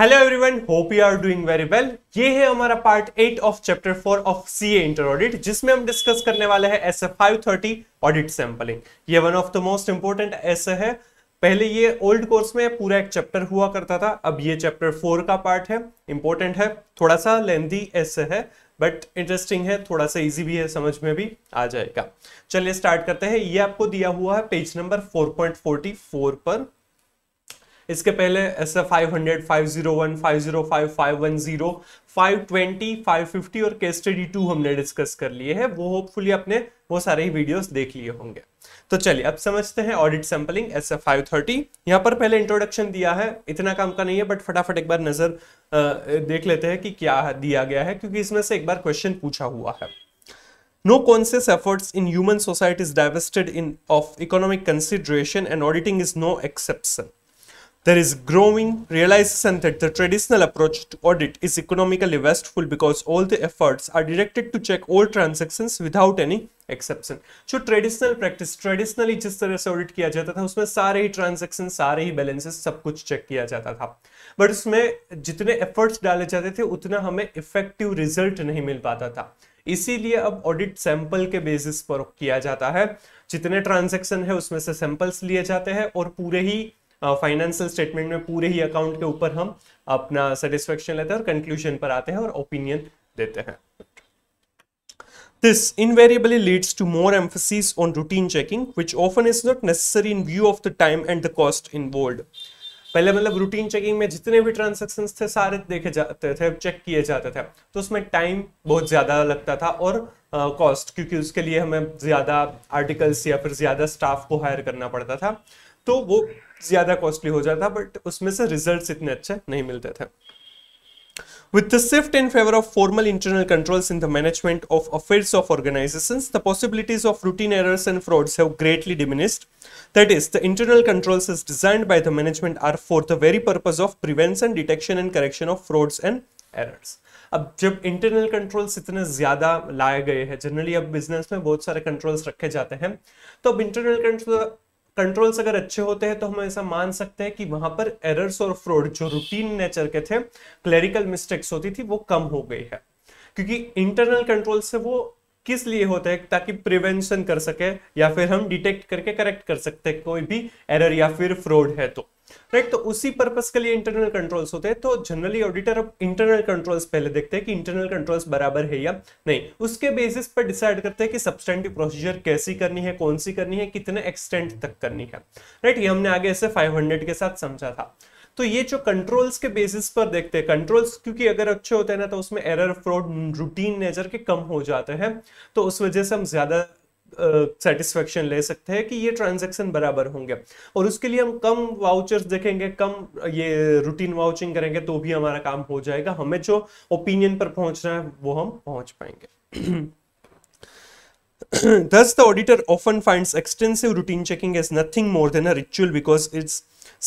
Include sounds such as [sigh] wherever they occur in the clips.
Hello everyone hope you are doing very well ये है हमारा part eight of chapter four of CA inter audit जिसमें हम discuss करने वाले हैं S F five thirty audit sampling ये one of the most important S है पहले ये ओल्ड कोर्स में पूरा एक चैप्टर हुआ करता था अब ये चैप्टर फोर का पार्ट है इंपॉर्टेंट है थोड़ा सा लेंदी एस है बट इंटरेस्टिंग है थोड़ा सा इजी भी है समझ में भी आ जाएगा चलिए स्टार्ट करते हैं ये आपको दिया हुआ है पेज नंबर 4.44 पर इसके पहले S F five hundred five zero one five zero five five one zero five twenty five fifty और केस स्टडी टू हमने डिस्कस कर लिए हैं वो होपफुली आपने वो सारे ही वीडियोस देख लिए होंगे तो चलिए अब समझते हैं audit sampling S F five thirty यहाँ पर पहले इंट्रोडक्शन दिया है इतना काम का नहीं है बट फटाफट एक बार नजर देख लेते हैं कि क्या दिया गया है क्योंकि इसमें से एक बार क्वेश्चन पूछा हुआ है No conscious efforts in human society is divested in of economic consideration and auditing is no exception. There is growing realization that the traditional approach to audit is economically wasteful because all the efforts are directed to check all transactions without any exception जो traditional practice traditionally जिस तरह से audit किया जाता था उसमें सारे ही ट्रांजेक्शन सारे ही बैलेंसेस सब कुछ चेक किया जाता था बट उसमें जितने एफर्ट्स डाले जाते थे उतना हमें इफेक्टिव रिजल्ट नहीं मिल पाता था इसीलिए अब ऑडिट सैंपल के बेसिस पर किया जाता है जितने ट्रांजेक्शन है उसमें से सैंपल्स लिए जाते हैं और पूरे ही फाइनेंशियल स्टेटमेंट में पूरे ही अकाउंट के ऊपर हम अपना सेटिस्फेक्शन लेते हैं और कंक्लूजन पर आते हैं और ओपिनियन देते हैं This invariably leads to more emphasis on routine checking, which often is not necessary in view of the time and the cost involved. पहले मतलब रूटीन चेकिंग में जितने भी ट्रांजेक्शन्स थे सारे देखे जाते थे चेक किए जाते थे तो उसमें टाइम बहुत ज़्यादा लगता था और कॉस्ट uh, क्योंकि उसके लिए हमें ज़्यादा आर्टिकल्स या फिर ज़्यादा स्टाफ को हायर करना पड़ता था तो वो ज़्यादा कॉस्टली हो जाता बट उसमें से रिजल्ट इतने अच्छे नहीं मिलते थे With the shift in favor of formal internal controls in the management of affairs of organizations, the possibilities of routine errors and frauds have greatly diminished. That is, the internal controls as designed by the management are for the very purpose of prevention, detection and correction of frauds and errors. अब जब internal controls इतने ज़्यादा लाए गए हैं generally अब business में बहुत सारे कंट्रोल्स रखे जाते हैं तो अब इंटरनल कंट्रोल कंट्रोल्स अगर अच्छे होते हैं तो हम ऐसा मान सकते हैं कि वहां पर एरर्स और फ्रॉड जो रूटीन नेचर के थे क्लेरिकल मिस्टेक्स होती थी वो कम हो गई है क्योंकि इंटरनल कंट्रोल से वो किस लिए होता है ताकि प्रिवेंशन कर सके या फिर हम डिटेक्ट करके करेक्ट कर सकते हैं कोई भी एरर या फिर फ्रॉड है तो राइट तो उसी पर्पज के लिए इंटरनल कंट्रोल्स होते हैं तो जनरली ऑडिटर अब इंटरनल कंट्रोल्स पहले देखते हैं कि इंटरनल कंट्रोल्स बराबर है या नहीं उसके बेसिस पर डिसाइड करते हैं कि सब्सटेंटिव प्रोसीजर कैसी करनी है कौन सी करनी है कितने एक्सटेंट तक करनी है राइट ये हमने आगे ऐसे फाइव के साथ समझा था तो ये जो कंट्रोल्स के बेसिस पर देखते हैं कंट्रोल्स क्योंकि अगर अच्छे होते हैं ना तो उसमें एरर फ्रॉड रूटीन नेचर के कम हो जाते हैं तो उस वजह से हम ज्यादा सेटिस्फेक्शन uh, ले सकते हैं कि ये ट्रांजैक्शन बराबर होंगे और उसके लिए हम कम वाउचर्स देखेंगे कम ये रूटीन वाउचिंग करेंगे तो भी हमारा काम हो जाएगा हमें जो ओपिनियन पर पहुंचना है वो हम पहुंच पाएंगे Thus, the auditor often finds extensive routine checking as nothing more than a ritual because it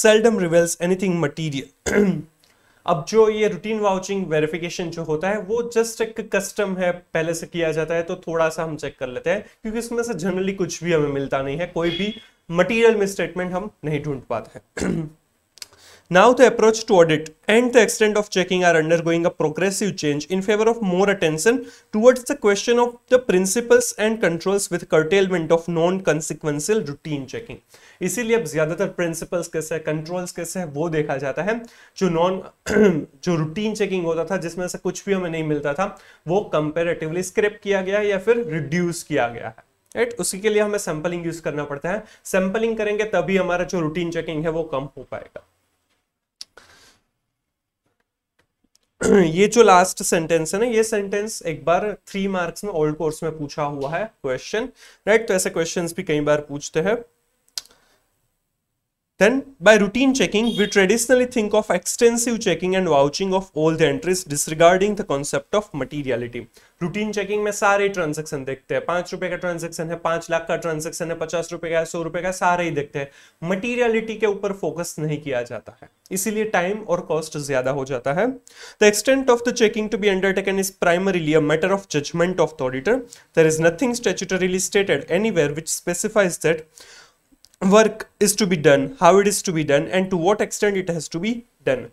seldom reveals anything material. अब जो ये रूटीन वाउचिंग वेरिफिकेशन जो होता है वो जस्ट एक कस्टम है पहले से किया जाता है तो थोड़ा सा हम चेक कर लेते हैं क्योंकि इसमें से जनरली कुछ भी हमें मिलता नहीं है कोई भी मटीरियल में स्टेटमेंट हम नहीं ढूंढ पाते हैं Now the approach to audit and the extent of checking are undergoing a progressive change in favor of more attention towards the question of the principles and controls with curtailment of non-consequential routine checking. इसीलिए अब ज़्यादातर principles कैसे हैं, controls कैसे हैं, वो देखा जाता है जो non, जो routine checking होता था जिसमें से कुछ भी हमें नहीं मिलता था वो comparatively scrap किया गया या फिर reduce किया गया है राइट उसी के लिए हमें सैम्पलिंग यूज करना पड़ता है सैम्पलिंग करेंगे तभी हमारा जो रूटीन चेकिंग है वो कम हो पाएगा [clears throat] ये जो लास्ट सेंटेंस है ना ये सेंटेंस एक बार थ्री मार्क्स में ओल्ड कोर्स में पूछा हुआ है क्वेश्चन राइट तो ऐसे क्वेश्चंस भी कई बार पूछते हैं Then, by routine checking, we traditionally think of extensive checking and vouching of all the entries, disregarding the concept of materiality. Routine checking में सारे ट्रांजेक्शन देखते हैं पांच रुपए का ट्रांजेक्शन है पांच लाख का ट्रांजेक्शन है पचास रुपए का सौ रुपए का सारे ही देखते हैं मटीरियलिटी के ऊपर फोकस नहीं किया जाता है इसीलिए टाइम और कॉस्ट ज्यादा हो जाता है the extent of the checking to be undertaken is primarily a matter of judgement of the auditor there is nothing statutorily stated anywhere which specifies that work is to be done how it is to be done and to what extent it has to be done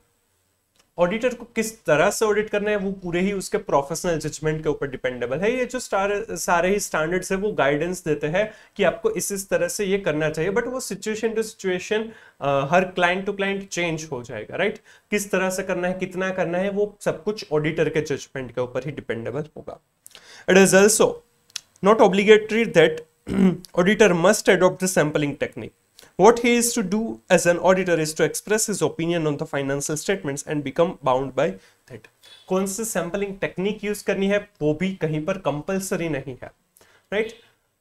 auditor को किस तरह से audit करना है वो पूरे ही उसके professional judgement के ऊपर डिपेंडेबल है ये जो स्टार सारे ही स्टैंडर्ड्स है वो गाइडेंस देते हैं कि आपको इस इस तरह से ये करना चाहिए बट वो सिचुएशन टू सिचुएशन हर क्लाइंट टू क्लाइंट चेंज हो जाएगा राइट right? किस तरह से करना है कितना करना है वो सब कुछ ऑडिटर के जजमेंट के ऊपर ही डिपेंडेबल होगा it is also not obligatory that [clears throat] auditor must adopt the sampling technique. What he is to do as an auditor is to express his opinion on the financial statements and become bound by that. कौन सी sampling technique use करनी है वो भी कहीं पर compulsory नहीं है right right?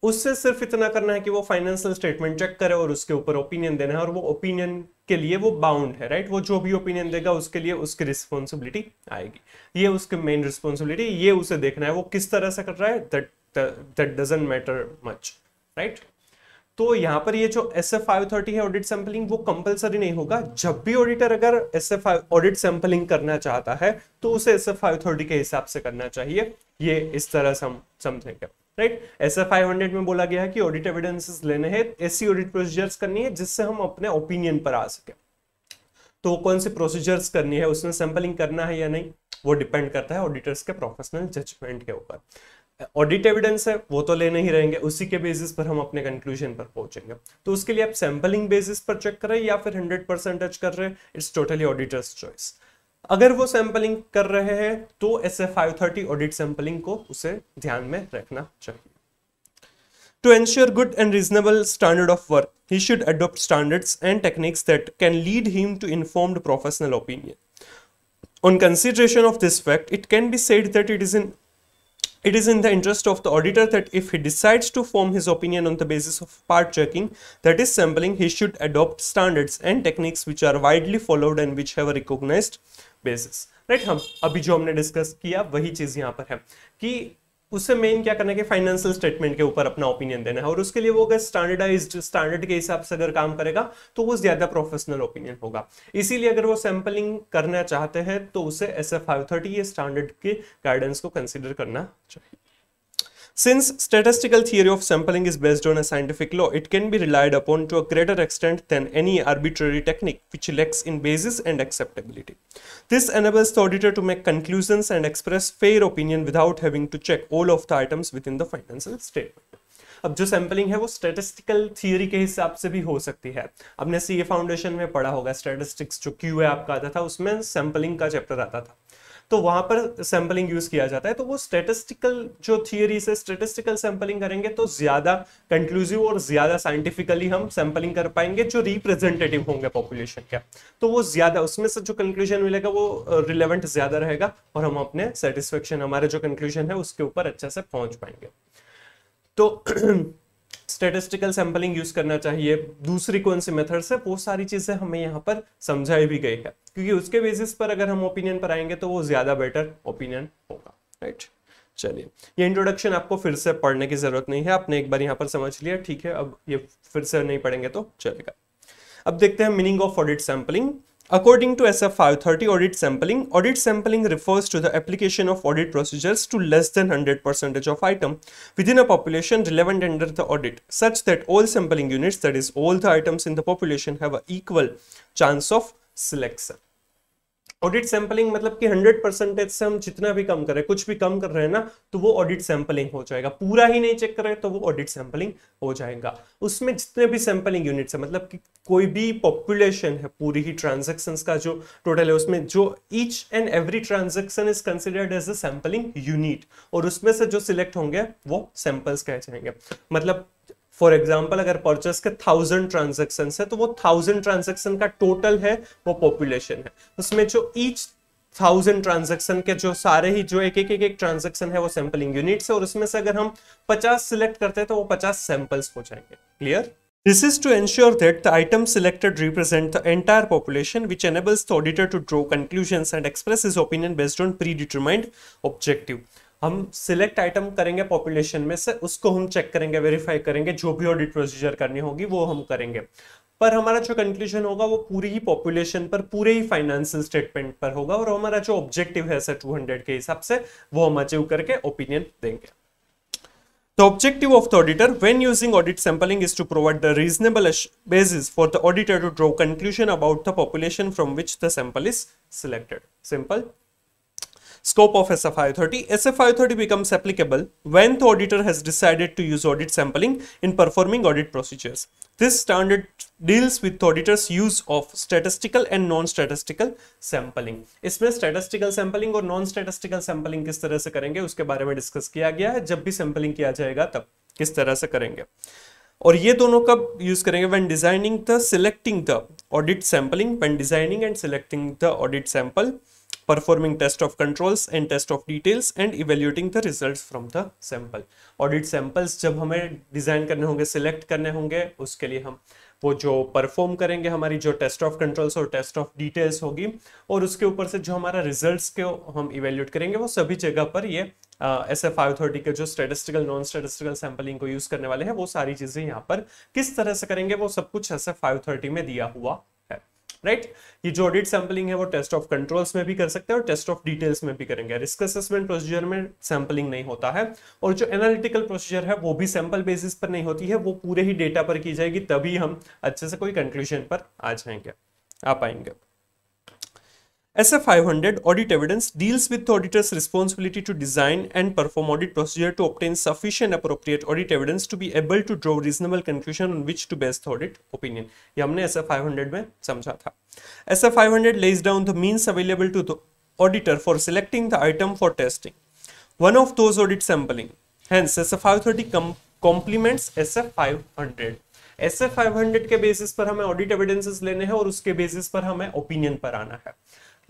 उससे सिर्फ इतना करना है कि वो फाइनेंशियल स्टेटमेंट चेक करे और उसके ऊपर ओपिनियन देना है और वो ओपिनियन के लिए वो बाउंड है राइट वो जो भी ओपिनियन देगा उसके लिए उसकी रिस्पॉन्सिबिलिटी आएगी ये उसके मेन रिस्पॉन्सिबिलिटी ये उसे देखना है वो किस तरह से कर रहा है that that doesn't matter much right तो यहां पर ये जो एस एफ फाइव थर्टी है ऑडिट सैंपलिंग वो कंपलसरी नहीं होगा जब भी ऑडिटर अगर S F five audit sampling करना चाहता है तो उसे एस एफ फाइव थर्टी के हिसाब से करना चाहिए ये इस तरह से हम समझेंगे right S F five hundred में बोला गया है कि ऑडिट एविडेंसेस लेने हैं ऐसी ऑडिट प्रोसीजर्स करनी है जिससे हम अपने ओपिनियन पर आ सके तो कौन सी प्रोसीजर्स करनी है उसमें सैंपलिंग करना है या नहीं वो डिपेंड करता है ऑडिटर्स के प्रोफेशनल जजमेंट के ऊपर ऑडिट एविडेंस है वो तो लेने ही रहेंगे उसी के बेसिस पर हम अपने कंक्लूजन पर पहुंचेंगे तो उसके लिए आप सैम्पलिंग बेसिस पर चेक कर रहे हैं या फिर हंड्रेड परसेंटेज कर रहे हैं इट्स टोटली ऑडिटर्स चॉइस अगर वो सैम्पलिंग कर रहे हैं तो S F five thirty audit sampling को उसे ध्यान में रखना चाहिए To ensure good and reasonable standard of work, he should adopt standards and techniques that can lead him to informed professional opinion. On consideration of this fact, it can be said that it is in it is in the interest of the auditor that if he decides to form his opinion on the basis of part checking, that is sampling, he should adopt standards and techniques which are widely followed and which have a recognized basis. right? हम अभी जो हमने discuss किया वही चीज यहाँ पर है कि उससे मेन क्या करना है कि फाइनेंशियल स्टेटमेंट के ऊपर अपना ओपिनियन देना है और उसके लिए वो अगर स्टैंडर्डाइज स्टैंडर्ड के हिसाब से अगर काम करेगा तो वो ज्यादा प्रोफेशनल ओपिनियन होगा इसीलिए अगर वो सैम्पलिंग करना चाहते हैं तो उसे S F five thirty standard के गाइडेंस को कंसिडर करना चाहिए Since statistical theory of sampling is based on a scientific law, it can be relied upon to a greater extent than any arbitrary technique which lacks in basis and acceptability. This enables the auditor to make conclusions and express fair opinion without having to check all of the items within the financial statement. अब जो sampling है वो statistical theory के हिसाब से भी हो सकती है आपने सी ए फाउंडेशन में पढ़ा होगा स्टेटिस्टिक्स जो क्यू है आपका आता था उसमें सैम्पलिंग का चैप्टर आता था तो वहां पर सैम्पलिंग यूज किया जाता है तो वो स्टेटिस्टिकल जो थियोरी से स्टेटिस्टिकल सैम्पलिंग करेंगे तो ज्यादा कंक्लूसिव और ज्यादा साइंटिफिकली हम सैम्पलिंग कर पाएंगे जो रिप्रेजेंटेटिव होंगे पॉपुलेशन के तो वो ज्यादा उसमें से जो कंक्लूजन मिलेगा वो रिलेवेंट ज्यादा रहेगा और हम अपने सेटिस्फेक्शन हमारे जो कंक्लूजन है उसके ऊपर अच्छा से पहुंच पाएंगे तो [clears throat] स्टेटिस्टिकल सैम्पलिंग यूज करना चाहिए दूसरी कौन सी मेथड से वो सारी चीजें हमें यहाँ पर समझाई भी गई है क्योंकि उसके बेसिस पर अगर हम ओपिनियन पर आएंगे तो वो ज्यादा बेटर ओपिनियन होगा राइट चलिए ये इंट्रोडक्शन आपको फिर से पढ़ने की जरूरत नहीं है आपने एक बार यहाँ पर समझ लिया ठीक है अब ये फिर से नहीं पढ़ेंगे तो चलेगा अब देखते हैं meaning of audit sampling According to SF 530 audit sampling, audit sampling refers to the application of audit procedures to less than 100% of item within a population relevant under the audit such that all sampling units that is all the items in the population have an equal chance of selection. Audit sampling मतलब कि 100 percentage से हम जितना भी कम कर रहे हैं कुछ भी कम कर रहे हैं ना तो वो ऑडिट सैंपलिंग हो जाएगा पूरा ही नहीं चेक कर रहे तो वो ऑडिट सैंपलिंग हो जाएगा उसमें जितने भी सैंपलिंग यूनिट्स है मतलब कि कोई भी पॉपुलेशन है पूरी ही ट्रांजेक्शन का जो टोटल है उसमें जो each and every transaction is considered as a sampling unit और उसमें से जो सिलेक्ट होंगे वो सैंपल्स कह जाएंगे मतलब फॉर एग्जाम्पल अगर परचेस के थाउजेंड ट्रांजेक्शन है तो वो थाउजेंड ट्रांजेक्शन का टोटल है वो पॉपुलेशन है उसमें जो ईच थाउजेंड ट्रांजेक्शन के जो सारे ही जो एक एक एक एक ट्रांजेक्शन है वो सैंपलिंग यूनिट्स है और उसमें से अगर हम पचास सिलेक्ट करते हैं तो वो पचास सैंपल्स हो जाएंगे clear This is to ensure that the items selected represent the entire population which enables the auditor to draw conclusions and express his opinion based on predetermined objective. हम सिलेक्ट आइटम करेंगे population में से उसको हम check करेंगे verify करेंगे जो भी ऑडिट प्रोसीजर करनी होगी वो हम करेंगे पर हमारा जो कंक्लूजन होगा वो पूरी ही पॉपुलेशन पर पूरे ही फाइनेंशियल स्टेटमेंट पर होगा और हमारा जो ऑब्जेक्टिव है सर 200 के हिसाब से वो हम अचीव करके ओपिनियन देंगे The objective of the auditor when using audit sampling is to provide the reasonable basis for the auditor to draw conclusion about the population from which the sample is selected. Simple Scope of SF530. SF530 becomes applicable when the auditor has decided to use audit sampling in performing audit procedures. This standard deals with auditor's use of statistical and non-statistical sampling. इसमें statistical sampling और non-statistical sampling किस तरह से करेंगे उसके बारे में discuss किया गया है जब भी sampling किया जाएगा तब किस तरह से करेंगे और ये दोनों कब यूज करेंगे when designing the selecting the audit sampling when designing and selecting the audit sample performing test of controls and test of details and evaluating the results from the sample audit samples जब हमें design करने होंगे select करने होंगे उसके लिए हम वो जो परफॉर्म करेंगे हमारी जो टेस्ट ऑफ कंट्रोल्स और टेस्ट ऑफ डिटेल्स होगी और उसके ऊपर से जो हमारा रिजल्ट्स के हम इवेल्यूट करेंगे वो सभी जगह पर ये एस एफ फाइव थर्टी के जो स्टेटिस्टिकल नॉन स्टेटिस्टिकल सैम्पलिंग को यूज़ करने वाले हैं वो सारी चीज़ें यहाँ पर किस तरह से करेंगे वो सब कुछ एस एफ फाइव थर्टी में दिया हुआ राइट ये जो ऑडिट सैम्पलिंग है वो टेस्ट ऑफ कंट्रोल्स में भी कर सकते हैं और टेस्ट ऑफ डिटेल्स में भी करेंगे रिस्क असेसमेंट प्रोसीजर में सैम्पलिंग नहीं होता है और जो एनालिटिकल प्रोसीजर है वो भी सैम्पल बेसिस पर नहीं होती है वो पूरे ही डेटा पर की जाएगी तभी हम अच्छे से कोई कंक्लूजन पर आ जाएंगे आ पाएंगे SF500 audit evidence deals with the auditor's responsibility to design and perform audit procedure to obtain sufficient appropriate audit evidence to be able to draw reasonable conclusion on which to base the audit opinion. ये हमने SF500 में समझा था. SF500 lays down the means available to the auditor for selecting the item for testing. One of those audit sampling. Hence SF530 com complements SF500. S F five के basis पर हमें audit evidences लेने हैं और उसके basis पर हमें opinion पर आना है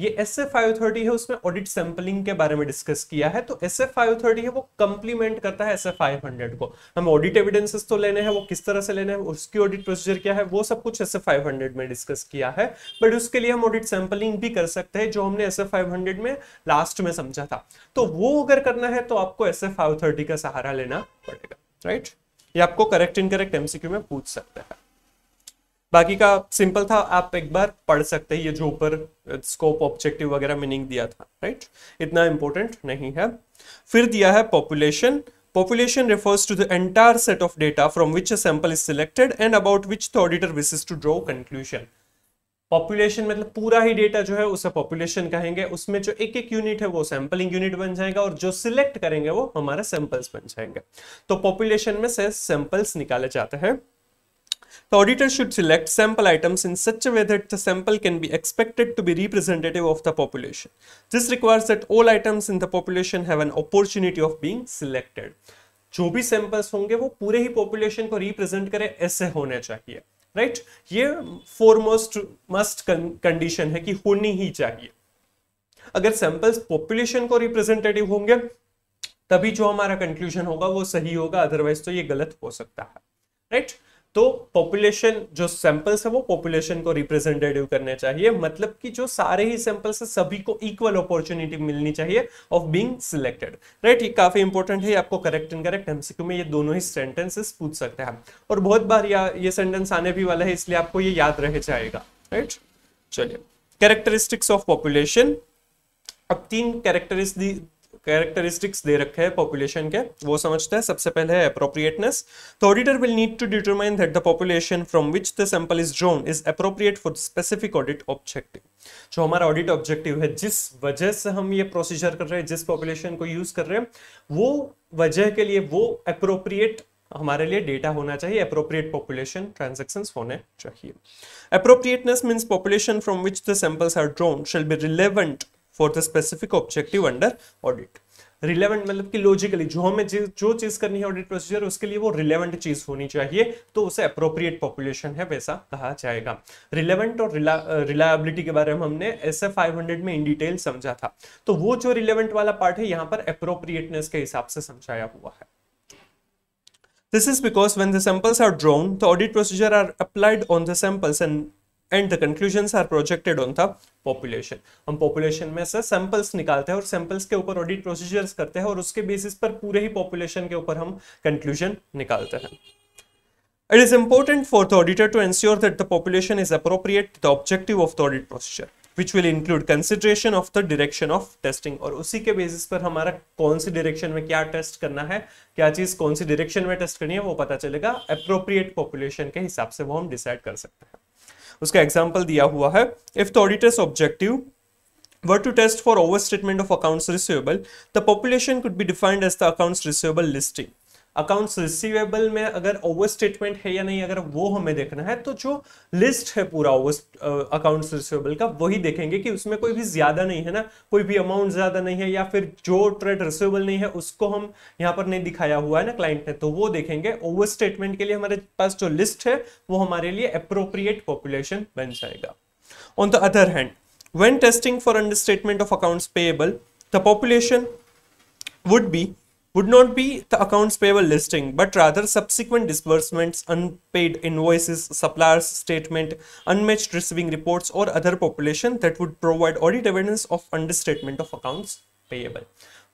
ये एस एफ आई है उसमें ऑडिट सैम्पलिंग के बारे में डिस्कस किया है तो एस एफ आई है वो कंप्लीमेंट करता है एस एफ फाइव हंड्रेड को हम ऑडिट एविडेंसेस तो लेने हैं वो किस तरह से लेने हैं उसकी ऑडिट प्रोसीजर क्या है वो सब कुछ एस एफ फाइव हंड्रेड में डिस्कस किया है बट उसके लिए हम ऑडिट सैम्पलिंग भी कर सकते हैं जो हमने एस एफ फाइव हंड्रेड में लास्ट में समझा था तो वो अगर करना है तो आपको एस एफ फाइव थर्टी का सहारा लेना पड़ेगा राइट ये आपको करेक्ट इन करेक्ट एमसीक्यू में पूछ सकता है बाकी का सिंपल था आप एक बार पढ़ सकते हैं ये जो ऊपर स्कोप ऑब्जेक्टिव वगैरह मीनिंग दिया था राइट इतना इंपॉर्टेंट नहीं है फिर दिया है population population refers to the entire set of data from which a sample is selected and about which the auditor wishes to draw conclusion. Population मतलब पूरा ही डेटा जो है उसे पॉपुलेशन कहेंगे उसमें जो एक एक यूनिट है वो सैंपलिंग यूनिट बन जाएगा और जो सिलेक्ट करेंगे वो हमारा सैंपल्स बन जाएंगे तो पॉपुलेशन में से सैंपल्स निकाले जाते हैं The auditor should select sample items in such a way that the sample can be expected to be representative of the population. This requires that all items in the population have an opportunity of being selected. जो भी samples होंगे वो पूरे ही population को represent करें ऐसे होने चाहिए राइट right? ये फोरमोस्ट मस्ट कंडीशन है कि होनी ही चाहिए अगर सैंपल्स पॉपुलेशन को रिप्रेजेंटेटिव होंगे तभी जो हमारा कंक्लूजन होगा वो सही होगा अदरवाइज तो ये गलत हो सकता है राइट right? तो पॉपुलेशन जो सैंपल्स है वो पॉपुलेशन को रिप्रेजेंटेटिव करने चाहिए मतलब कि जो सारे ही सैंपल्स है सभी को इक्वल अपॉर्चुनिटी मिलनी चाहिए ऑफ बीइंग सिलेक्टेड राइट ये काफी इंपॉर्टेंट है आपको करेक्ट एंड करेक्ट एमसीक्यू में ये दोनों ही सेंटेंसेस पूछ सकते हैं और बहुत बार या ये सेंटेंस आने भी वाला है इसलिए आपको ये याद रह जाएगा राइट चलिए कैरेक्टरिस्टिक्स ऑफ पॉपुलेशन अब तीन कैरेक्टरिस्टिक कैरेक्टरिस्टिक्स दे रखे हैं पॉपुलेशन के वो समझते हैं सबसे पहले है अप्रोप्रिएटनेस तो auditor will need to determine that the population from which the sample is drawn is appropriate for specific audit objective जो हमारा ऑडिट ऑब्जेक्टिव है जिस वजह से हम ये प्रोसीजर कर रहे हैं जिस पॉपुलेशन को यूज कर रहे हैं वो वजह के लिए वो अप्रोप्रिएट हमारे लिए डेटा होना चाहिए अप्रोप्रिएट पॉपुलेशन ट्रांजेक्शन होने चाहिए appropriateness means population from which the samples are drawn shall be relevant for the specific objective under audit relevant मतलब कि लॉजिकली जो हमें जो चीज करनी है ऑडिट प्रोसीजर उसके लिए वो रिलेवेंट चीज होनी चाहिए तो उसे अप्रोप्रिएट पॉपुलेशन है वैसा कहा जाएगा रिलेवेंट और रिलायबिलिटी के बारे में हमने एस एफ फाइव हंड्रेड में इन डिटेल समझा था तो वो जो रिलेवेंट वाला पार्ट है यहाँ पर अप्रोप्रिएटनेस के हिसाब से समझाया हुआ है This is because when the samples are drawn, the audit procedure are applied on the samples and and the conclusion are projected on the population हम पॉपुलेशन में से सैंपल्स निकालते हैं और सैंपल्स के ऊपर ऑडिट प्रोसीजर्स करते हैं और उसके बेसिस पर पूरे ही पॉपुलेशन के ऊपर हम कंक्लूजन निकालते हैं it is important for the auditor to ensure that the population is appropriate the objective of the audit procedure which will include consideration of the direction of testing और उसी के बेसिस पर हमारा कौन सी डिरेक्शन में क्या टेस्ट करना है क्या चीज़ कौन सी डिरेक्शन में टेस्ट करनी है वो पता चलेगा अप्रोप्रिएट पॉपुलेशन के हिसाब से वो हम डिसाइड कर सकते हैं उसका एग्जाम्पल दिया हुआ है if the auditor's objective were to test for overstatement of accounts receivable the population could be defined as the accounts receivable listing accounts receivable में अगर ओवर स्टेटमेंट है या नहीं अगर वो हमें देखना है तो जो लिस्ट है पूरा ओवर अकाउंट्स रिसीवेबल का वही देखेंगे कि उसमें कोई भी ज्यादा नहीं है ना कोई भी अमाउंट ज्यादा नहीं है या फिर जो ट्रेड रिसीवेबल नहीं है उसको हम यहाँ पर नहीं दिखाया हुआ है ना क्लाइंट ने तो वो देखेंगे ओवर स्टेटमेंट के लिए हमारे पास जो लिस्ट है वो हमारे लिए अप्रोप्रिएट पॉपुलेशन बन जाएगा on the other hand when testing for understatement of accounts payable the population would be would not be the accounts payable listing, but rather subsequent disbursements, unpaid invoices, suppliers statement, unmatched receiving reports, or other population that would provide audit evidence of understatement of accounts payable.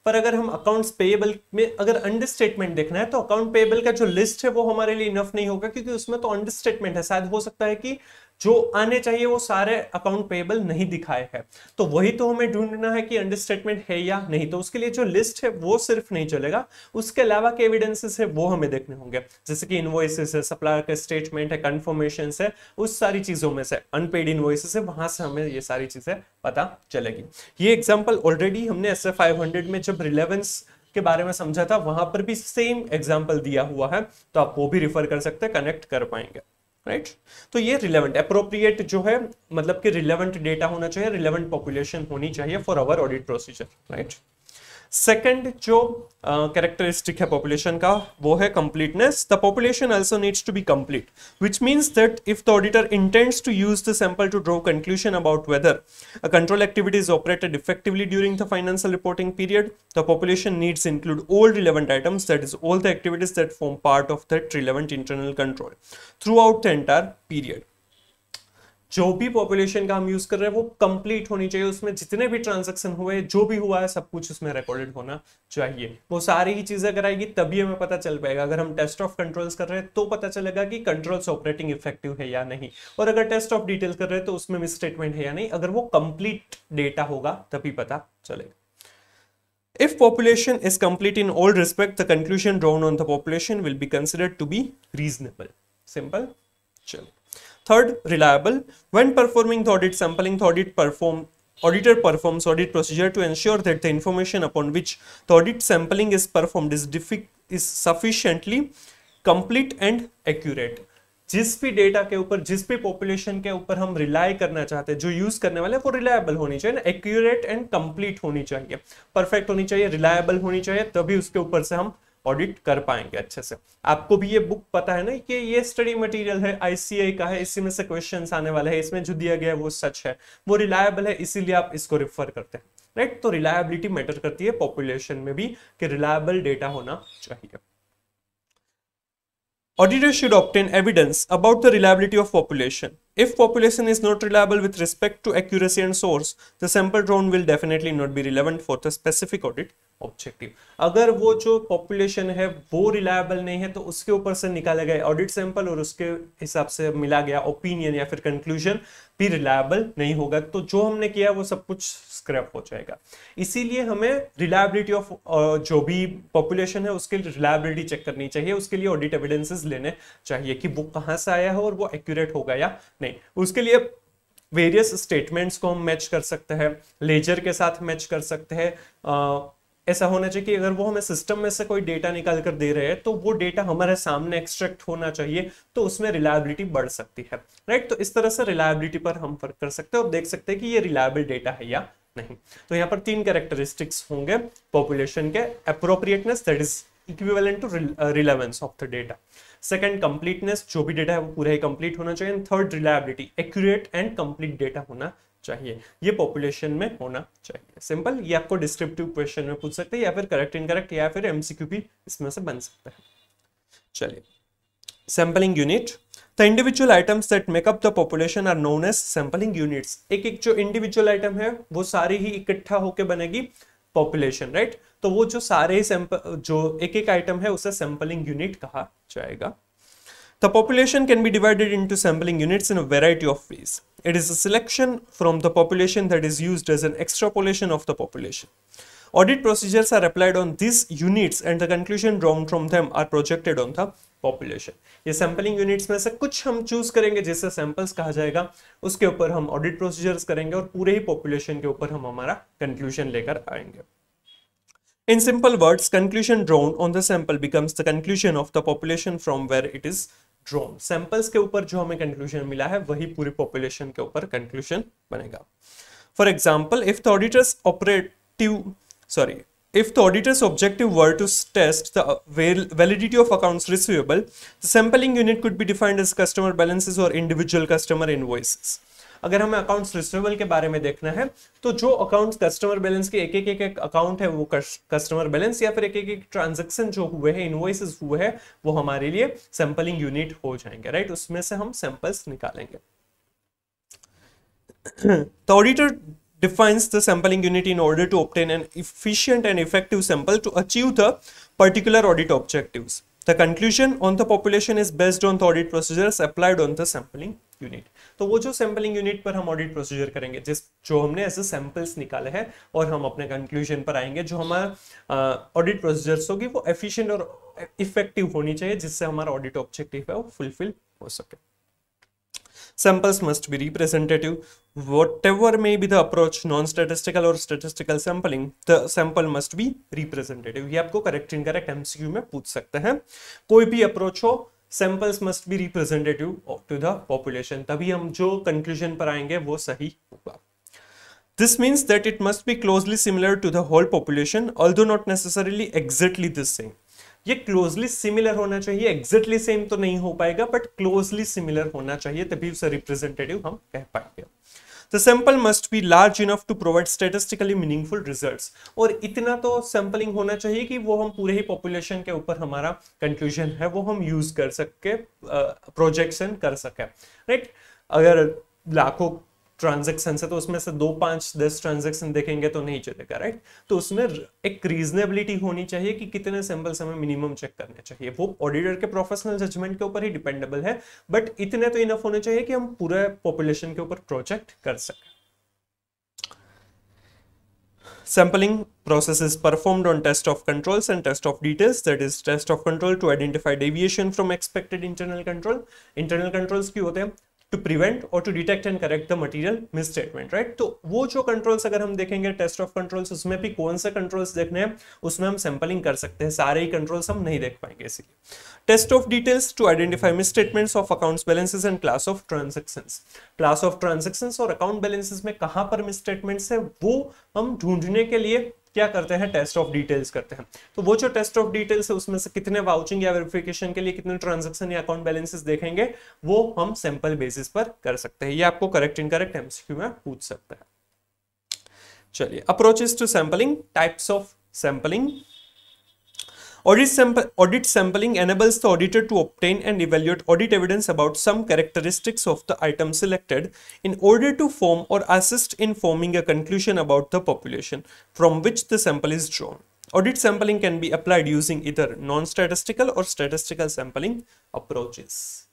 पर अगर हम accounts payable में अगर understatement देखना है तो account payable का जो लिस्ट है वो हमारे लिए इनफ नहीं होगा क्योंकि उसमें तो अंडरस्टेटमेंट है शायद हो सकता है कि जो आने चाहिए वो सारे अकाउंट पेबल नहीं दिखाए हैं तो वही तो हमें ढूंढना है कि अंडरस्टेटमेंट है या नहीं तो उसके लिए जो लिस्ट है वो सिर्फ नहीं चलेगा उसके अलावा के एविडेंसेस है वो हमें देखने होंगे जैसे कि इन्वॉइसेस है सप्लायर का स्टेटमेंट है कन्फर्मेशन है उस सारी चीजों में से अनपेड इन्वॉइसेस है वहां से हमें ये सारी चीजें पता चलेगी ये एग्जाम्पल ऑलरेडी हमने एस में जब रिलेवेंस के बारे में समझा था वहां पर भी सेम एग्जाम्पल दिया हुआ है तो आप वो भी रिफर कर सकते हैं कनेक्ट कर पाएंगे राइट right? तो ये रिलेवेंट अप्रोप्रिएट जो है मतलब कि रिलेवेंट डेटा होना चाहिए रिलेवेंट पॉपुलेशन होनी चाहिए for our audit procedure right second जो कैरेक्टरिस्टिक uh, है पॉपुलेशन का वो है completeness the population also needs to be complete which means that if the auditor intends to use the sample to draw conclusion about whether a control activity is operated effectively during the financial reporting period the population needs include all relevant items that is all the activities that form part of that relevant internal control throughout the entire period जो भी population का हम use कर रहे हैं वो complete होनी चाहिए उसमें जितने भी ट्रांजेक्शन हुए जो भी हुआ है सब कुछ उसमें रिकॉर्डेड होना चाहिए वो सारी ही चीजें कराएगी तभी हमें पता चल पाएगा अगर हम टेस्ट ऑफ कंट्रोल्स कर रहे हैं तो पता चलेगा कि कंट्रोल्स ऑपरेटिंग इफेक्टिव है या नहीं और अगर टेस्ट ऑफ डिटेल कर रहे हैं तो उसमें मिसस्टेटमेंट है या नहीं अगर वो कंप्लीट डेटा होगा तभी पता चलेगा If population is complete in all respect, the conclusion drawn on the population will be considered to be reasonable. Simple. चलो third reliable when performing audit sampling audit perform auditor performs audit procedure to ensure that the information upon which the audit sampling is perform is डिफिक is sufficiently complete and accurate जिस भी data के ऊपर जिस भी population के ऊपर हम रिलाय करना चाहते हैं जो यूज करने वाले हैं वो रिलायबल होनी चाहिए ना एक्यूरेट एंड कंप्लीट होनी चाहिए परफेक्ट होनी चाहिए रिलायबल होनी चाहिए तभी उसके ऊपर से हम ऑडिट कर पाएंगे अच्छे से आपको भी ये बुक पता है ना कि ये स्टडी मटेरियल है आईसीआई का है इसी में से क्वेश्चन आने वाले हैं इसमें जो दिया गया है वो सच है वो रिलायबल है इसीलिए आप इसको रिफर करते हैं राइट तो रिलायबिलिटी मैटर करती है पॉपुलेशन में भी कि रिलायबल डेटा होना चाहिए Auditors should obtain evidence about the reliability of population. If population is not reliable with respect to accuracy and source, the sample drawn will definitely not be relevant for the specific audit objective अगर वो जो population है वो reliable नहीं है तो उसके ऊपर से निकाले गए ऑडिट सैंपल और उसके हिसाब से मिला गया ओपिनियन या फिर कंक्लूजन भी रिलायबल नहीं होगा तो जो हमने किया वो सब कुछ स्क्रैप हो जाएगा इसीलिए हमें रिलायबिलिटी ऑफ जो भी पॉपुलेशन है उसके लिए रिलायबिलिटी चेक करनी चाहिए उसके लिए ऑडिट एविडेंसेस लेने चाहिए कि वो कहाँ से आया है और वो एक्यूरेट होगा या नहीं उसके लिए वेरियस स्टेटमेंट्स को हम मैच कर सकते हैं लेजर के साथ मैच कर सकते हैं ऐसा होना चाहिए कि अगर वो हमें सिस्टम में से कोई डेटा निकाल कर दे रहे हैं तो वो डेटा हमारे सामने एक्सट्रैक्ट होना चाहिए तो उसमें रिलायबिलिटी बढ़ सकती है राइट तो इस तरह से रिलायबिलिटी पर हम फर्क कर सकते हैं और देख सकते हैं कि ये रिलायबल डेटा है या नहीं तो यहाँ पर तीन कैरेक्टरिस्टिक्स होंगे पॉपुलेशन के appropriateness that is equivalent to relevance of the data second completeness जो भी डेटा है वो पूरा ही कंप्लीट होना चाहिए and third reliability accurate and complete data होना चाहिए ये पॉपुलेशन में होना चाहिए सिंपल ये आपको डिस्क्रिप्टिव क्वेश्चन में पूछ सकते हैं या फिर करेक्ट इनकरेक्ट या फिर एमसीक्यू भी इसमें से बन सकता है चलिए sampling unit the individual items that make up the population are known as sampling units एक एक जो इंडिविजुअल आइटम है वो सारी ही इकट्ठा होकर बनेगी पॉपुलेशन राइट right? तो वो जो सारे सैंपल जो एक एक आइटम है उसे सैम्पलिंग यूनिट कहा जाएगा The population can be divided into sampling units in a variety of ways. It is a selection from the population that is used as an extrapolation of the population. Audit procedures are applied on these units and the conclusion drawn from them are projected on the population ये sampling units में से कुछ हम choose करेंगे जिसे samples कहा जाएगा उसके ऊपर हम ऑडिट प्रोसीजर्स करेंगे और पूरे ही पॉपुलेशन के ऊपर हम हमारा कंक्लूजन लेकर आएंगे In simple words, conclusion drawn on the sample becomes the conclusion of the population from where it is drawn samples के ऊपर जो हमें कंक्लूजन मिला है वही पूरी पॉपुलेशन के ऊपर कंक्लूजन बनेगा for example if the auditor's operative sorry if the auditor's objective were to test the validity of accounts receivable, the sampling unit could be defined as customer balances or individual customer invoices. अगर हमें accounts receivable के बारे में देखना है तो जो accounts customer balance के एक एक एक अकाउंट है वो कस्टमर बैलेंस या फिर एक एक एक ट्रांजेक्शन जो हुए हैं इन्वॉइसिस हुए हैं वो हमारे लिए सैंपलिंग यूनिट हो जाएंगे राइट उसमें से हम सैंपल्स निकालेंगे तो auditor defines the sampling unit in order to obtain an efficient and effective sample to achieve the particular audit objective the conclusion on the population is based on the audit procedures applied on the sampling unit तो वो जो sampling unit पर हम audit procedure करेंगे जिस जो हमने ऐसे सैंपल्स निकाले हैं और हम अपने कंक्लूजन पर आएंगे जो हमारा ऑडिट प्रोसीजर्स होगी वो एफिशिएंट और इफेक्टिव होनी चाहिए जिससे हमारा ऑडिट ऑब्जेक्टिव है वो फुलफिल हो सके samples must be representative whatever may be the approach non statistical और statistical sampling the sample must be representative ये आपको करेक्ट इन एमसीक्यू में पूछ सकते हैं कोई भी अप्रोच हो samples must be representative to the population तभी हम जो कंक्लूजन पर आएंगे वो सही होगा this means that it must be closely similar to the whole population although not necessarily exactly this same ये क्लोजली सिमिलर होना चाहिए एग्जैक्टली सेम तो नहीं हो पाएगा बट क्लोजली सिमिलर होना चाहिए तभी उसे रिप्रेजेंटेटिव हम कह पाएंगे the sample must be large enough to provide statistically meaningful result और इतना तो सैंपलिंग होना चाहिए कि वो हम पूरे ही पॉपुलेशन के ऊपर हमारा कंक्लूजन है वो हम यूज कर सके प्रोजेक्शन कर सके राइट right? अगर लाखों ट्रांजेक्शन है तो उसमें से दो पांच दस ट्रांजेक्शन देखेंगे तो नहीं चलेगा राइट तो उसमें एक रीजनेबिलिटी होनी चाहिए कि कितने सैंपल हमें मिनिमम चेक करने चाहिए वो ऑडिटर के प्रोफेशनल जजमेंट के ऊपर ही डिपेंडेबल है बट इतने तो इनफ होने चाहिए कि हम पूरे पॉपुलेशन के ऊपर प्रोजेक्ट कर सकें sampling process is performed on test of controls and test of details that is test of control to identify deviation from expected internal control internal controls क्यों hote hain टू प्रिवेंट और to detect and correct the material misstatement right तो वो जो controls अगर हम देखेंगे test of controls उसमें भी कौन से कंट्रोल्स देखने हैं उसमें हम सैम्पलिंग कर सकते हैं सारे ही कंट्रोल्स हम नहीं देख पाएंगे इसीलिए test of details to identify statements of accounts balances and class of transactions class of transactions और अकाउंट बैलेंसेज में कहाँ पर मिस मिसस्टेटमेंट्स है वो हम ढूंढने के लिए क्या करते हैं टेस्ट ऑफ डिटेल्स करते हैं तो वो जो टेस्ट ऑफ डिटेल्स है उसमें से कितने वाउचिंग या वेरिफिकेशन के लिए कितने ट्रांजेक्शन या अकाउंट बैलेंसेस देखेंगे वो हम सैंपल बेसिस पर कर सकते हैं ये आपको करेक्ट इनकरेक्ट एमसीक्यू में पूछ सकता है चलिए approaches to sampling types of sampling Audit, sample, audit sampling enables the auditor to obtain and evaluate audit evidence about some characteristics of the item selected in order to form or assist in forming a conclusion about the population from which the sample is drawn. Audit sampling can be applied using either non-statistical or statistical sampling approaches.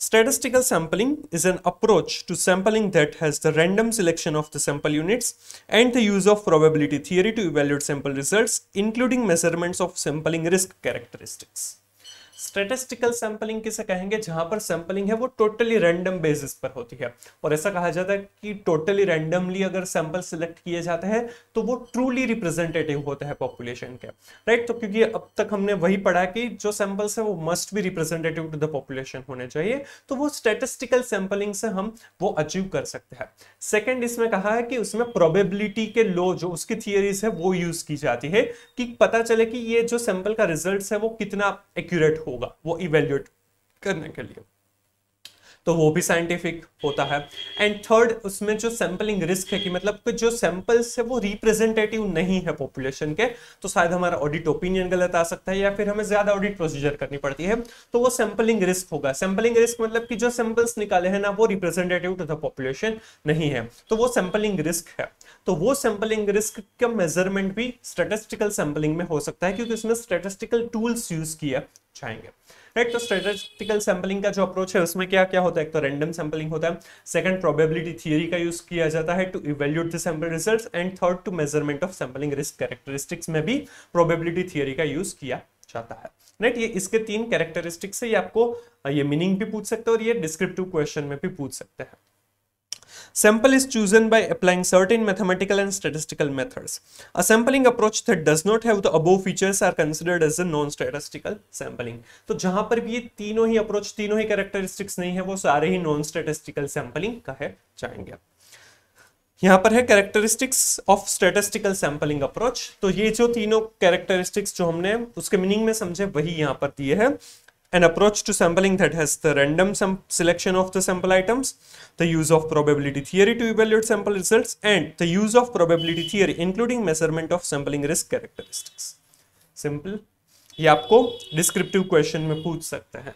Statistical sampling is an approach to sampling that has the random selection of the sample units and the use of probability theory to evaluate sample results, including measurements of sampling risk characteristics. Statistical sampling किसे कहेंगे जहां पर sampling है वो totally random basis पर होती है और ऐसा कहा जाता है कि टोटली रैंडमली अगर सैंपल सिलेक्ट किए जाते हैं तो वो ट्रूली रिप्रेजेंटेटिव होते हैं पॉपुलेशन के राइट तो क्योंकि अब तक हमने वही पढ़ा कि जो सैंपल्स है वो मस्ट भी रिप्रेजेंटेटिव टू द पॉपुलेशन होने चाहिए तो वो स्टेटिस्टिकल सैंपलिंग से हम वो अचीव कर सकते हैं सेकेंड इसमें कहा है कि उसमें प्रोबेबिलिटी के लो जो उसकी थियरीज है वो यूज की जाती है कि पता चले कि ये जो सैंपल का रिजल्ट है वो कितना एक्यूरेट होगा वो इवेल्यूएट करने के लिए तो वो भी साइंटिफिक होता है एंड थर्ड उसमें जो सैंपलिंग रिस्क है कि मतलब कि जो सैंपल्स है वो रिप्रेजेंटेटिव नहीं है पॉपुलेशन के तो शायद हमारा ऑडिट ओपिनियन गलत आ सकता है या फिर हमें ज्यादा ऑडिट प्रोसीजर करनी पड़ती है तो वो सैंपलिंग रिस्क होगा सैंपलिंग रिस्क मतलब कि जो सैंपल्स निकाले हैं ना वो रिप्रेजेंटेटिव टू द पॉपुलेशन नहीं है तो वो सैंपलिंग रिस्क है तो वो सैंपलिंग रिस्क का मेजरमेंट भी स्टेटिस्टिकल सैंपलिंग में हो सकता है क्योंकि उसमें स्टेटिस्टिकल टूल्स यूज किया जाएंगे राइट तो स्ट्रेटेजिकल सैम्पलिंग का जो अप्रोच है उसमें क्या क्या होता है एक तो रैंडम सैम्पलिंग होता है सेकंड प्रोबेबिलिटी थियरी का यूज किया जाता है to evaluate the sample result and third to measurement of sampling risk characteristics में भी प्रोबेबिलिटी थियरी का यूज किया जाता है राइट ये इसके तीन कैरेक्टरिस्टिक्स है ये आपको ये मीनिंग भी पूछ सकते हैं और ये डिस्क्रिप्टिव क्वेश्चन में भी पूछ सकते हैं Sample is chosen by applying certain mathematical and statistical methods. A sampling approach that does not have the above features are considered as a non-statistical sampling. तो जहां पर भी ये तीनों ही अप्रोच तीनों ही कैरेक्टरिस्टिक्स नहीं है वो सारे ही नॉन स्टेटिस्टिकल सैम्पलिंग कहे jayenge यहाँ पर है characteristics of statistical sampling approach तो ये जो तीनों कैरेक्टरिस्टिक्स जो हमने उसके मीनिंग में समझे वही यहाँ पर दिए हैं an approach to sampling that has the random selection of the sample items, the use of probability theory to evaluate sample results, and the use of probability theory, including measurement of sampling risk characteristics. Simple. ये आपको descriptive question में पूछ सकते हैं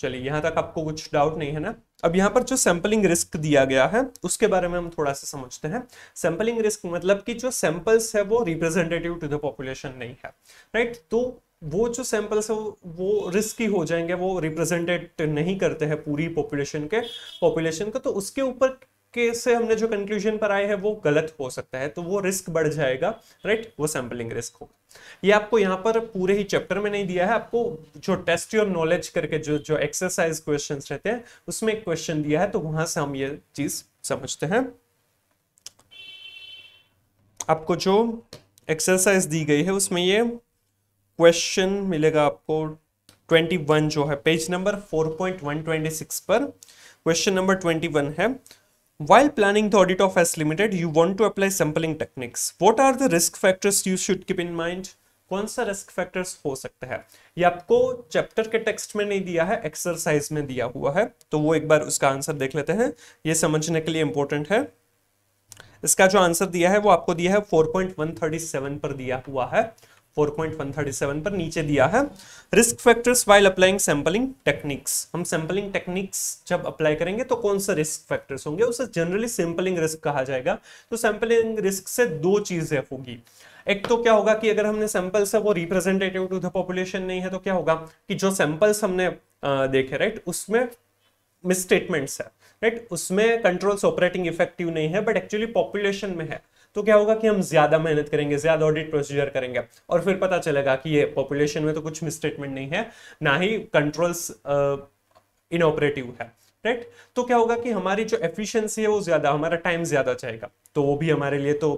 चलिए यहां तक आपको कुछ डाउट नहीं है ना अब यहाँ पर जो सैम्पलिंग रिस्क दिया गया है उसके बारे में हम थोड़ा सा समझते हैं सैम्पलिंग रिस्क मतलब कि जो सैंपल्स है वो रिप्रेजेंटेटिव टू द पॉपुलेशन नहीं है राइट तो वो जो सैंपल्स है वो रिस्क ही हो जाएंगे वो रिप्रेजेंटेट नहीं करते हैं पूरी पॉपुलेशन के पॉपुलेशन का तो उसके ऊपर केस से हमने जो कंक्लूजन पर आए हैं वो गलत हो सकता है तो वो रिस्क बढ़ जाएगा राइट वो सैम्पलिंग रिस्क होगा ये आपको यहाँ पर पूरे ही चैप्टर में नहीं दिया है आपको जो टेस्ट योर नॉलेज करके जो जो एक्सरसाइज क्वेश्चन रहते हैं उसमें एक क्वेश्चन दिया है तो वहां से हम ये चीज समझते हैं आपको जो एक्सरसाइज दी गई है उसमें ये क्वेश्चन मिलेगा आपको 21 जो है पेज नंबर 4.126 पर क्वेश्चन नंबर 21 है While planning the audit of S Limited, you want to apply sampling techniques. What are the risk factors you should keep in mind? कौन सा रिस्क फैक्टर्स हो सकता है ये आपको चैप्टर के टेक्स्ट में नहीं दिया है एक्सरसाइज में दिया हुआ है तो वो एक बार उसका आंसर देख लेते हैं ये समझने के लिए इंपॉर्टेंट है इसका जो आंसर दिया है वो आपको दिया है 4.137 पर दिया हुआ है 4.137 पर नीचे दिया है risk factors while applying sampling techniques हम सैम्पलिंग टेक्निक्स जब अप्लाई करेंगे तो कौन सा रिस्क फैक्टर्स होंगे उसे जनरली सैम्पलिंग रिस्क कहा जाएगा तो सैम्पलिंग रिस्क से दो चीजें होगी एक तो क्या होगा कि अगर हमने सैंपल्स है वो रिप्रेजेंटेटिव टू द पॉपुलेशन नहीं है तो क्या होगा कि जो सैंपल्स हमने देखे राइट उसमें मिसस्टेटमेंट्स है राइट उसमें कंट्रोल्स ऑपरेटिंग इफेक्टिव नहीं है बट एक्चुअली पॉपुलेशन में है तो क्या होगा कि हम ज्यादा मेहनत करेंगे ज्यादा ऑडिट प्रोसीजर करेंगे और फिर पता चलेगा कि ये पॉपुलेशन में तो कुछ मिसस्टेटमेंट नहीं है ना ही कंट्रोल्स इनऑपरेटिव uh, है राइट तो क्या होगा कि हमारी जो एफिशिएंसी है वो ज़्यादा हमारा टाइम ज़्यादा जाएगा तो वो भी हमारे लिए तो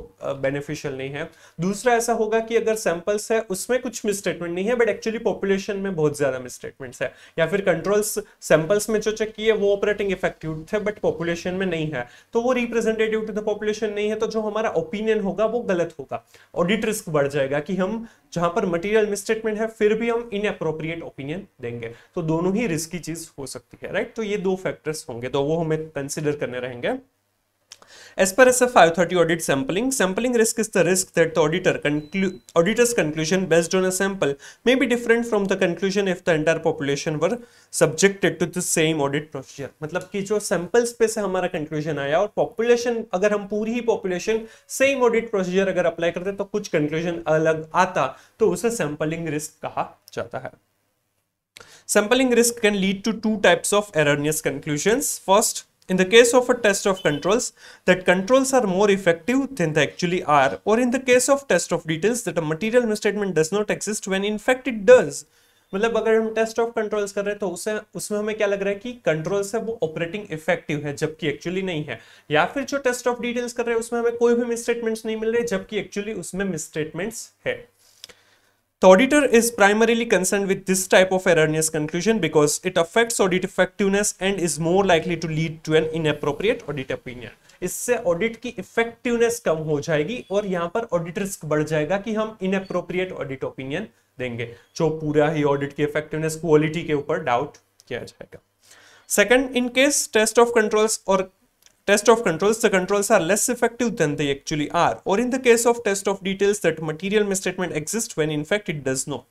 बेनिफिशियल नहीं है दूसरा ऐसा होगा कि अगर सैंपल्स है उसमें कुछ मिसस्टेटमेंट नहीं है बट एक्चुअली पॉपुलेशन में बहुत ज़्यादा मिसस्टेटमेंट्स है या फिर कंट्रोल्स सैंपल्स में जो चेक किए वो ऑपरेटिंग इफेक्टिव थे बट पॉपुलेशन में नहीं है तो वो रिप्रेजेंटेटिव टू द पॉपुलेशन नहीं है तो जो हमारा ओपिनियन होगा वो गलत होगा ऑडिट रिस्क बढ़ जाएगा कि हम जहां पर मटेरियल मिसस्टेटमेंट है फिर भी हम इनअप्रोप्रिएट ओपिनियन देंगे तो दोनों ही रिस्की चीज हो सकती है राइट तो ये दो फैक्टर फैक्टर्स होंगे तो वो हमें कंसिडर करने रहेंगे as per S F five thirty audit sampling sampling risk is the risk that auditor auditor's conclusion based on a sample may be different from the conclusion if the entire population were subjected to the same audit procedure मतलब कि जो samples पे से हमारा conclusion आया और population अगर हम पूरी ही पॉपुलेशन सेम ऑडिट प्रोसीजर अगर अप्लाई करते तो कुछ कंक्लूजन अलग आता तो उसे सैम्पलिंग रिस्क कहा जाता है Sampling risk can lead to two types of erroneous conclusions. First, in the case of a test of controls, that controls are more effective than they actually are, or in the case of test of details, that a material misstatement does not exist when in fact it does. मतलब अगर हम test of controls कर रहे हैं तो उसे उसमें हमें क्या लग रहा है कि कंट्रोल्स है वो ऑपरेटिंग इफेक्टिव है जबकि एक्चुअली नहीं है या फिर जो टेस्ट ऑफ डिटेल्स कर रहे हैं उसमें हमें कोई भी मिसस्टेटमेंट्स नहीं मिल रहे जबकि एक्चुअली उसमें मिसस्टेटमेंट्स है The auditor is primarily concerned with this type of erroneous conclusion because it affects audit effectiveness and is more likely to lead to an inappropriate audit opinion. इससे ऑडिट की effectiveness कम हो जाएगी और यहाँ पर ऑडिट रिस्क बढ़ जाएगा कि हम इनअप्रोप्रिएट ऑडिट ओपिनियन देंगे जो पूरा ही ऑडिट की इफेक्टिवनेस क्वालिटी के ऊपर डाउट किया जाएगा second in case test of controls और Test of controls, the controls are less effective than they actually are, or in the case of test of details that material misstatement exists when in fact it does not.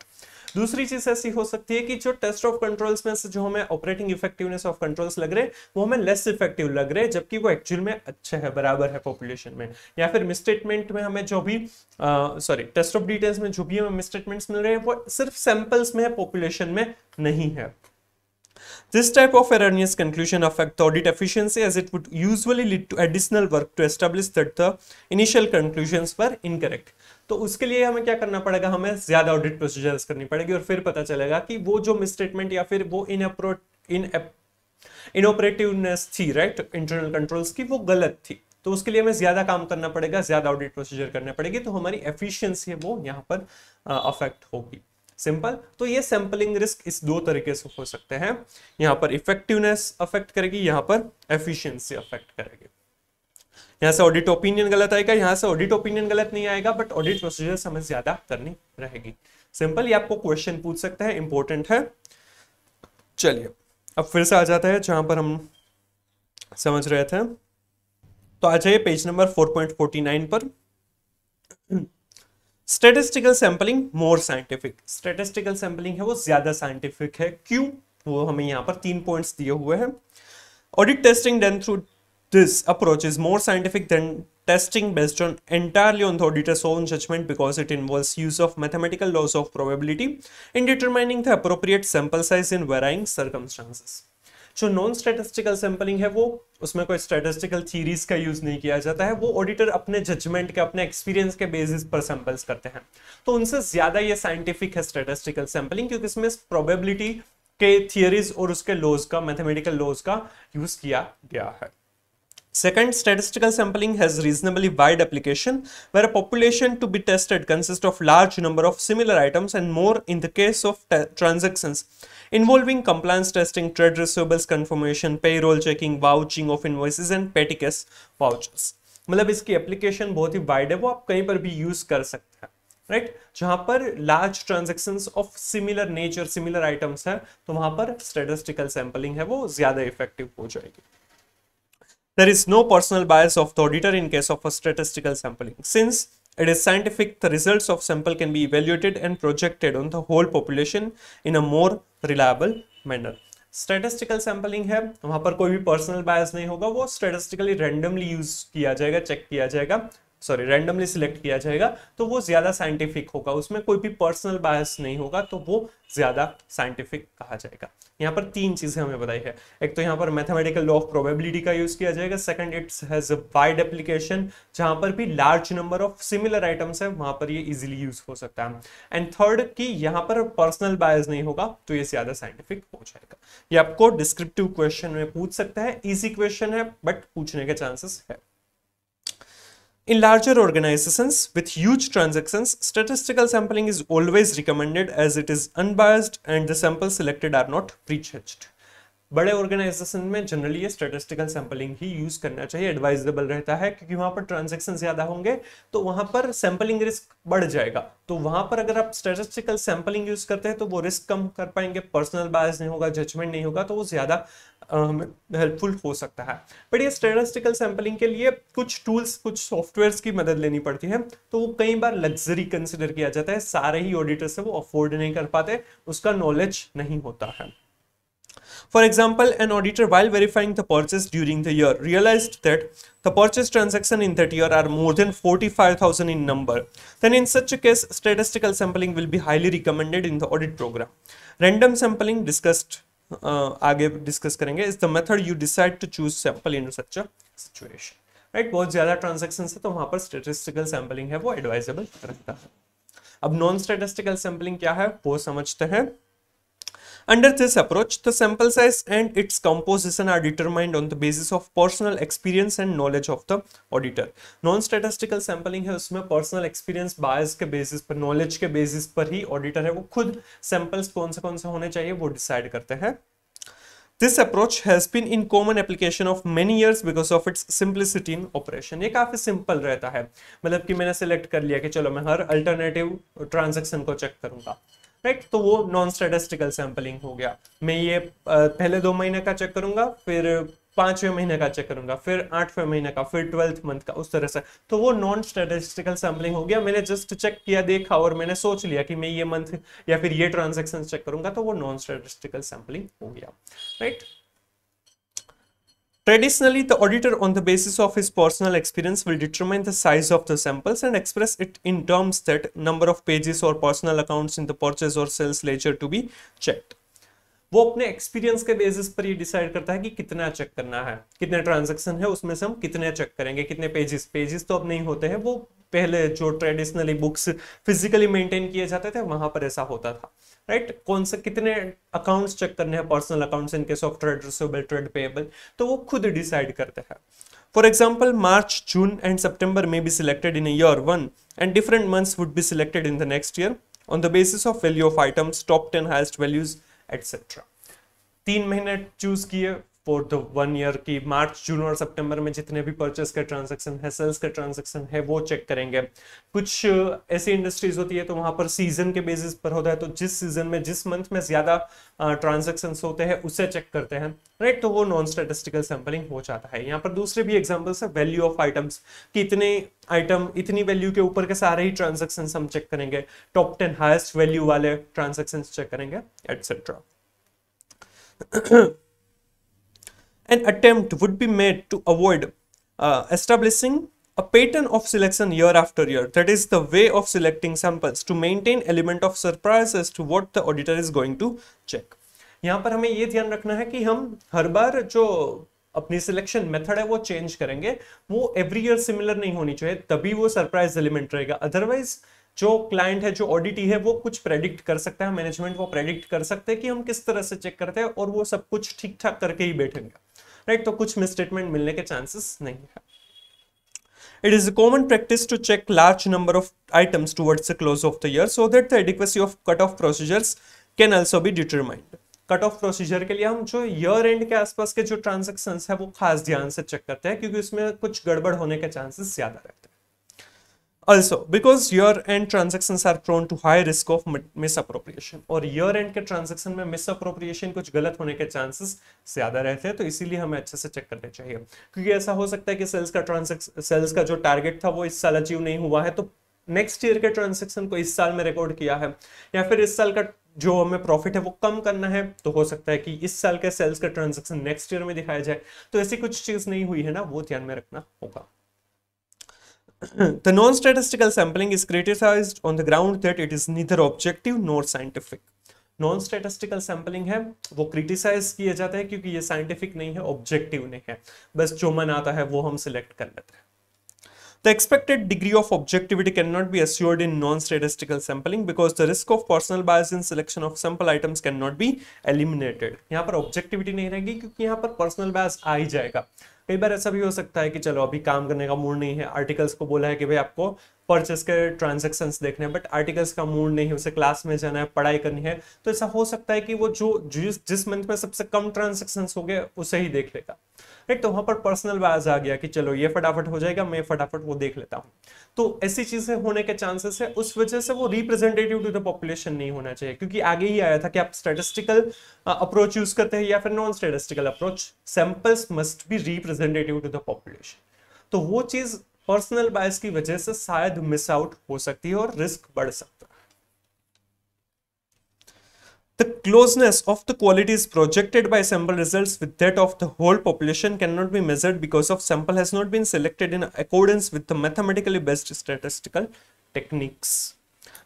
दूसरी चीज ऐसी हो सकती है कि जो test of controls में से जो हमें ऑपरेटिंग इफेक्टिवनेस ऑफ कंट्रोल्स लग रहे हैं वो हमें लेस इफेक्टिव लग रहे हैं जबकि वो एक्चुअल में अच्छे है बराबर है पॉपुलेशन में या फिर मिसस्टेटमेंट में हमें जो भी सॉरी टेस्ट ऑफ डिटेल्स में जो भी हमें मिसस्टेटमेंट्स मिल रहे हैं वो सिर्फ सैंपल्स में है पॉपुलेशन में नहीं है This type of erroneous conclusion affect audit efficiency as it would usually lead to additional work to establish that the initial conclusions were incorrect. तो उसके लिए हमें क्या करना पड़ेगा हमें ज़्यादा ऑडिट प्रोसीजर्स करनी पड़ेगी और फिर पता चलेगा कि वो जो मिसस्टेटमेंट या फिर वो इन इन इनऑपरेटिवनेस थी राइट इंटरनल कंट्रोल्स की वो गलत थी तो उसके लिए हमें ज़्यादा काम करना पड़ेगा ज़्यादा ऑडिट प्रोसीजर करना पड़ेगी तो हमारी एफिशिएंसी वो यहाँ पर अफेक्ट होगी सिंपल तो ये सैंपलिंग रिस्क इस दो तरीके से हो सकते हैं यहां पर इफेक्टिवनेस अफेक्ट करेगी यहां पर एफिशिएंसी अफेक्ट करेगी यहां से ऑडिट ओपिनियन गलत आएगा यहां से ऑडिट ओपिनियन गलत नहीं आएगा बट ऑडिट प्रोसीजर हमें ज्यादा करनी रहेगी सिंपल ये आपको क्वेश्चन पूछ सकते हैं इंपॉर्टेंट है है. चलिए अब फिर से आ जाता है जहां पर हम समझ रहे थे तो आ जाइए पेज नंबर 4.49 पर statistical sampling more scientific statistical sampling है वो ज्यादा साइंटिफिक है क्यों वो हमें यहाँ पर तीन पॉइंट्स दिए हुए हैं audit testing done through this approach is more scientific than testing based on entirely on the auditor's own judgement because it involve use of mathematical laws of probability in determining the appropriate sample size in varying circumstances जो non statistical sampling है वो उसमें कोई statistical theories का use नहीं किया जाता है वो ऑडिटर अपने जजमेंट के अपने एक्सपीरियंस के बेसिस पर सैंपल्स करते हैं तो उनसे ज़्यादा ये साइंटिफिक है स्टेटिस्टिकल सैंपलिंग क्योंकि इसमें प्रोबेबिलिटी के थियरीज और उसके लॉज का मैथमेटिकल लॉज का यूज़ किया गया है Second, statistical sampling has reasonably wide application where a population to be tested consist of large number of similar items and more in the case of transaction involving compliance testing, trade receivables confirmation, payroll checking, vouching of invoices and petty cash vouchers. मतलब इसकी application बहुत ही wide है वो आप कहीं पर भी use कर सकते हैं राइट जहां पर large transaction of similar nature similar items है तो वहां पर स्टेटिस्टिकल सैंपलिंग है वो ज्यादा इफेक्टिव हो जाएगी there is no personal bias of the auditor in case of statistical sampling since It is scientific, the results of sample can be evaluated and projected on the whole population in a more reliable manner. Statistical sampling है वहाँ पर कोई भी personal bias नहीं होगा वो statistically randomly use किया जाएगा चेक किया जाएगा सॉरी रैंडमली सिलेक्ट किया जाएगा तो वो ज़्यादा साइंटिफिक होगा उसमें कोई भी पर्सनल बायस नहीं होगा तो वो ज़्यादा साइंटिफिक कहा जाएगा यहाँ पर तीन चीज़ें हमें बताई है एक तो यहाँ पर मैथमेटिकल लॉ ऑफ प्रोबेबिलिटी का यूज़ किया जाएगा second its has wide application जहां पर भी large number of similar items है वहां पर ये इजिली यूज हो सकता है एंड थर्ड कि यहाँ पर पर्सनल बायस नहीं होगा तो ये ज़्यादा साइंटिफिक हो जाएगा ये आपको डिस्क्रिप्टिव क्वेश्चन में पूछ सकता है इजी क्वेश्चन है बट पूछने के चांसेस है In larger organizations with huge transactions, statistical sampling is always recommended as it is unbiased and the samples selected are not prejudged. बड़े ऑर्गेनाइजेशन में जनरली ये स्टेटिस्टिकल सैम्पलिंग ही यूज करना चाहिए एडवाइजेबल रहता है क्योंकि वहां पर ट्रांजेक्शन ज्यादा होंगे तो वहां पर सैम्पलिंग रिस्क बढ़ जाएगा तो वहां पर अगर आप स्टेटिस्टिकल सैम्पलिंग यूज करते हैं तो वो रिस्क कम कर पाएंगे पर्सनल बायस नहीं होगा जजमेंट नहीं होगा तो वो ज्यादा हेल्पफुल um, हो सकता है बट ये स्टेटिस्टिकल सैम्पलिंग के लिए कुछ टूल्स कुछ सॉफ्टवेयर्स की मदद लेनी पड़ती है तो वो कई बार लग्जरी कंसिडर किया जाता है सारे ही ऑडिटर से वो अफोर्ड नहीं कर पाते उसका नॉलेज नहीं होता है For example, an auditor while verifying the purchase during the year realized that the purchase transaction in that year are more than 45,000 in number. Then in such a case, statistical sampling will be highly recommended in the audit program. Random sampling discussed आगे discuss करेंगे is the method you decide to choose sample in such situation right बहुत ज़्यादा transaction है तो वहां पर statistical sampling है वो एडवाइजेबल रखता है अब नॉन स्टेटिस्टिकल सैंपलिंग क्या है वो समझते हैं Under this approach, the sample size and its composition are determined on the basis of personal experience and knowledge of the auditor. Non-statistical sampling है उसमें personal experience bias के basis पर knowledge के basis पर ही auditor है वो खुद samples कौन से कौन से होने चाहिए वो decide करते हैं This approach has been in common application of many years because of its simplicity in operation. ये काफी simple रहता है मतलब कि मैंने select कर लिया कि चलो मैं हर alternative transaction को check करूंगा राइट तो वो नॉन स्टेटिस्टिकल सैम्पलिंग हो गया मैं ये पहले दो महीने का चेक करूंगा फिर पांचवें महीने का चेक करूंगा फिर आठवें महीने का फिर ट्वेल्थ मंथ का उस तरह से तो वो नॉन स्टेटिस्टिकल सैम्पलिंग हो गया मैंने जस्ट चेक किया देखा और मैंने सोच लिया कि मैं ये मंथ या फिर ये ट्रांजेक्शन चेक करूंगा तो वो नॉन स्टेटिस्टिकल सैम्पलिंग हो गया right Traditionally, the auditor on the basis of his personal experience will determine the size of the samples and express it in terms that number of pages or personal accounts in the purchase or sales ledger to be checked. वो अपने experience के basis पर ये decide करता है कि कितना check करना है कितने ट्रांजैक्शन है उसमें से हम कितने चेक करेंगे कितने पेजेस पेजेस तो अब नहीं होते हैं वो पहले जो ट्रेडिशनली बुक्स फिजिकली मेंटेन किए जाते थे वहां पर ऐसा होता था राइट right? कौन सा कितने अकाउंट्स चेक करने हैं पर्सनल अकाउंट्स इनके of trade receivable trade payable तो वो खुद डिसाइड करते हैं for example March June and September में be selected in year one and different months would be selected in the next year on the basis of value of items top ten highest values etcetera तीन महीने choose किए for the one year की मार्च जून और सितंबर में जितने भी purchase का transaction है सेल्स का ट्रांजैक्शन है वो चेक करेंगे कुछ uh, ऐसी इंडस्ट्रीज होती है तो वहां पर सीजन के बेसिस पर होता है तो जिस सीजन में जिस मंथ में ज़्यादा ट्रांजेक्शन uh, होते हैं उसे चेक करते हैं राइट तो वो नॉन स्टेटिस्टिकल सैम्पलिंग हो जाता है यहाँ पर दूसरे भी एग्जाम्पल्स है वैल्यू ऑफ आइटम्स कि इतने आइटम इतनी वैल्यू के ऊपर के सारे ही ट्रांजेक्शन हम चेक करेंगे टॉप टेन हाइस्ट वैल्यू वाले ट्रांजेक्शन चेक करेंगे etcetera [clears throat] an attempt would be made to avoid uh, establishing a pattern of selection year after year, that is the way of selecting samples to maintain element of surprise as to what the auditor is going to check. यहाँ पर हमें ये ध्यान रखना है कि हम हर बार जो अपनी सिलेक्शन मेथड है वो चेंज करेंगे वो एवरी ईयर सिमिलर नहीं होनी चाहिए तभी वो सरप्राइज एलिमेंट रहेगा अदरवाइज जो क्लाइंट है जो ऑडिटी है वो कुछ प्रेडिक्ट कर सकता है मैनेजमेंट वो प्रेडिक्ट कर सकते हैं कि हम किस तरह से चेक करते हैं और वो सब कुछ ठीक ठाक करके ही बैठेंगे राइट तो कुछ मिसस्टेटमेंट मिलने के चांसेस नहीं है it is a common practice to check large number of items towards the close of the year so that the adequacy of cut off procedures can also be determined cut off procedure के लिए हम जो year and के आसपास के जो transaction है वो खास ध्यान से चेक करते हैं क्योंकि उसमें कुछ गड़बड़ होने के चांसेस ज्यादा रहते हैं Also, because year-end transactions are prone to high risk of misappropriation और year-end के transaction में misappropriation कुछ गलत होने के chances ज़्यादा रहते हैं तो इसीलिए हमें अच्छे से चेक करने चाहिए क्योंकि ऐसा हो सकता है कि सेल्स का ट्रांजेक्शन सेल्स का जो टारगेट था वो इस साल अचीव नहीं हुआ है तो नेक्स्ट ईयर के ट्रांजेक्शन को इस साल में रिकॉर्ड किया है या फिर इस साल का जो हमें प्रॉफिट है वो कम करना है तो हो सकता है कि इस साल के सेल्स का ट्रांजेक्शन नेक्स्ट ईयर में दिखाया जाए तो ऐसी कुछ चीज़ नहीं हुई है ना वो ध्यान में रखना होगा the non-statistical sampling is criticized on the ground that it is neither objective nor scientific Non-statistical sampling है वो criticize किया जाता है क्योंकि ये scientific नहीं है objective नहीं है बस जो मन आता है वो हम select कर लेते हैं The expected degree of objectivity cannot be assured in non-statistical sampling because the risk of personal bias in selection of sample items cannot be eliminated. यहाँ पर objectivity नहीं रहेगी क्योंकि यहाँ पर personal bias आ ही जाएगा कई बार ऐसा भी हो सकता है कि चलो अभी काम करने का मूड नहीं है आर्टिकल्स को बोला है कि भाई आपको परचेस के ट्रांजेक्शन देखने हैं बट आर्टिकल्स का मूड नहीं है उसे क्लास में जाना है पढ़ाई करनी है तो ऐसा हो सकता है कि वो जो जिस जिस मंथ में सबसे कम ट्रांजेक्शन हो गए उसे ही देख लेगा राइट तो वहां पर पर्सनल बायस आ गया कि चलो ये फटाफट हो जाएगा मैं फटाफट वो देख लेता हूँ तो ऐसी चीजें होने के चांसेस है उस वजह से वो रिप्रेजेंटेटिव टू द पॉपुलेशन नहीं होना चाहिए क्योंकि आगे ही आया था कि आप स्टेटिस्टिकल अप्रोच यूज करते हैं या फिर non statistical approach samples must be representative to the population तो वो चीज पर्सनल बायस की वजह से शायद मिस आउट हो सकती है और रिस्क बढ़ सकता है The closeness of the qualities projected by sample results with that of the whole population cannot be measured because of sample has not been selected in accordance with the mathematically based statistical techniques.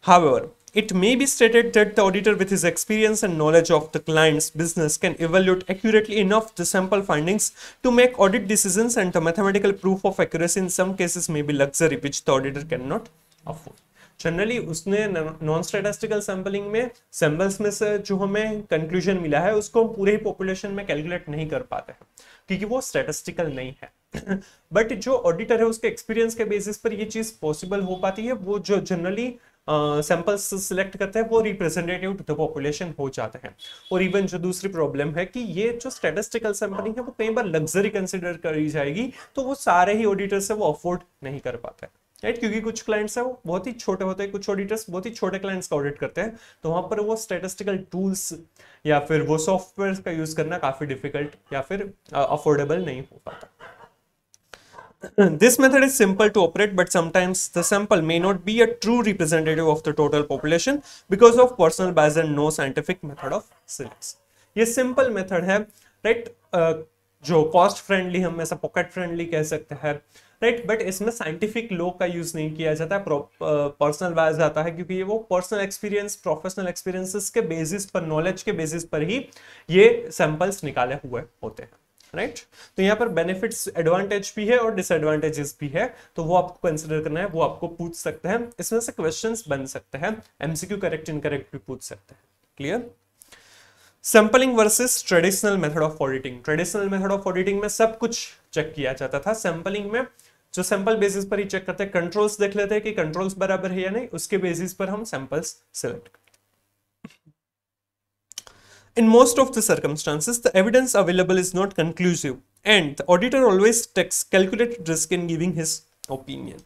However, it may be stated that the auditor with his experience and knowledge of the client's business can evaluate accurately enough the sample findings to make audit decisions and the mathematical proof of accuracy in some cases may be luxury which the auditor cannot afford. Generally उसने non statistical sampling में samples में से जो हमें conclusion मिला है उसको हम पूरे ही पॉपुलेशन में कैलकुलेट नहीं कर पाते हैं क्योंकि वो स्टेटिस्टिकल नहीं है बट [clears throat] जो ऑडिटर है उसके एक्सपीरियंस के बेसिस पर ये चीज़ पॉसिबल हो पाती है वो जो जनरली सैंपल्स सिलेक्ट करते हैं वो रिप्रेजेंटेटिव टू द पॉपुलेशन हो जाते हैं और इवन जो दूसरी प्रॉब्लम है कि ये जो स्टेटिस्टिकल सैंपलिंग है वो कई बार लग्जरी कंसिडर करी जाएगी तो वो सारे ही ऑडिटर से वो अफोर्ड नहीं कर पाते हैं राइट क्योंकि कुछ क्लाइंट्स है वो बहुत ही छोटे होते हैं कुछ ऑडिटर्स बहुत ही छोटे क्लाइंट्स का ऑडिट करते हैं तो वहां पर वो स्टेटिस्टिकल टूल्स या फिर वो सॉफ्टवेयर का यूज़ करना काफ़ी डिफिकल्ट या फिर अफोर्डेबल नहीं हो पाता this method is simple to operate but sometimes the sample may not be a true representative of the total population because of personal bias and no scientific method of selection ये simple method है right right? uh, जो cost friendly हम ऐसा pocket friendly कह सकते हैं right but इसमें scientific लोग का यूज़ नहीं किया जाता है पर्सनल वायज जाता है क्योंकि ये वो पर्सनल एक्सपीरियंस प्रोफेशनल एक्सपीरियंसेस के बेसिस पर नॉलेज के बेसिस पर ही ये सैंपल्स निकाले हुए होते हैं राइट right? तो यहाँ पर बेनिफिट्स एडवांटेज भी है और डिसएडवांटेजेस भी है तो वो आपको कंसिडर करना है वो आपको पूछ सकते हैं इसमें से क्वेश्चन बन सकते हैं एमसीक्यू करेक्ट इनकरेक्ट भी पूछ सकते हैं clear sampling versus traditional method of auditing traditional method of auditing में सब कुछ चेक किया जाता था सैंपलिंग में जो सैंपल बेसिस पर ही चेक करते हैं कंट्रोल्स देख लेते हैं कि कंट्रोल्स बराबर है या नहीं उसके बेसिस पर हम samples select in most of the circumstances the evidence available is not conclusive and auditor always takes calculated risk in giving his opinion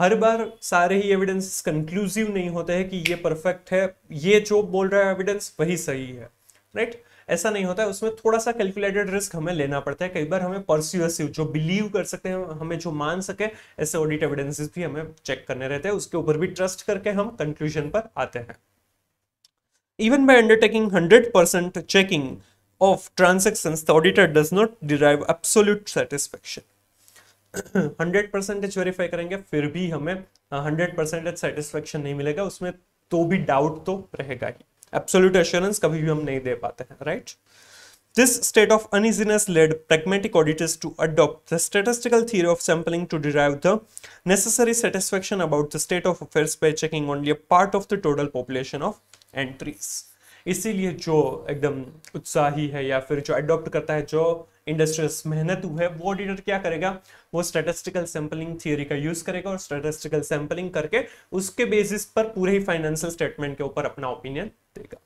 हर बार सारे ही एविडेंस कंक्लूसिव नहीं होते हैं कि ये परफेक्ट है ये जो बोल रहा है एविडेंस वही सही है राइट ऐसा नहीं होता है उसमें थोड़ा सा कैलकुलेटेड रिस्क हमें लेना पड़ता है कई बार हमें परस्यूसिव जो बिलीव कर सकते हैं हमें जो मान सके ऐसे ऑडिट एविडेंसेस भी हमें चेक करने रहते हैं उसके ऊपर भी ट्रस्ट करके हम कंक्लूजन पर आते हैं even by undertaking 100% checking of transaction the auditor does not derive absolute satisfaction 100 percentage verify करेंगे फिर भी हमें 100 परसेंटेज सेटिस्फेक्शन नहीं मिलेगा उसमें तो भी डाउट तो रहेगा ही एब्सोल्यूट एश्योरेंस कभी भी हम नहीं दे पाते हैं right this state of uneasiness led pragmatic auditors to adopt the statistical theory of sampling to derive the necessary satisfaction about the state of affairs by checking only a part of the total population of entries इसीलिए जो एकदम उत्साही है या फिर जो adopt करता है जो इंडस्ट्रियस मेहनत है वो ऑडिटर क्या करेगा वो स्टेटिस्टिकल सैम्पलिंग थियोरी का यूज करेगा और स्टेटिस्टिकल सैम्पलिंग करके उसके बेसिस पर पूरे ही फाइनेंशियल स्टेटमेंट के ऊपर अपना ओपिनियन देगा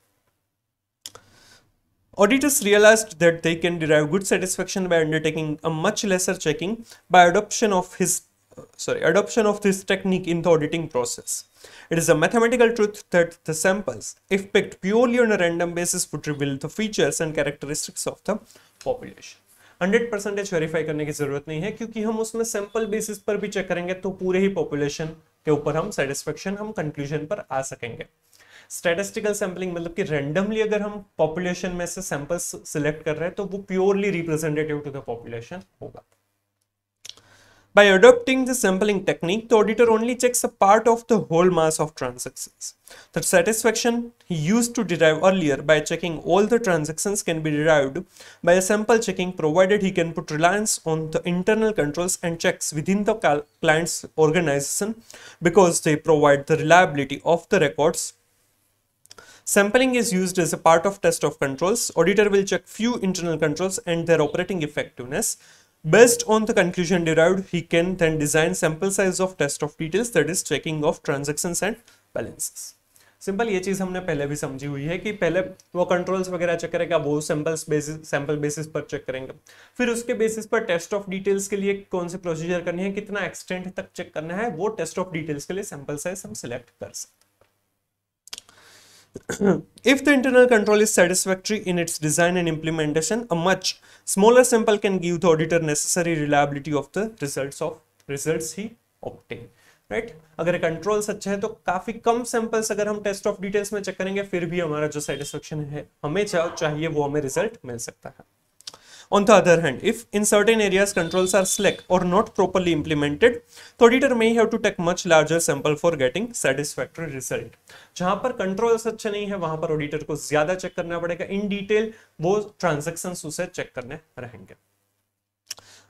Auditors realized that they can derive good satisfaction by undertaking a much lesser checking by adoption of his sorry adoption of this technique in the auditing process. It is a mathematical truth that the samples, if picked purely on a random basis, would reveal the features and characteristics of the population. 100 percentage verify karne ki zarurat nahi hai kyunki hum usme sample basis par bhi check karenge to pure hi population ke upar hum satisfaction hum conclusion par aa sakenge statistical sampling मतलब कि randomly अगर हम population में से samples select कर रहे हैं तो वो purely representative to the population होगा By adopting the sampling technique, the auditor only checks a part of the whole mass of transactions. The satisfaction he used to derive earlier by checking all the transactions can be derived by a sample checking provided he can put reliance on the internal controls and checks within the client's organization because they provide the reliability of the records Sampling is used as a part of test of controls. Auditor will check few internal controls and their operating effectiveness. Based on the conclusion derived, he can then design sample size of test of details that is checking of transactions and balances. Simple ये चीज़ हमने पहले भी समझी हुई है कि पहले वो कंट्रोल्स वगैरह चेक करेगा वो सैम्पल्स बेसिस सैंपल बेसिस पर चेक करेंगे फिर उसके बेसिस पर टेस्ट ऑफ डिटेल्स के लिए कौन सी प्रोसीजर करनी है कितना एक्सटेंट तक चेक करना है वो टेस्ट ऑफ डिटेल्स के लिए सैंपल साइज हम सिलेक्ट कर सकते हैं if the internal control is satisfactory in its design and implementation, a much smaller sample can give the auditor necessary reliability of the results of results he obtain. Right right? अगर controls अच्छे हैं तो काफी कम samples अगर हम test of details में check करेंगे फिर भी हमारा जो सेटिस्फेक्शन है हमें चाहिए वो हमें रिजल्ट मिल सकता है On the other hand, if in certain areas controls are slack or not properly implemented, the auditor may have to take much larger sample for getting satisfactory result. जहां पर कंट्रोल्स अच्छे नहीं है वहां पर ऑडिटर को ज्यादा चेक करना पड़ेगा इन डिटेल वो ट्रांजेक्शन उसे चेक करने रहेंगे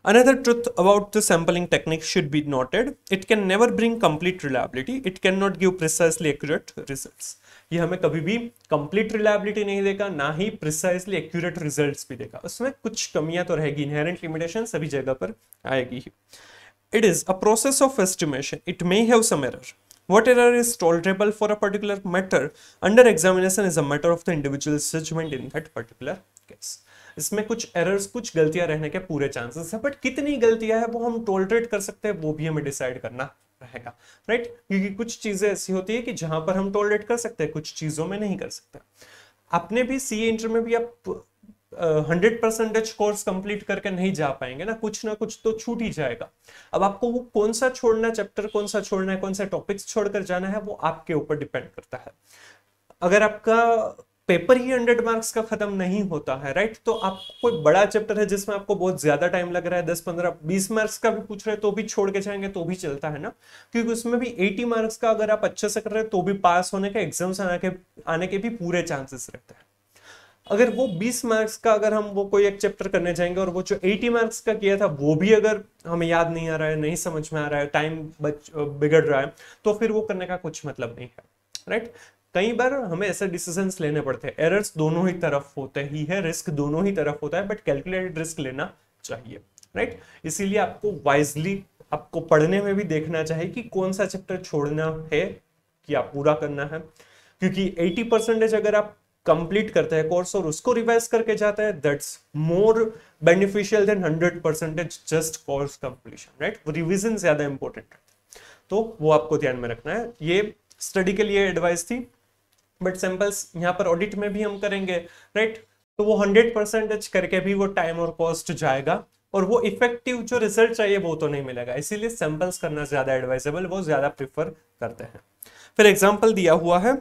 Another truth about the sampling technique should be noted. It can never bring complete reliability. It cannot give precisely accurate results. ये हमें कभी भी complete reliability नहीं देगा ना ही precisely accurate results भी देगा उसमें कुछ कमियां तो रहेगी inherent limitation सभी जगह पर आएगी ही it is a process of estimation it may have some error what error is tolerable for a particular matter under examination is a matter of the individual's judgment in that particular case इसमें कुछ errors कुछ गलतियां रहने के पूरे chances है but कितनी गलतियां है वो हम टोलरेट कर सकते हैं वो भी हमें डिसाइड करना रहेगा राइट क्योंकि कुछ चीजें ऐसी होती है कि जहां पर हम टोलरेट कर सकते हैं कुछ चीजों में नहीं कर सकते अपने भी सी इंटर में भी आप हंड्रेड परसेंटेज कोर्स कंप्लीट करके नहीं जा पाएंगे ना कुछ ना कुछ तो छूट ही जाएगा अब आपको वो कौन सा छोड़ना है चैप्टर कौन सा छोड़ना है कौन सा टॉपिक्स छोड़कर जाना है वो आपके ऊपर डिपेंड करता है अगर आपका पेपर ही हंड्रेड मार्क्स का खत्म नहीं होता है राइट तो आप कोई बड़ा चैप्टर है जिसमें आपको बहुत ज्यादा टाइम लग रहा है दस पंद्रह बीस मार्क्स का भी पूछ रहे हैं तो भी छोड़ के जाएंगे तो भी चलता है ना क्योंकि उसमें भी एटी मार्क्स का अगर आप अच्छे से कर रहे हैं तो भी पास होने के एग्जाम्स आने के आने के भी पूरे चांसेस रहते हैं अगर वो 20 मार्क्स का अगर हम वो कोई एक चैप्टर करने जाएंगे और वो जो 80 मार्क्स का किया था वो भी अगर हमें याद नहीं आ रहा है नहीं समझ में आ रहा है टाइम बिगड़ रहा है तो फिर वो करने का कुछ मतलब नहीं है राइट कई बार हमें ऐसे डिसीजन लेने पड़ते हैं एरर्स दोनों ही तरफ होते ही है रिस्क दोनों ही तरफ होता है बट कैलकुलेटेड रिस्क लेना चाहिए राइट इसीलिए आपको वाइजली आपको पढ़ने में भी देखना चाहिए कि कौन सा चैप्टर छोड़ना है कि आप पूरा करना है क्योंकि 80 परसेंटेज अगर आप कंप्लीट करते हैं कोर्स और उसको रिवाइज करके जाते हैं that's more beneficial than 100 percentage just course completion right revision ज्यादा इंपॉर्टेंट है तो वो आपको ध्यान में रखना है ये स्टडी के लिए एडवाइस थी बट सैंपल्स यहाँ पर ऑडिट में भी हम करेंगे राइट right? तो वो हंड्रेड परसेंटेज करके भी वो टाइम और कॉस्ट जाएगा और वो इफेक्टिव जो रिजल्ट चाहिए वो तो नहीं मिलेगा इसीलिए सैंपल्स करना ज्यादा एडवाइजेबल वो ज्यादा प्रिफर करते हैं फिर एग्जाम्पल दिया हुआ है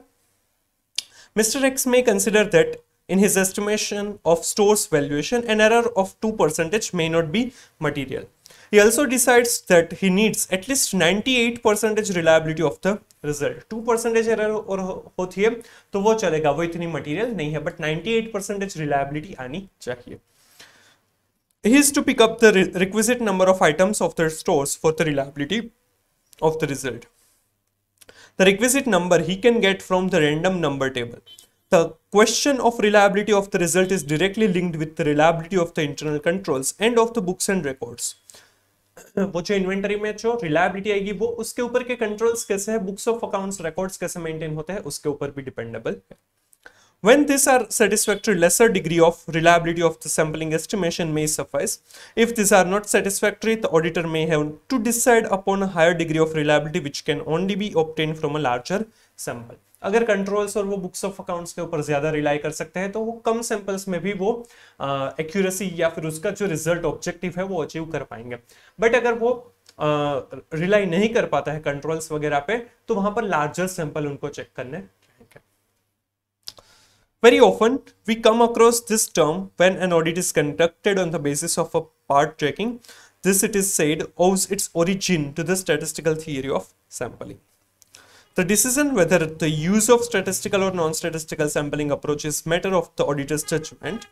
मिस्टर एक्स में consider that in his estimation of store's valuation an error of two percentage may not be material He also decides that he needs at least 98% reliability of the result. Two percentage error or होती है तो वो चलेगा वो इतनी material नहीं है but 98 percentage reliability आनी चाहिए is to pick up the requisite number of items of the stores for the reliability of the result. The requisite number he can get from the random number table. The question of reliability of the result is directly linked with the reliability of the internal controls and of the books and records. वो जो inventory में जो reliability आएगी वो उसके ऊपर के controls कैसे है बुक्स ऑफ अकाउंट्स रिकॉर्ड्स कैसे मेंटेन होते हैं उसके ऊपर भी डिपेंडेबल है When these are satisfactory, lesser degree of reliability of the sampling estimation may suffice. If these are not satisfactory, the auditor may have to decide upon a higher degree of reliability which can only be obtained from a larger sample. अगर controls और वो books of accounts के ऊपर ज़्यादा rely कर सकते हैं तो वो कम सैंपल्स में भी वो एक्यूरेसी या फिर उसका जो रिजल्ट ऑब्जेक्टिव है वो अचीव कर पाएंगे बट अगर वो रिलाई uh, नहीं कर पाता है कंट्रोल्स वगैरह पे तो वहां पर लार्जर सैंपल उनको चेक करने Very often, we come across this term when an audit is conducted on the basis of a part checking. This, it is said, owes its origin to the statistical theory of sampling. The decision whether the use of statistical or non-statistical sampling approach is matter of the auditor's judgment.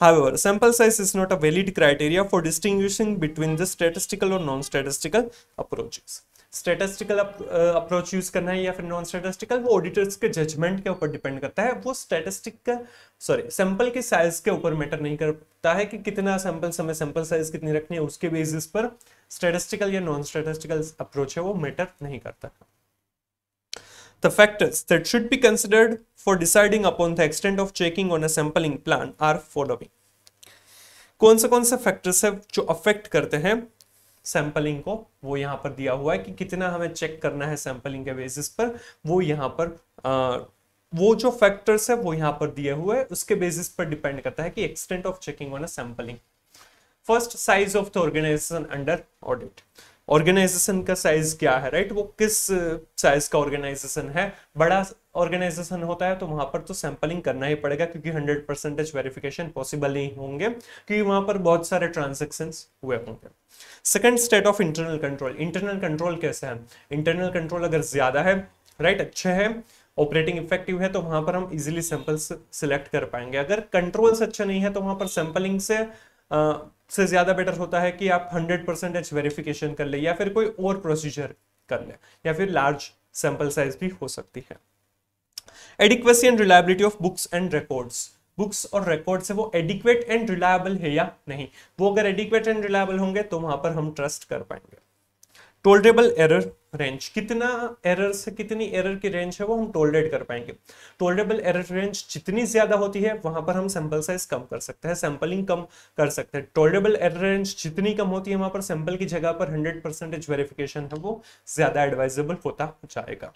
However, sample size is not a valid criteria for distinguishing between the statistical or non-statistical approaches. Statistical approach use करना है या फिर non statistical वो auditors के judgement के ऊपर depend करता है वो स्टेटिस्टिक का सॉरी सैंपल के साइज के ऊपर मैटर नहीं करता है कि कितना सैंपल समय सैंपल साइज कितनी रखनी है उसके बेसिस पर स्टेटिस्टिकल या नॉन स्टेटिस्टिकल अप्रोच है वो मैटर नहीं करता है. The factors that should be considered for deciding upon the extent of checking on a sampling plan are following. कौन से कौन से फैक्टर्स है जो अफेक्ट करते हैं सैंपलिंग को वो यहां पर दिया हुआ है कि कितना हमें चेक करना है सैंपलिंग के बेसिस पर वो यहां पर आ, वो जो फैक्टर्स है वो यहां पर दिए हुए हैं उसके बेसिस पर डिपेंड करता है कि extent of checking on a sampling first size of the organisation under audit organisation का साइज क्या है राइट वो किस साइज का ऑर्गेनाइजेशन है बड़ा ऑर्गेनाइजेशन होता है तो वहां पर तो सैंपलिंग करना ही पड़ेगा क्योंकि हंड्रेड परसेंटेज वेरिफिकेशन पॉसिबल नहीं होंगे क्योंकि वहां पर बहुत सारे ट्रांजेक्शन हुए होंगे second state of internal control internal control कैसे है इंटरनल कंट्रोल अगर ज्यादा है राइट right, अच्छे है ऑपरेटिंग इफेक्टिव है तो वहां पर हम इजिली सैंपल्स सिलेक्ट कर पाएंगे अगर कंट्रोल्स अच्छा नहीं है तो वहां पर सैंपलिंग से से ज्यादा बेटर होता है कि आप हंड्रेड परसेंटेज वेरिफिकेशन कर ले या फिर कोई और प्रोसीजर कर ले या फिर लार्ज सैंपल साइज भी हो सकती है adequacy and reliability of books and records books और रिकॉर्ड्स है वो एडिक्वेट एंड रिलायबल है या नहीं वो अगर एडिक्वेट एंड रिलायबल होंगे तो वहां पर हम ट्रस्ट कर पाएंगे टोलरेबल एरर रेंज कितना एरर से कितनी एरर की रेंज है वो हम टोलरेट कर पाएंगे टोलरेबल एरर रेंज जितनी ज्यादा होती है वहां पर हम सैंपल साइज कम कर सकते हैं सैंपलिंग कम कर सकते हैं टोलरेबल एरर रेंज जितनी कम होती है वहां पर सैंपल की जगह पर हंड्रेड परसेंटेज वेरिफिकेशन है वो ज्यादा एडवाइजेबल होता जाएगा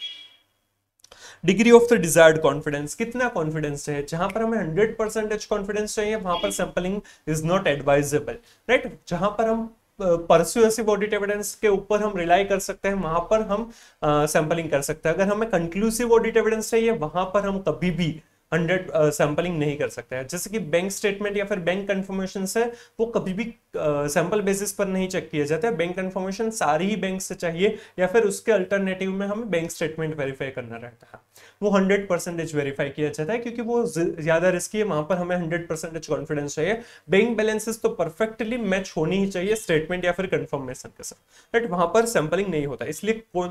degree of the desired confidence कितना कॉन्फिडेंस है जहां पर हमें हंड्रेड परसेंटेज कॉन्फिडेंस चाहिए वहां पर sampling is not advisable right जहां पर हम परस्यूसिव ऑडिट एविडेंस के ऊपर हम रिलाई कर सकते हैं वहां पर हम सैंपलिंग कर सकते हैं अगर हमें कंक्लूसिव ऑडिट एविडेंस चाहिए वहां पर हम कभी भी हंड्रेड सैम्पलिंग नहीं कर सकता है जैसे कि बैंक स्टेटमेंट या फिर बैंक कन्फर्मेशन है वो कभी भी uh, बेसिस पर नहीं चेक किया जाता है बैंक कन्फर्मेशन सारी ही बैंक से चाहिए या फिर उसके अल्टरनेटिव में हमें बैंक स्टेटमेंट वेरीफाई करना रहता है वो हंड्रेड परसेंटेज वेरीफाई किया जाता है क्योंकि वो ज्यादा रिस्की है वहां पर हमें हंड्रेड परसेंटेज कॉन्फिडेंस चाहिए बैंक बैलेंसेस तो परफेक्टली मैच होनी ही चाहिए स्टेटमेंट या फिर कन्फर्मेशन के साथ बट वहां पर सैंपलिंग नहीं होता इसलिए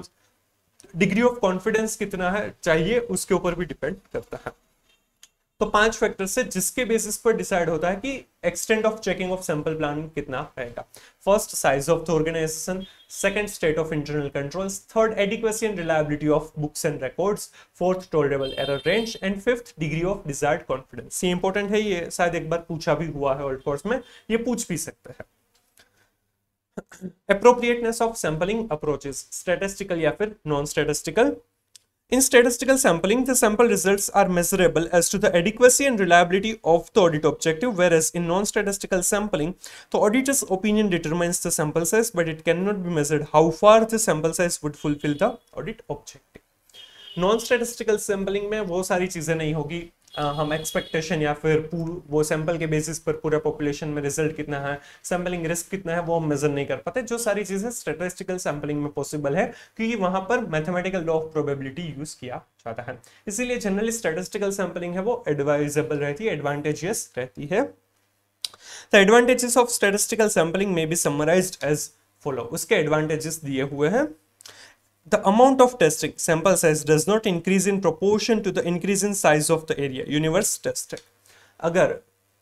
डिग्री ऑफ कॉन्फिडेंस कितना है चाहिए उसके ऊपर भी डिपेंड करता है तो पांच फैक्टर से जिसके बेसिस पर डिसाइड होता है कि extent of checking of sample plan कितना रहेगा first size of the organisation second state of internal controls third adequacy and reliability of books and records fourth tolerable error range and fifth degree of desired confidence ये important है ये शायद एक बार पूछा भी हुआ है ऑल्ड कोर्स में ये पूछ भी सकते हैं appropriateness of sampling approaches statistical या फिर non statistical In statistical sampling, the sample results are measurable as to the adequacy and reliability of the audit objective, whereas in non-statistical sampling, the auditor's opinion determines the sample size, but it cannot be measured how far the sample size would fulfill the audit objective. Non-statistical sampling may वो सारी चीज़ें हम expectation या फिर वो sample के basis पर पूरा पॉपुलेशन में रिजल्ट कितना है सैम्पलिंग रिस्क कितना है वो हम मेजर नहीं कर पाते जो सारी चीज़ें स्टेटिस्टिकल सैम्पलिंग में पॉसिबल है क्योंकि वहां पर mathematical law of probability use किया जाता है इसीलिए जनरली स्टेटिस्टिकल सैम्पलिंग है वो एडवाइजेबल रहती है एडवांटेजियस रहती है the advantages of statistical sampling में बी समराइज एज फॉलो उसके एडवांटेजेस दिए हुए हैं the amount of testing sample size does not increase in proportion to the increase in size of the area universe tested अगर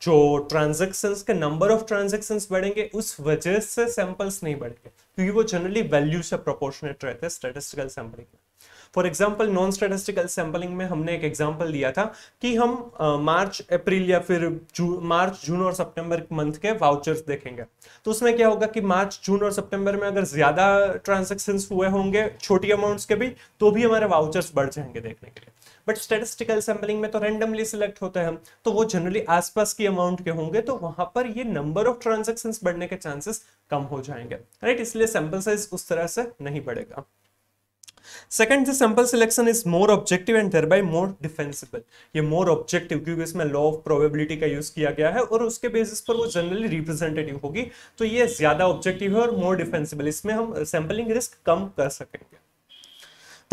जो transaction के number of transaction बढ़ेंगे उस वजह से सैंपल्स नहीं बढ़ेंगे क्योंकि वो जनरली वैल्यू से प्रोपोर्शनेट रहते हैं स्टेटिस्टिकल सैंपलिंग में for example non statistical sampling में हमने एक एग्जाम्पल दिया था कि हम मार्च uh, अप्रैल या फिर जू, मार्च जून और सितंबर मंथ के वाउचर्स देखेंगे तो उसमें क्या होगा कि मार्च जून और सितंबर में अगर ज्यादा ट्रांजेक्शन हुए होंगे छोटी अमाउंट्स के भी तो भी हमारे वाउचर्स बढ़ जाएंगे देखने के लिए बट स्टेटिस्टिकल सैम्पलिंग में तो रेंडमली सिलेक्ट होते हैं तो वो जनरली आसपास की अमाउंट के होंगे तो वहां पर ये नंबर ऑफ ट्रांजेक्शन बढ़ने के चांसेस कम हो जाएंगे राइट right? इसलिए सैंपल साइज उस तरह से नहीं बढ़ेगा सेकंड जो sample selection is more objective and thereby more defensible ये मोर ऑब्जेक्टिव क्योंकि इसमें लॉ ऑफ प्रोबेबिलिटी का यूज किया गया है और उसके बेसिस पर वो जनरली रिप्रेजेंटेटिव होगी तो ये ज्यादा ऑब्जेक्टिव है और मोर डिफेंसिबल इसमें हम सैंपलिंग रिस्क कम कर सकेंगे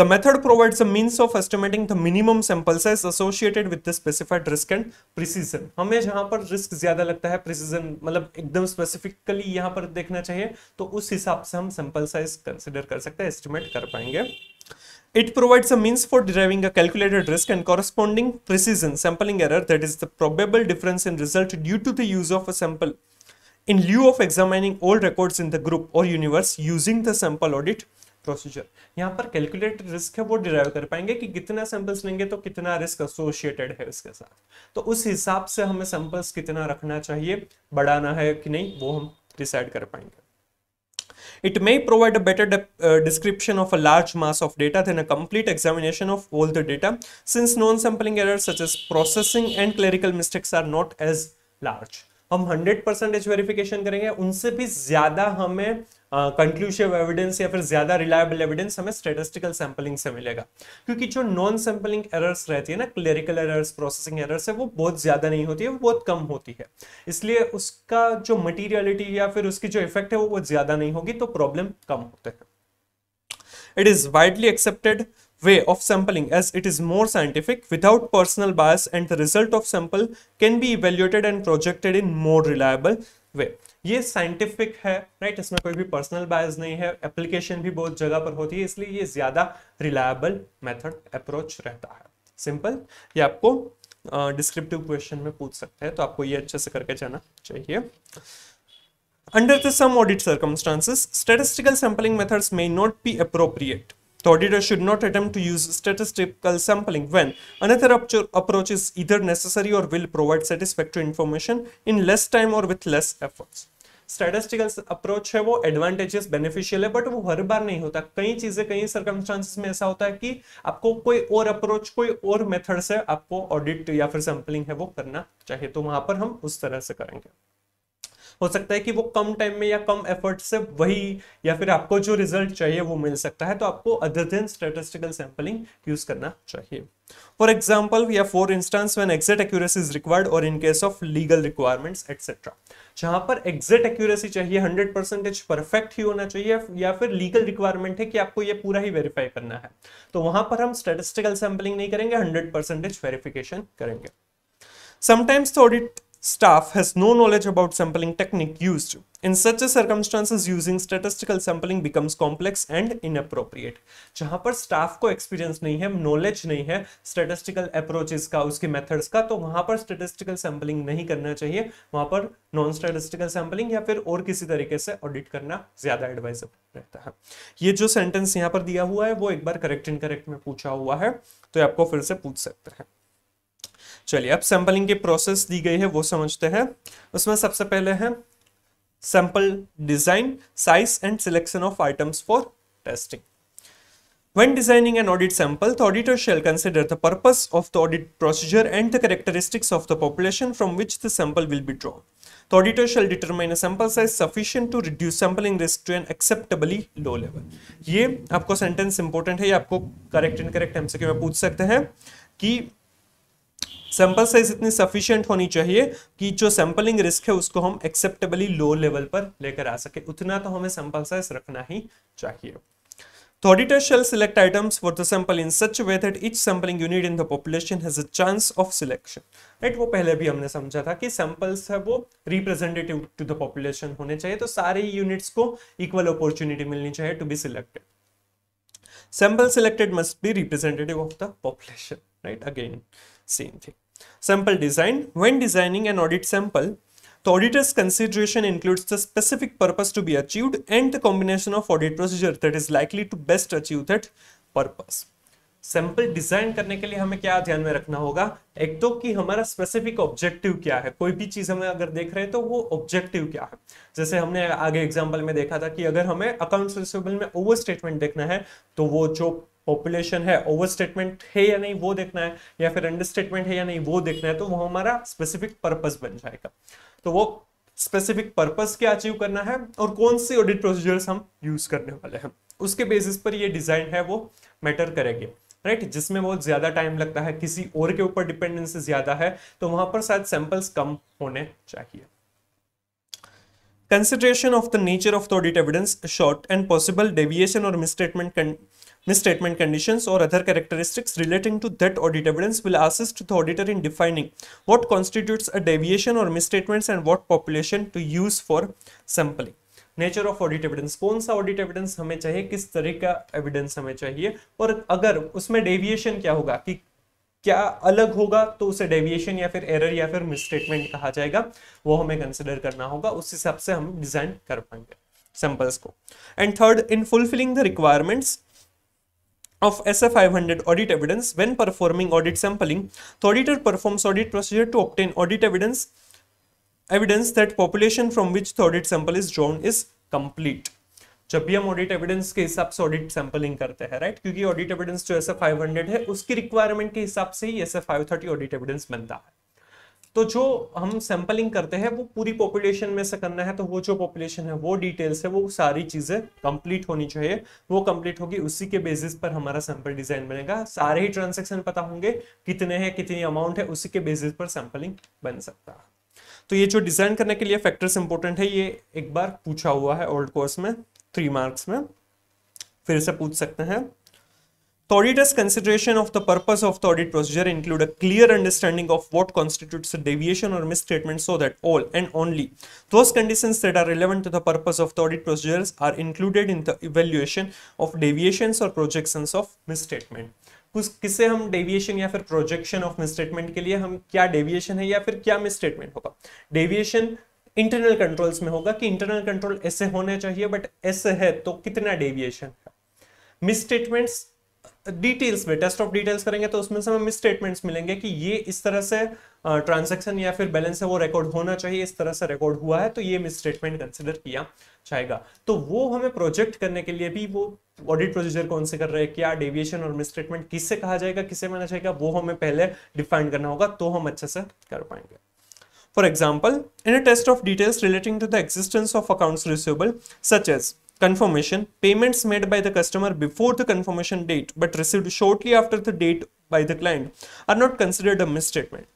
The method provides a means of estimating the minimum sample size associated with the specified risk and precision. हमें जहां पर risk ज्यादा लगता है precision मतलब एकदम specifically यहां पर देखना चाहिए तो उस हिसाब से हम सैंपल size consider कर सकते हैं एस्टिमेट कर पाएंगे it provides a means for deriving a calculated risk and corresponding precision sampling error that is the probable difference in result due to the use of a sample in lieu of examining old records in the group और universe using the sample audit procedure यहाँ पर calculate risk है वो derive कर पाएंगे कि कितना samples लेंगे तो कितना रिस्क एसोसिएटेड है इसके साथ तो उस हिसाब से हमें सैंपल्स कितना रखना चाहिए बढ़ाना है कि नहीं वो हम डिसाइड कर पाएंगे it may provide a better description of a large mass of data than a complete examination of all the data since non sampling error such as processing and clerical mistakes are not as large हम 100 percentage verification करेंगे उनसे भी ज्यादा हमें conclusive evidence या फिर ज़्यादा reliable evidence हमें स्टेटिस्टिकल सैम्पलिंग से मिलेगा क्योंकि जो नॉन सैम्पलिंग एरर्स रहती है ना क्लेरिकल एरर्स प्रोसेसिंग एरर्स है वो बहुत ज़्यादा नहीं होती है वो बहुत कम होती है इसलिए उसका जो मटीरियलिटी या फिर उसकी जो इफेक्ट है वो बहुत ज़्यादा नहीं होगी तो प्रॉब्लम कम होते हैं it is widely accepted way of sampling as it is more scientific without personal bias and the result of sample can be evaluated and projected in more reliable way ये साइंटिफिक है right इसमें कोई भी personal bias नहीं है application भी बहुत जगह पर होती है इसलिए ये ज्यादा रिलायबल मेथड अप्रोच रहता है सिंपल ये आपको डिस्क्रिप्टिव क्वेश्चन में पूछ सकते हैं तो आपको ये अच्छे से करके जाना चाहिए under the some audit circumstances statistical sampling methods may not be appropriate The auditor should not attempt to use statistical sampling when another approach is either necessary or will provide satisfactory information in less time or with less efforts. Statistical approach है वो advantages beneficial है but वो हर बार नहीं होता कई चीजें कई circumstances में ऐसा होता है कि आपको कोई और अप्रोच कोई और मेथड से आपको ऑडिट या फिर सैम्पलिंग है वो करना चाहिए तो वहां पर हम उस तरह से करेंगे हो सकता है कि वो कम टाइम में या कम एफर्ट से वही या फिर आपको जो रिजल्ट चाहिए वो मिल सकता है तो आपको other than statistical sampling use करना चाहिए फॉर एग्जाम्पल या for instance when exact accuracy is required और in case of legal requirements etcetera जहां पर एग्जैक्ट एक्यूरेसी चाहिए हंड्रेड परसेंटेज परफेक्ट ही होना चाहिए या फिर लीगल रिक्वायरमेंट है कि आपको ये पूरा ही वेरीफाई करना है तो वहां पर हम स्टेटिस्टिकल सैंपलिंग नहीं करेंगे हंड्रेड परसेंटेज वेरिफिकेशन करेंगे समटाइम्स तो audit staff has no knowledge about sampling technique used. In such circumstances, using statistical sampling becomes complex and inappropriate. जहां पर staff को experience नहीं है knowledge नहीं है statistical approaches का उसके methods का तो वहां पर statistical sampling नहीं करना चाहिए वहां पर नॉन स्टेटिस्टिकल सैम्पलिंग या फिर और किसी तरीके से ऑडिट करना ज्यादा एडवाइजेबल रहता है ये जो सेंटेंस यहाँ पर दिया हुआ है वो एक बार करेक्ट इनकरेक्ट में पूछा हुआ है तो आपको फिर से पूछ सकते हैं चलिए अब सैंपलिंग के प्रोसेस दी गई है वो समझते हैं उसमें सबसे पहले है sample design size and selection of items for testing When designing an audit sample, the auditor shall consider the purpose of the audit procedure and the characteristics of the population from which the sample will be drawn. The auditor shall determine a sample size sufficient to reduce sampling risk to an acceptably low level. ये आपको sentence important है ये आपको correct and correct MCQ में पूछ सकते हैं कि सैंपल साइज इतनी सफिशियंट होनी चाहिए कि जो सैंपलिंग रिस्क है उसको हम एक्सेप्टेबली लो लेवल पर लेकर आ सके उतना तो हमें सैंपल साइज रखना ही चाहिए The तो auditor shall select items for the sample in such a way that each sampling unit in the population has a chance of right वो पहले भी हमने समझा था कि सैंपल्स है वो रिप्रेजेंटेटिव टू द पॉपुलेशन होने चाहिए तो सारे यूनिट्स को इक्वल अपॉर्चुनिटी मिलनी चाहिए to be selected sample selected must be representative of the population right again same thing Sample design. When designing an audit sample, the auditor's consideration includes the specific purpose to be achieved and the combination of audit procedure that is likely to best achieve that purpose. Sample design करने के लिए हमें क्या ध्यान में रखना होगा एक तो कि हमारा स्पेसिफिक ऑब्जेक्टिव क्या है कोई भी चीज हमें अगर देख रहे हैं तो वो ऑब्जेक्टिव क्या है जैसे हमने आगे एग्जांपल में देखा था कि अगर हमें अकाउंट्स रिसिवेबल में ओवर स्टेटमेंट देखना है तो वो जो पॉपुलेशन है ओवर स्टेटमेंट है या नहीं वो देखना है या फिर अंडर स्टेटमेंट है या नहीं वो देखना है तो वो हमारा स्पेसिफिक पर्पज बन जाएगा तो वो स्पेसिफिक पर्पज क्या अचीव करना है और कौन सी ऑडिट प्रोसीजर्स हम यूज करने वाले हैं उसके बेसिस पर ये डिजाइन है वो मैटर करेंगे राइट right? जिसमें बहुत ज्यादा टाइम लगता है किसी और के ऊपर डिपेंडेंसी ज्यादा है तो वहां पर शायद सैंपल्स कम होने चाहिए consideration of the nature of the audit evidence short and possible deviation और मिसस्टेटमेंट मिस स्टेटमेंट कंडीशन और other characteristics relating to that audit evidence will assist the auditor in defining what constitutes a deviation और misstatements and what population to use for sampling nature of audit evidence कौन सा audit evidence हमें चाहिए किस तरह का evidence हमें चाहिए और अगर उसमें डेविएशन क्या होगा कि क्या अलग होगा तो उसे डेविएशन या फिर एरर या फिर मिसस्टेटमेंट कहा जाएगा वो हमें कंसिडर करना होगा उस हिसाब से हम डिजाइन कर पाएंगे सैंपल्स को and third in fulfilling the requirements of SF500 audit evidence when performing audit sampling, the auditor performs audit procedure to obtain audit evidence evidence that population from which the audit sample is drawn is complete. जब भी हम audit evidence के हिसाब से audit sampling करते हैं right क्योंकि audit evidence जो एस एफ फाइव हंड्रेड है उसकी रिक्वायरमेंट के हिसाब से ही S F five thirty audit evidence बनता है तो जो हम सैंपलिंग करते हैं वो पूरी पॉपुलेशन में से करना है तो वो जो पॉपुलेशन है वो डिटेल्स है वो सारी चीज़ें कंप्लीट होनी चाहिए वो कंप्लीट होगी उसी के बेसिस पर हमारा सैंपल डिजाइन बनेगा सारे ही ट्रांजेक्शन पता होंगे कितने हैं कितनी अमाउंट है उसी के बेसिस पर सैंपलिंग बन सकता है तो ये जो डिजाइन करने के लिए फैक्टर्स इंपोर्टेंट है ये एक बार पूछा हुआ है ओल्ड कोर्स में थ्री मार्क्स में फिर से पूछ सकते हैं The auditor's consideration of the purpose of the audit procedure include a clear understanding of what constitutes a deviation or misstatement so that all and only those conditions that are relevant to the purpose of the audit procedures are included in the evaluation of deviations or projections of misstatement. उस किससे हम deviation या फिर projection of misstatement के लिए हम क्या deviation है या फिर क्या मिसस्टेटमेंट होगा डेविएशन इंटरनल कंट्रोल्स में होगा कि इंटरनल कंट्रोल ऐसे होने चाहिए बट ऐसे है तो कितना डेविएशन है मिसस्टेटमेंट्स डिटेल्स में टेस्ट ऑफ डिटेल्स करेंगे तो उसमें से हमें स्टेटमेंट्स मिलेंगे कि ये इस तरह से ट्रांजेक्शन या फिर बैलेंस है वो रिकॉर्ड होना चाहिए इस तरह से रिकॉर्ड हुआ है तो ये स्टेटमेंट कंसिडर किया जाएगा तो वो हमें प्रोजेक्ट करने के लिए भी वो ऑडिट प्रोसीजर कौन से कर रहे हैं क्या डेविएशन और मिस स्टेटमेंट किससे कहा जाएगा किससे माना जाएगा वो हमें पहले डिफाइन करना होगा तो हम अच्छे से कर पाएंगे for example in a test of details relating to the existence of accounts receivable such as confirmation payments made by the customer before the confirmation date but received shortly after the date by the client are not considered a misstatement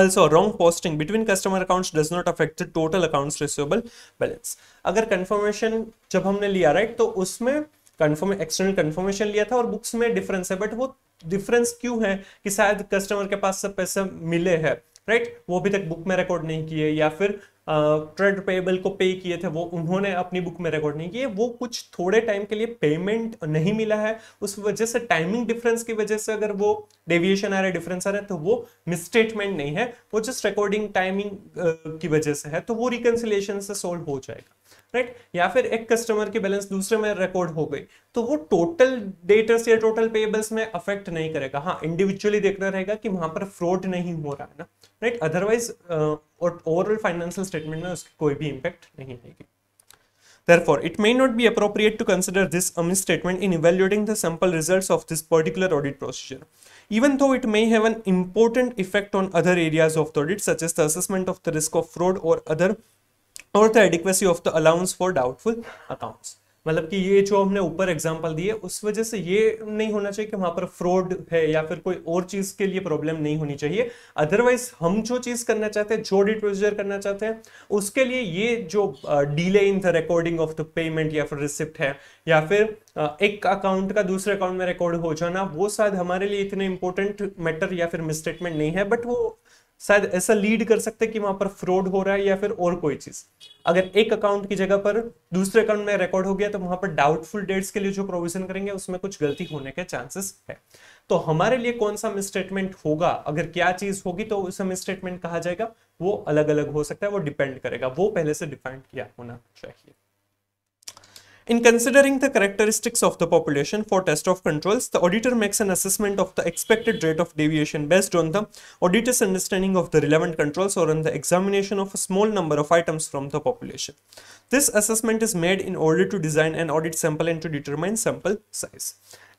also wrong posting between customer accounts does not affect the total accounts receivable balance अगर confirmation जब हमने लिया right, तो उसमें confirm external confirmation लिया था और books में difference है but वो difference क्यों है कि शायद customer के पास सब पैसे मिले हैं right? वो अभी तक book में record नहीं किए या फिर ट्रेड पेबल को पे किए थे वो उन्होंने अपनी बुक में रिकॉर्ड नहीं किए वो कुछ थोड़े टाइम के लिए पेमेंट नहीं मिला है उस वजह से टाइमिंग डिफरेंस की वजह से अगर वो डेविएशन आ रहा है डिफरेंस आ रहा है तो वो मिसस्टेटमेंट नहीं है वो जस्ट रिकॉर्डिंग टाइमिंग की वजह से है तो वो रिकन्सिलेशन से सोल्व हो जाएगा राइट या फिर एक कस्टमर की बैलेंस दूसरे में रिकॉर्ड हो गई तो वो टोटल डेटर्स या टोटल पेबल्स में अफेक्ट नहीं करेगा हाँ इंडिविजुअली देखना रहेगा कि वहां पर फ्रॉड नहीं हो रहा है ना right otherwise overall financial statement में उसकी कोई भी इम्पैक्ट नहीं आएगी therefore it may not be appropriate to consider this a misstatement in evaluating the sample results of this particular audit procedure even though it may have an important effect on other areas of the audit such as the assessment of the risk of fraud or other और the adequacy of the allowance for doubtful accounts मतलब कि ये जो हमने ऊपर example दिए उस वजह से ये नहीं होना चाहिए कि वहां पर फ्रॉड है या फिर कोई और चीज के लिए प्रॉब्लम नहीं होनी चाहिए अदरवाइज हम जो चीज करना चाहते हैं जो डिटोजर करना चाहते हैं उसके लिए ये जो delay in the recording of the payment या फिर रिसिप्ट है या फिर एक अकाउंट का दूसरे अकाउंट में रिकॉर्ड हो जाना वो शायद हमारे लिए इतने इंपॉर्टेंट मैटर या फिर मिसस्टेटमेंट नहीं है बट वो शायद ऐसा लीड कर सकते हैं कि वहां पर फ्रॉड हो रहा है या फिर और कोई चीज अगर एक अकाउंट की जगह पर दूसरे अकाउंट में रिकॉर्ड हो गया तो वहां पर डाउटफुल डेट्स के लिए जो प्रोविजन करेंगे उसमें कुछ गलती होने के चांसेस है तो हमारे लिए कौन सा मिसस्टेटमेंट होगा अगर क्या चीज होगी तो उसे मिसस्टेटमेंट कहा जाएगा वो अलग अलग हो सकता है वो डिपेंड करेगा वो पहले से डिफाइंड किया होना चाहिए In considering the characteristics of the population for test of controls, the auditor makes an assessment of the expected rate of deviation based on the auditor's understanding of the relevant controls or on the examination of a small number of items from the population. This assessment is made in order to design an audit sample and to determine sample size.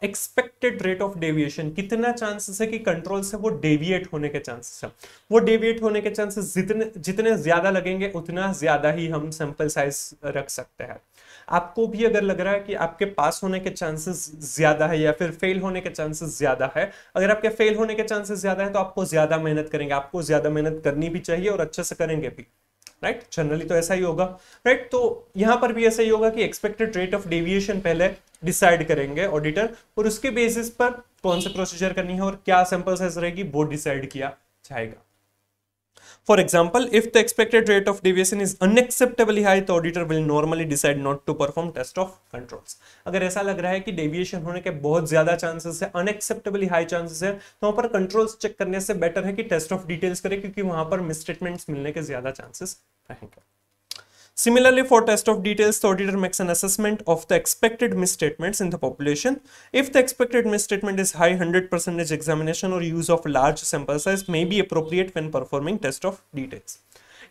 Expected rate of deviation कितना chances है कि control से वो deviate होने के chances हैं वो deviate होने के चांसेस जितने जितने ज़्यादा लगेंगे उतना ज़्यादा ही हम सैंपल साइज रख सकते हैं आपको भी अगर लग रहा है कि आपके पास होने के चांसेस ज़्यादा है या फिर फेल होने के चांसेस ज़्यादा है अगर आपके फेल होने के चांसेस ज़्यादा है तो आपको ज़्यादा मेहनत करेंगे आपको ज़्यादा मेहनत करनी भी चाहिए और अच्छे से करेंगे भी राइट right? जनरली तो ऐसा ही होगा राइट right? तो यहां पर भी ऐसा ही होगा कि एक्सपेक्टेड रेट ऑफ डेविएशन पहले डिसाइड करेंगे ऑडिटर और उसके बेसिस पर कौन से प्रोसीजर करनी है और क्या सैंपल साइज रहेगी वो डिसाइड किया जाएगा For example, if the expected rate of deviation is unacceptably high, the auditor will normally decide not to perform test of controls. अगर ऐसा लग रहा है कि डेविएशन होने के बहुत ज्यादा चांसेस है अनएक्सेप्टेबली हाई चांसेस है तो वहां पर कंट्रोल्स चेक करने से बेटर है कि टेस्ट ऑफ डिटेल्स करें क्योंकि वहां पर मिसस्टेटमेंट्स मिलने के ज्यादा चांसेस रहेंगे Similarly, for test of details, the auditor makes an assessment of the expected misstatements in the population. If the expected misstatement is high, 100% examination or use of large sample size may be appropriate when performing test of details.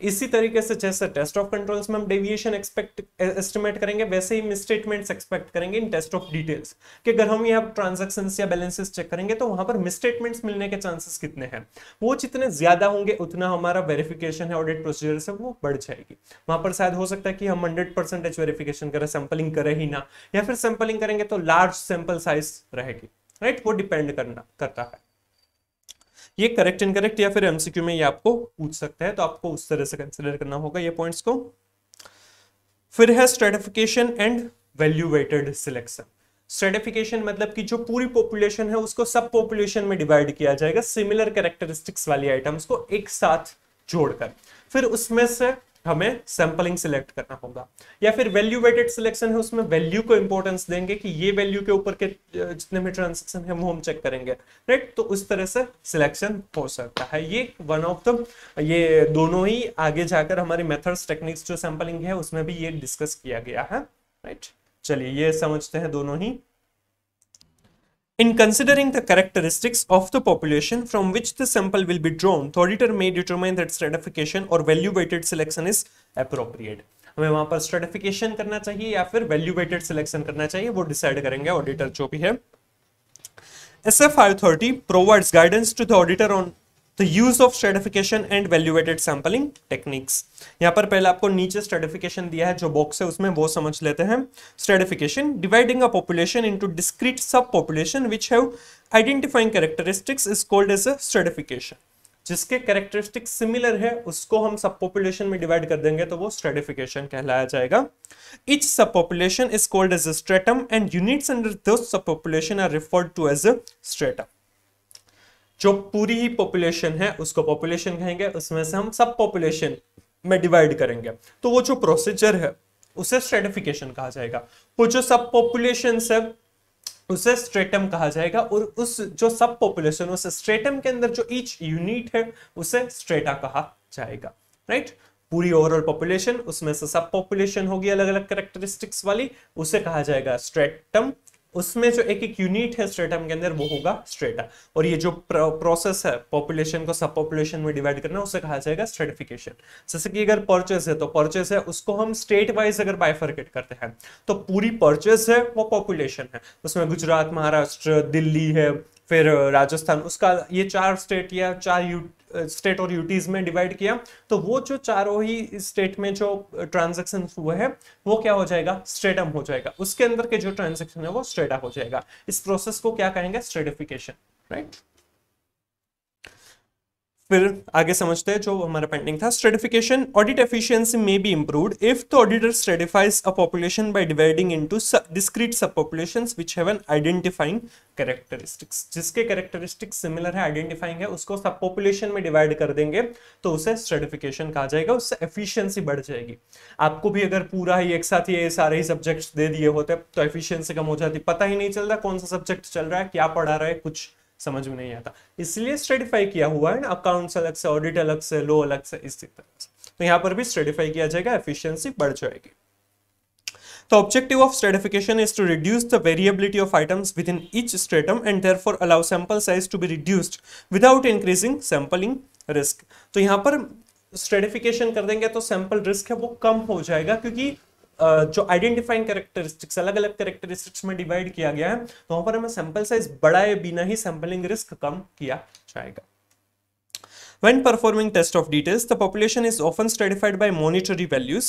इसी तरीके से जैसे test of controls में हम deviation expect estimate करेंगे वैसे ही misstatements expect करेंगे इन test of details कि अगर हम यहाँ ट्रांजेक्शन या बैलेंसेस चेक करेंगे तो वहां पर मिसस्टेटमेंट्स मिलने के चांसेस कितने हैं वो जितने ज्यादा होंगे उतना हमारा वेरिफिकेशन है ऑडिट प्रोसीजर से वो बढ़ जाएगी वहां पर शायद हो सकता है कि हम हंड्रेड परसेंटेज वेरिफिकेशन करें सैम्पलिंग करें ही ना या फिर सैम्पलिंग करेंगे तो लार्ज सैंपल साइज रहेगी राइट वो डिपेंड करना करता है ये करेक्ट इनकरेक्ट या फिर एमसीक्यू में ये आपको पूछ सकता है तो आपको उस तरह से कंसिडर करना होगा ये पॉइंट्स को फिर है stratification and value weighted selection stratification मतलब कि जो पूरी पॉपुलेशन है उसको सब पॉपुलेशन में डिवाइड किया जाएगा सिमिलर कैरेक्टरिस्टिक्स वाली आइटम्स को एक साथ जोड़कर फिर उसमें से हमें सैंपलिंग सिलेक्ट करना होगा या फिर वैल्यू वेटेड सिलेक्शन है उसमें वैल्यू को इंपोर्टेंस देंगे कि ये वैल्यू के ऊपर के जितने भी ट्रांजेक्शन है वो हम चेक करेंगे राइट तो उस तरह से सिलेक्शन हो सकता है ये वन ऑफ द ये दोनों ही आगे जाकर हमारे मेथड्स टेक्निक्स जो सैंपलिंग है उसमें भी ये डिस्कस किया गया है राइट चलिए ये समझते हैं दोनों ही In considering the characteristics of the population from which the sample will be drawn, the auditor may determine that stratification or value weighted selection is appropriate. हमें वहां पर स्ट्रेटिफिकेशन करना चाहिए या फिर वैल्यू वेटेड सिलेक्शन करना चाहिए वो डिसाइड करेंगे ऑडिटर जो भी है S F I thirty provides guidance to the auditor on the use of stratification and value weighted sampling techniques यहां पर पहले आपको नीचे स्ट्रेटिफिकेशन दिया है जो बॉक्स है उसमें वो समझ लेते हैं stratification dividing a population into discrete sub population which have identifying characteristics is called as a stratification जिसके कैरेक्टरिस्टिक्स सिमिलर है उसको हम सब पॉपुलेशन में डिवाइड कर देंगे तो वो स्ट्रेटिफिकेशन कहलाया जाएगा each sub population is called as a stratum and units under this sub population are referred to as a stratum जो पूरी ही पॉपुलेशन है उसको पॉपुलेशन कहेंगे उसमें से हम सब पॉपुलेशन में डिवाइड करेंगे तो वो जो प्रोसीजर है उसे स्ट्रेटिफिकेशन कहा जाएगा वो जो सब पॉपुलेशन है उसे स्ट्रेटम कहा जाएगा और उस जो सब पॉपुलेशन उस स्ट्रेटम के अंदर जो ईच यूनिट है उसे स्ट्रेटा कहा जाएगा राइट पूरी ओवरऑल पॉपुलेशन उसमें से सब पॉपुलेशन होगी अलग अलग करेक्टरिस्टिक्स वाली उसे कहा जाएगा स्ट्रेटम उसमें जो एक एक यूनिट है स्ट्रेटम के अंदर वो होगा स्ट्रेटा और ये जो प्रोसेस है पॉपुलेशन को सब पॉपुलेशन में डिवाइड करना उसे कहा जाएगा स्ट्रेटिफिकेशन जैसे कि अगर परचेस है तो परचेस है उसको हम स्टेट वाइज अगर बाइफर्केट करते हैं तो पूरी परचेस है वो पॉपुलेशन है उसमें गुजरात महाराष्ट्र दिल्ली है फिर राजस्थान उसका ये चार स्टेट या चार यू स्टेट और यूटीज में डिवाइड किया तो वो जो चारों ही स्टेट में जो ट्रांजेक्शन हुए हैं वो क्या हो जाएगा स्ट्रेटम हो जाएगा उसके अंदर के जो ट्रांजेक्शन है वो स्ट्रेटा हो जाएगा इस प्रोसेस को क्या कहेंगे स्ट्रेटिफिकेशन राइट फिर आगे समझते हैं जो हमारा पेंडिंग था स्ट्रेटिफिकेशन ऑडिट एफिशिएंसी में be improved if the auditor stratifies a population by dividing into discrete sub population which have an identifying characteristics जिसके कैरेक्टरिस्टिक्स सिमिलर है आइडेंटिफाइंग है उसको सब पॉपुलेशन में डिवाइड कर देंगे तो उसे स्ट्रेटिफिकेशन कहा जाएगा उससे एफिशियंसी बढ़ जाएगी आपको भी अगर पूरा ही एक साथ ये सारे ही सब्जेक्ट दे दिए होते तो एफिशियंसी कम हो जाती पता ही नहीं चलता कौन सा सब्जेक्ट चल रहा है क्या पढ़ा रहा है कुछ समझ में नहीं आता इसलिए स्ट्रेटिफाई किया हुआ है ना अकाउंट्स अलग से ऑडिट अलग से लो अलग से इसी तरह से तो यहाँ पर भी स्ट्रेटिफाई किया जाएगा एफिशियंसी बढ़ जाएगी तो objective of stratification is to reduce the variability of items within each stratum and therefore allow sample size to be reduced without increasing sampling risk तो यहाँ पर स्ट्रेटिफिकेशन कर देंगे तो सैम्पल रिस्क है वो कम हो जाएगा क्योंकि जो आइडेंटिफाइंग कैरेक्टरिस्टिक्स अलग अलग कैरेक्टरिस्टिक्स में डिवाइड किया गया है तो वहां पर हमें सैंपल साइज बढ़ाए बिना ही सैंपलिंग रिस्क कम किया जाएगा When performing test of details, the population is often stratified by monetary values.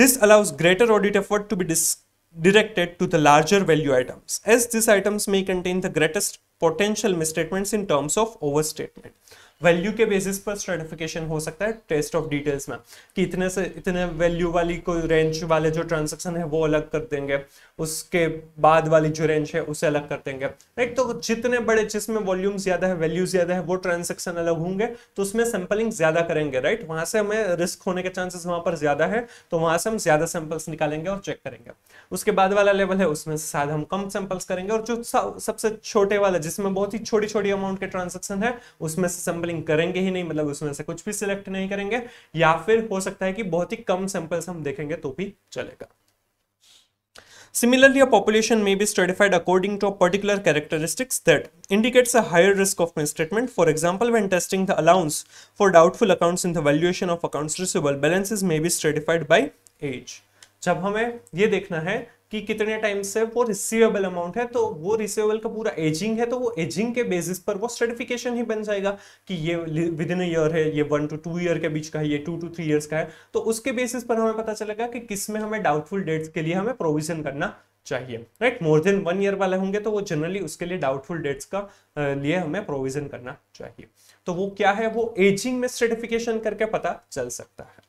This allows greater audit effort to be directed to the larger value items, as these items may contain the greatest potential misstatements in terms of overstatement. Value के basis पर stratification हो सकता है test of details में कि इतने से इतने वैल्यू वाली को रेंज वाले जो ट्रांजेक्शन है वो अलग कर देंगे उसके बाद वाली जो रेंज है उसे अलग कर देंगे राइट तो जितने बड़े जिसमें वॉल्यूम ज्यादा है वैल्यू ज्यादा है वो ट्रांजेक्शन अलग होंगे तो उसमें सैंपलिंग ज्यादा करेंगे राइट वहां से हमें रिस्क होने के चांसेस वहां पर ज्यादा है तो वहां से हम ज्यादा सैंपल्स निकालेंगे और चेक करेंगे उसके बाद वाला लेवल है उसमें शायद हम कम सैंपल्स करेंगे और जो सबसे छोटे वाला जिसमें बहुत ही छोटी छोटी अमाउंट के ट्रांजेक्शन है उसमें से सैम्पलिंग करेंगे ही नहीं मतलब उसमें से कुछ भी सिलेक्ट नहीं करेंगे या फिर हो सकता है कि बहुत ही कम सैंपल्स हम देखेंगे तो भी चलेगा Similarly, a population may be stratified according to a particular characteristics that indicates a higher risk of misstatement. For example, when testing the allowance for doubtful accounts in the valuation of accounts receivable, balances may be stratified by age. जब हमें ये देखना है कि कितने time से वो receivable amount है तो वो रिसीवेबल का पूरा एजिंग है तो वो एजिंग के बेसिस पर वो सर्टिफिकेशन ही बन जाएगा कि ये विद इन ईयर है ये वन टू टू ईयर के बीच का है ये टू टू थ्री ईयर्स का है तो उसके बेसिस पर हमें पता चलेगा कि किस में हमें डाउटफुल डेट्स के लिए हमें प्रोविजन करना चाहिए right more than one year वाले होंगे तो वो जनरली उसके लिए डाउटफुल डेट्स का लिए हमें प्रोविजन करना चाहिए तो वो क्या है वो एजिंग में सर्टिफिकेशन करके पता चल सकता है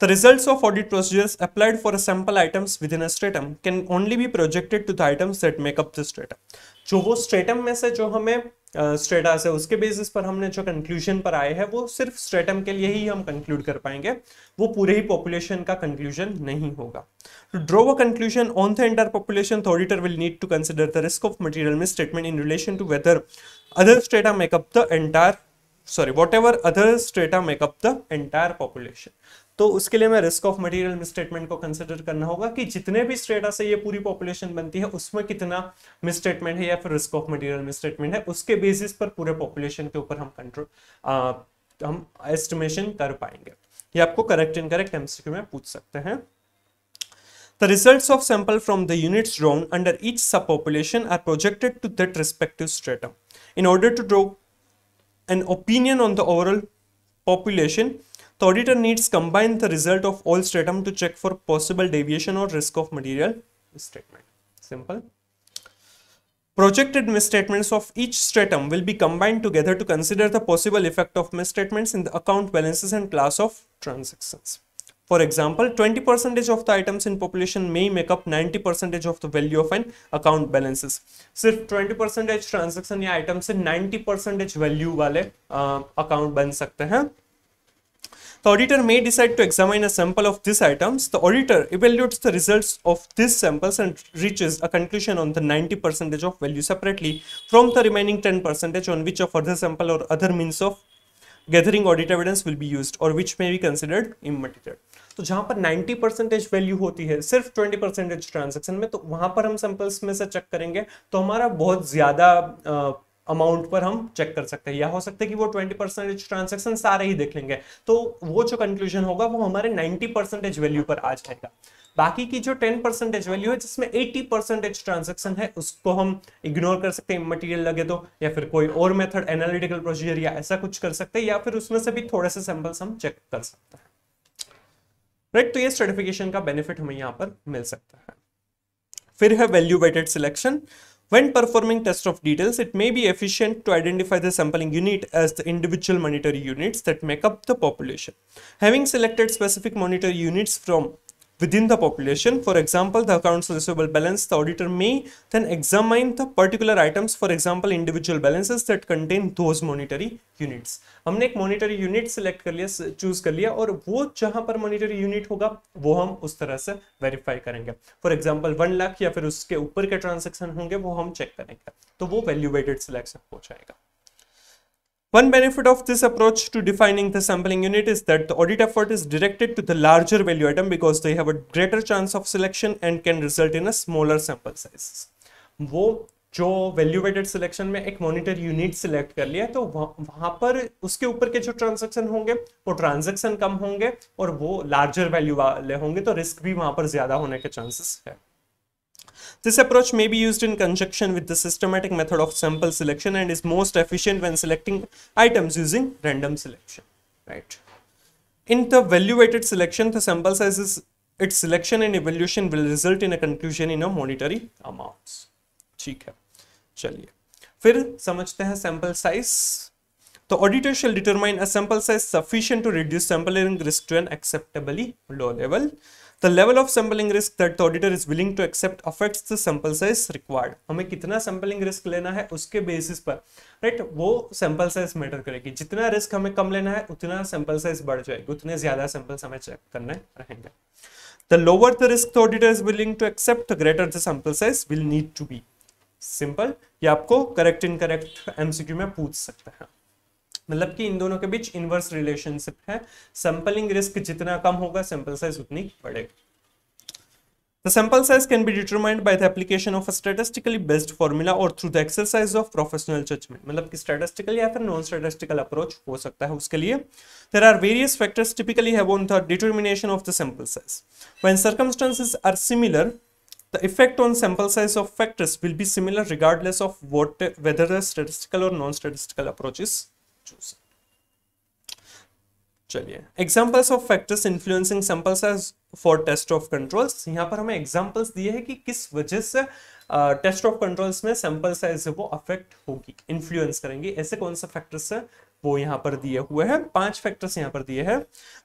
The results of audit procedures applied for a sample items within a stratum can only be projected to the items that make up the stratum. जो वो स्ट्रेटम में से जो हमें स्ट्रेटा uh, से उसके बेसिस पर हमने जो कंक्लूजन पर आए हैं वो सिर्फ स्ट्रेटम के लिए ही हम कंक्लूड कर पाएंगे वो पूरे ही पॉपुलेशन का कंक्लूजन नहीं होगा to draw a conclusion on the entire population auditor will need to consider the risk of material misstatement in relation to whether other strata make up the entire sorry whatever other strata make up the entire population तो उसके लिए मैं risk of material misstatement को consider करना होगा कि जितने भी स्ट्रेटा से ये पूरी पॉपुलेशन बनती है उसमें कितना मिसस्टेटमेंट है या फिर रिस्क ऑफ मटेरियल मिसस्टेटमेंट है उसके बेसिस पर पूरे पॉपुलेशन के ऊपर हम कंट्रोल हम एस्टिमेशन कर पाएंगे ये आपको करेक्ट इन करेक्ट एमसीक्यू में पूछ सकते हैं the The of sample from the the units under each sub population are projected to that respective stratum. In order to draw an opinion on the overall population The auditor needs combine the result of all stratum to check for possible deviation or risk of material statement. Simple. Projected misstatements of each stratum will be combined together to consider the possible effect of misstatements in the account balances and class of transactions. For example, 20% of the items in population may make up 90% of the value of an account balances. So 20% percent transaction या items in 90% percent value वाले uh, account ban sakte हैं The auditor may decide to examine a sample of these items. The auditor evaluates the results of these samples and reaches a conclusion on the 90% of value separately from the remaining 10% on which a further sample or other means of gathering audit evidence will be used or which may be considered immaterial. तो जहां पर 90 percentage value होती है सिर्फ 20 percentage transaction में तो वहां पर हम सैंपल्स में से चेक करेंगे तो हमारा बहुत ज्यादा अमाउंट पर हम चेक कर सकते हैं या हो सकता है कि वो ट्वेंटी परसेंटेज ट्रांजेक्शन सारे ही देख लेंगे तो वो जो कंक्लूजन होगा वो हमारे नाइन्टी परसेंटेज वैल्यू पर आ जाएगा बाकी की जो टेन परसेंटेज वैल्यू है जिसमें एट्टी परसेंटेज ट्रांजेक्शन है उसको हम इग्नोर कर सकते हैं मटीरियल लगे तो या फिर कोई और मेथड एनालिटिकल प्रोसीजर या ऐसा कुछ कर सकते हैं या फिर उसमें से भी थोड़े से सैंपल्स हम चेक कर सकते हैं राइट तो ये सर्टिफिकेशन का बेनिफिट हमें यहाँ पर मिल सकता है फिर है value weighted selection When performing test of details, it may be efficient to identify the sampling unit as the individual monetary units that make up the population. Having selected specific monetary units from within the population. For example, the accounts receivable balance, the auditor may then examine the particular items, for example, individual balances that contain those monetary units. हमने एक monetary unit select कर लिया, choose कर लिया और वो जहां पर मॉनिटरी यूनिट होगा, वो हम उस तरह से वेरीफाई करेंगे. फॉर एग्जांपल वन लाख या फिर उसके ऊपर के ट्रांजैक्शन होंगे, वो हम चेक करेंगे. तो वो value सिलेक्शन हो जाएगा. One benefit of this approach to defining the sampling unit is that the audit effort is directed to the larger value item because they have a greater chance of selection and can result in a smaller sample size. वो जो value weighted selection में एक monitor unit select कर लिया तो वह, वहां पर उसके ऊपर के जो ट्रांजेक्शन होंगे वो ट्रांजेक्शन कम होंगे और वो लार्जर वैल्यू वाले होंगे तो रिस्क भी वहां पर ज्यादा होने के चांसेस है This approach may be used in conjunction with the systematic method of sample selection and is most efficient when selecting items using random selection, right? In the value selection, the sample sizes, its selection and evaluation will result in a conclusion in a monetary amounts. ठीक है, चलिए. फिर समझते हैं sample size. The auditor shall determine a sample size sufficient to reduce sampling risk to an acceptably low level. The level of sampling risk that the auditor is willing to accept affects the sample size required. हमें कितना sampling risk लेना है उसके basis पर right? वो sample size matter करेगी जितना risk हमें कम लेना है उतना sample size बढ़ जाएगी उतने ज़्यादा sample हमें check करने रहेंगे The lower the risk the auditor is willing to accept, the greater the sample size will need to be. Simple. ये आपको correct incorrect MCQ में पूछ सकते हैं मतलब कि इन दोनों के बीच इनवर्स रिलेशनशिप है सैंपलिंग रिस्क जितना कम होगा सैंपल साइज उतनी बढ़ेगी The sample size can be determined by the application of a statistically based formula or through the exercise of professional judgment. मतलब कि statistical या फिर non-statistical approach हो सकता है उसके लिए There are various factors typically have on the determination of the sample size. When circumstances are similar, the effect on sample size of factors will be similar regardless of what whether the statistical or non-statistical approach is choose. चलिए examples of factors influencing samples for test of controls यहाँ पर हमें examples दिए हैं कि किस वजह से टेस्ट ऑफ कंट्रोल्स में सैंपल साइज वो अफेक्ट होगी इन्फ्लुएंस करेंगे ऐसे कौन से फैक्टर्स वो यहाँ पर दिए हुए हैं पांच फैक्टर्स यहाँ पर दिए हैं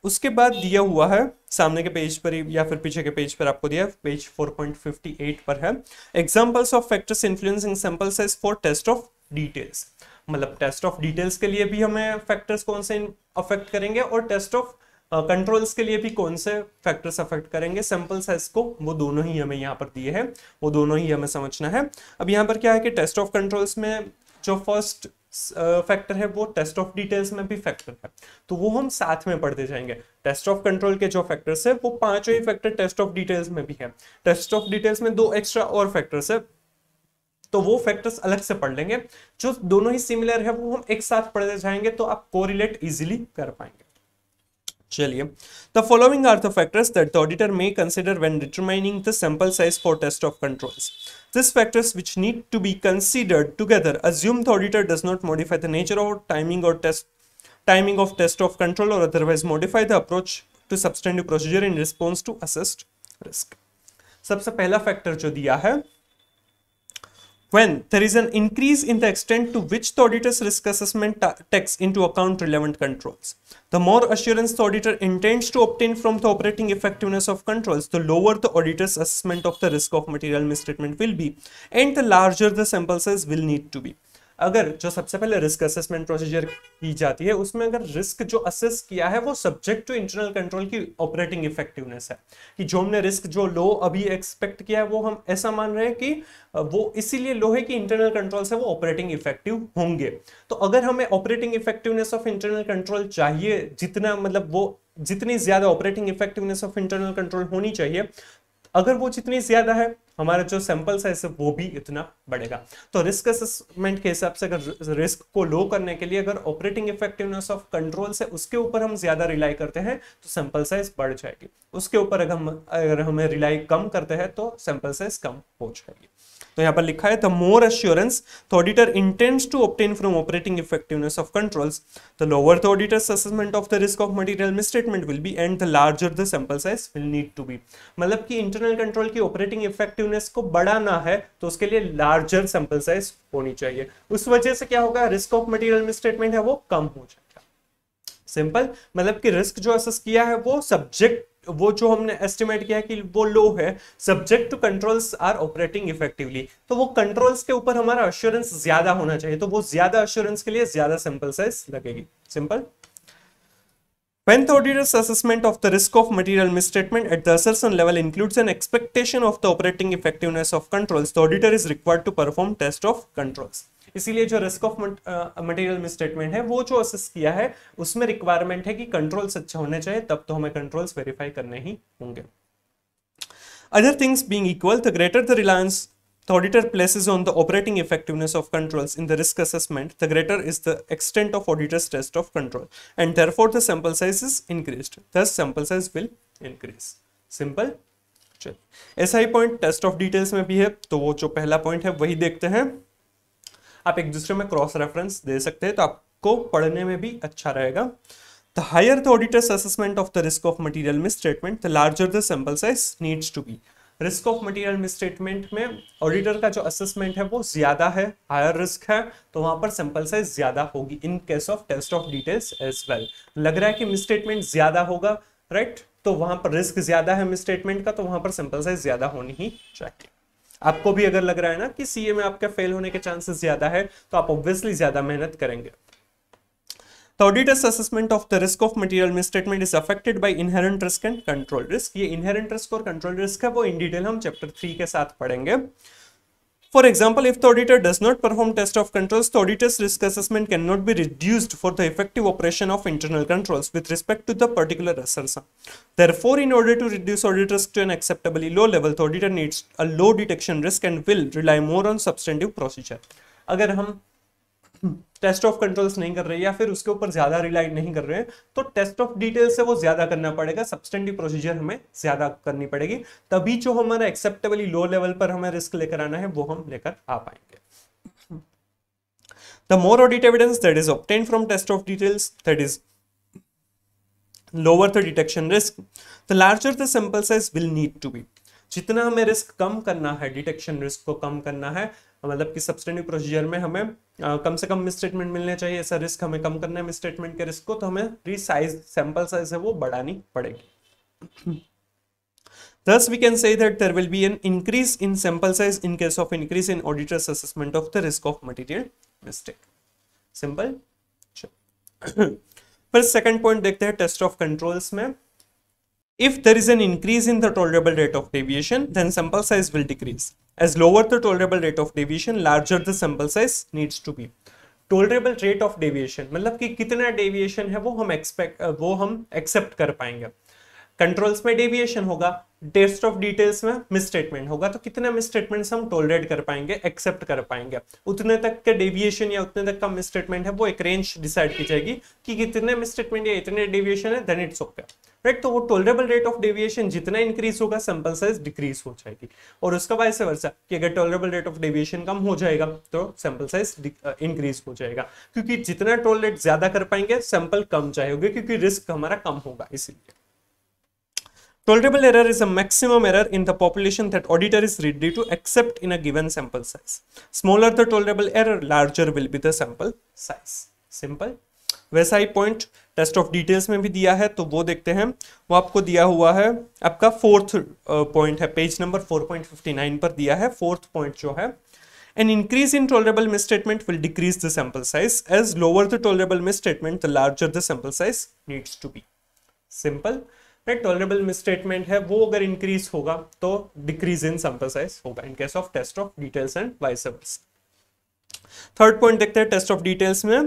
उसके बाद दिया हुआ है सामने के पेज पर या फिर पीछे के पेज पर आपको दिया है पेज 4.58 पर है examples of factors influencing sample size for test of details मतलब टेस्ट ऑफ डिटेल्स के लिए भी हमें फैक्टर्स कौन से अफेक्ट करेंगे और टेस्ट ऑफ कंट्रोल्स के लिए भी कौन से फैक्टर्स अफेक्ट करेंगे सैंपल साइज को वो दोनों ही हमें यहाँ पर दिए हैं वो दोनों ही हमें समझना है अब यहाँ पर क्या है कि टेस्ट ऑफ कंट्रोल्स में जो फर्स्ट फैक्टर uh, है वो टेस्ट ऑफ डिटेल्स में भी फैक्टर है तो वो हम साथ में पढ़ते जाएंगे टेस्ट ऑफ कंट्रोल के जो फैक्टर्स है वो पांचों ही फैक्टर टेस्ट ऑफ डिटेल्स में भी है टेस्ट ऑफ डिटेल्स में दो एक्स्ट्रा और फैक्टर्स है तो वो फैक्टर्स अलग से पढ़ लेंगे जो दोनों ही सिमिलर है वो हम एक साथ पढ़ते जाएंगे तो आप कोरिलेट इजिली कर पाएंगे चलिए the following are the factors that the auditor may consider when determining the sample size for test of controls this factors which need to be considered together assume the auditor does not modify the nature of timing और test timing of test of control और otherwise modify the approach to substantive procedure in response to assessed risk सबसे पहला factor जो दिया है when there is an increase in the extent to which the auditor's risk assessment takes into account relevant controls. The more assurance the auditor intends to obtain from the operating effectiveness of controls, the lower the auditor's assessment of the risk of material misstatement will be and the larger the sample size will need to be. अगर जो सबसे पहले risk assessment procedure की जाती है उसमें अगर risk जो असेस किया है वो सब्जेक्ट टू इंटरनल कंट्रोल की ऑपरेटिंग इफेक्टिवनेस है कि जो हमने रिस्क जो लो अभी एक्सपेक्ट किया है वो हम ऐसा मान रहे हैं कि वो इसीलिए लो है कि इंटरनल कंट्रोल से वो ऑपरेटिंग इफेक्टिव होंगे तो अगर हमें operating effectiveness of internal control चाहिए जितना मतलब वो जितनी ज्यादा operating effectiveness of internal control होनी चाहिए अगर वो जितनी ज्यादा है हमारा जो सैंपल साइज है वो भी इतना बढ़ेगा तो रिस्क असेसमेंट के हिसाब से अगर रिस्क को लो करने के लिए अगर ऑपरेटिंग इफेक्टिवनेस ऑफ कंट्रोल से उसके ऊपर हम ज्यादा रिलाई करते हैं तो सैंपल साइज बढ़ जाएगी उसके ऊपर अगर हम अगर हमें रिलाई कम करते हैं तो सैंपल साइज कम हो जाएगी तो यहां पर लिखा है the more assurance the auditor intends to obtain from operating effectiveness of controls the lower the auditor's assessment of the risk of material misstatement will be and the larger the sample size will need to be मतलब कि internal control की operating effectiveness को बढ़ाना है तो उसके लिए larger sample size होनी चाहिए उस वजह से क्या होगा रिस्क ऑफ मटेरियल मिसस्टेटमेंट है वो कम हो जाएगा सिंपल मतलब कि रिस्क जो असेस किया है वो सब्जेक्ट वो जो हमने एस्टिमेट किया कि वो लो है subject to controls are operating effectively तो वो कंट्रोल्स के ऊपर हमारा अश्योरेंस ज्यादा होना चाहिए तो वो ज्यादा अश्योरेंस के लिए ज्यादा सिंपल साइज लगेगी simple When the auditor's assessment of the risk of material misstatement at the assertion level includes an expectation of the operating effectiveness of controls, the auditor is required to perform test of controls. इसीलिए जो risk of material misstatement है वो जो assess किया है उसमें requirement है कि कंट्रोल्स अच्छा होने चाहिए तब तो हमें कंट्रोल्स वेरीफाई करने ही होंगे other things being equal the greater the reliance The auditor places on the operating effectiveness of controls in the risk assessment, the greater is the extent of auditor's test of control and therefore the sample size is increased. Thus sample size will increase. Simple. चल ऐसा ही point test of details में भी है तो वो जो पहला पॉइंट है वही देखते हैं आप एक दूसरे में क्रॉस रेफरेंस दे सकते हैं तो आपको पढ़ने में भी अच्छा रहेगा the higher the auditor's assessment of the risk of of material statement the larger the sample size needs to be risk of material misstatement में ऑडिटर का जो असेसमेंट है वो ज़्यादा है हायर रिस्क है तो वहां पर सैंपल साइज ज़्यादा होगी in case of test of details as well लग रहा है कि मिसस्टेटमेंट ज़्यादा होगा राइट right? तो वहां पर रिस्क ज़्यादा है मिसस्टेटमेंट का तो वहां पर सैंपल साइज ज़्यादा होनी ही चाहिए आपको भी अगर लग रहा है ना कि सीए में आपका फेल होने के चांसेस ज़्यादा है तो आप ऑब्वियसली ज़्यादा मेहनत करेंगे The auditor's assessment of the risk of material misstatement is affected by inherent risk and control risk. ये inherent risk और control risk है वो in detail हम chapter थ्री के साथ पढ़ेंगे For example, if the auditor does not perform test of controls, the auditor's risk assessment cannot be reduced for the effective operation of internal controls with respect to the particular assertion. Therefore, in order to reduce audit risk to an acceptably low level, the auditor needs a low detection risk and will rely more on substantive procedure. अगर हम test of controls नहीं कर रहे या फिर उसके ऊपर ज्यादा रिलाई नहीं कर रहे हैं तो टेस्ट ऑफ डिटेल से वो ज्यादा करना पड़ेगा सब्सटेंडिव प्रोसीजर हमें ज्यादा करनी पड़ेगी तभी जो हमारा एक्सेप्टेबली लो लेवल पर हमें रिस्क लेकर आना है वो हम लेकर आ पाएंगे the more audit evidence that is obtain from test of details that is lower the detection risk the larger the sample size will need to be जितना हमें रिस्क कम करना है डिटेक्शन रिस्क को कम करना है मतलब कि सब्सटेंटिव प्रोसीजर में हमें आ, कम से कम मिसस्टेटमेंट मिलने चाहिए ऐसा रिस्क हमें कम करना है मिसस्टेटमेंट के रिस्क को तो हमें रीसाइज सैंपल साइज है वो बढ़ानी पड़ेगी thus we can say that there will be an increase in sample size in case of increase in auditor's assessment of the risk of material mistake simple फिर second point देखते हैं test of controls में if there is an increase in the tolerable rate of deviation then sample size will decrease As lower the tolerable rate of deviation, larger the sample size needs to be. tolerable rate of deviation मतलब कि कितना deviation है वो हम expect वो हम accept कर पाएंगे कंट्रोल्स में डेविएशन होगा टेस्ट ऑफ डिटेल्स में मिसस्टेटमेंट होगा तो कितने मिसस्टेटमेंट हम टोलरेट कर पाएंगे एक्सेप्ट कर पाएंगे उतने तक के डेविएशन या उतने तक का मिसस्टेटमेंट है वो एक रेंज डिसाइड की जाएगी कि कितने मिसस्टेटमेंट या इतने डेविएशन है देन इट्स ओके राइट तो वो टोलरेबल रेट ऑफ डेविएशन जितना इंक्रीज होगा सैंपल साइज डिक्रीज हो जाएगी और उसका वैसे वर्षा कि अगर टोलरेबल रेट ऑफ डेविएशन कम हो जाएगा तो सैंपल साइज इंक्रीज हो जाएगा क्योंकि जितना टोल रेट ज्यादा कर पाएंगे सैंपल कम चाहिए क्योंकि रिस्क हमारा कम होगा इसीलिए tolerable error is a maximum in the population auditor is ready to accept in given sample size smaller the tolerable error larger will be the size simple वैसा ही पॉइंट टेस्ट ऑफ डिटेल्स में भी दिया है तो वो देखते हैं वो आपको दिया हुआ है आपका फोर्थ पॉइंट है पेज नंबर 4.59 पर दिया है फोर्थ पॉइंट जो है an increase in increase misstatement will decrease the sample size as lower the the misstatement the larger the sample size needs to be simple right tolerable statement है वो अगर increase होगा तो decrease in sample size होगा in case of test of details and vice third point देखते हैं test of details में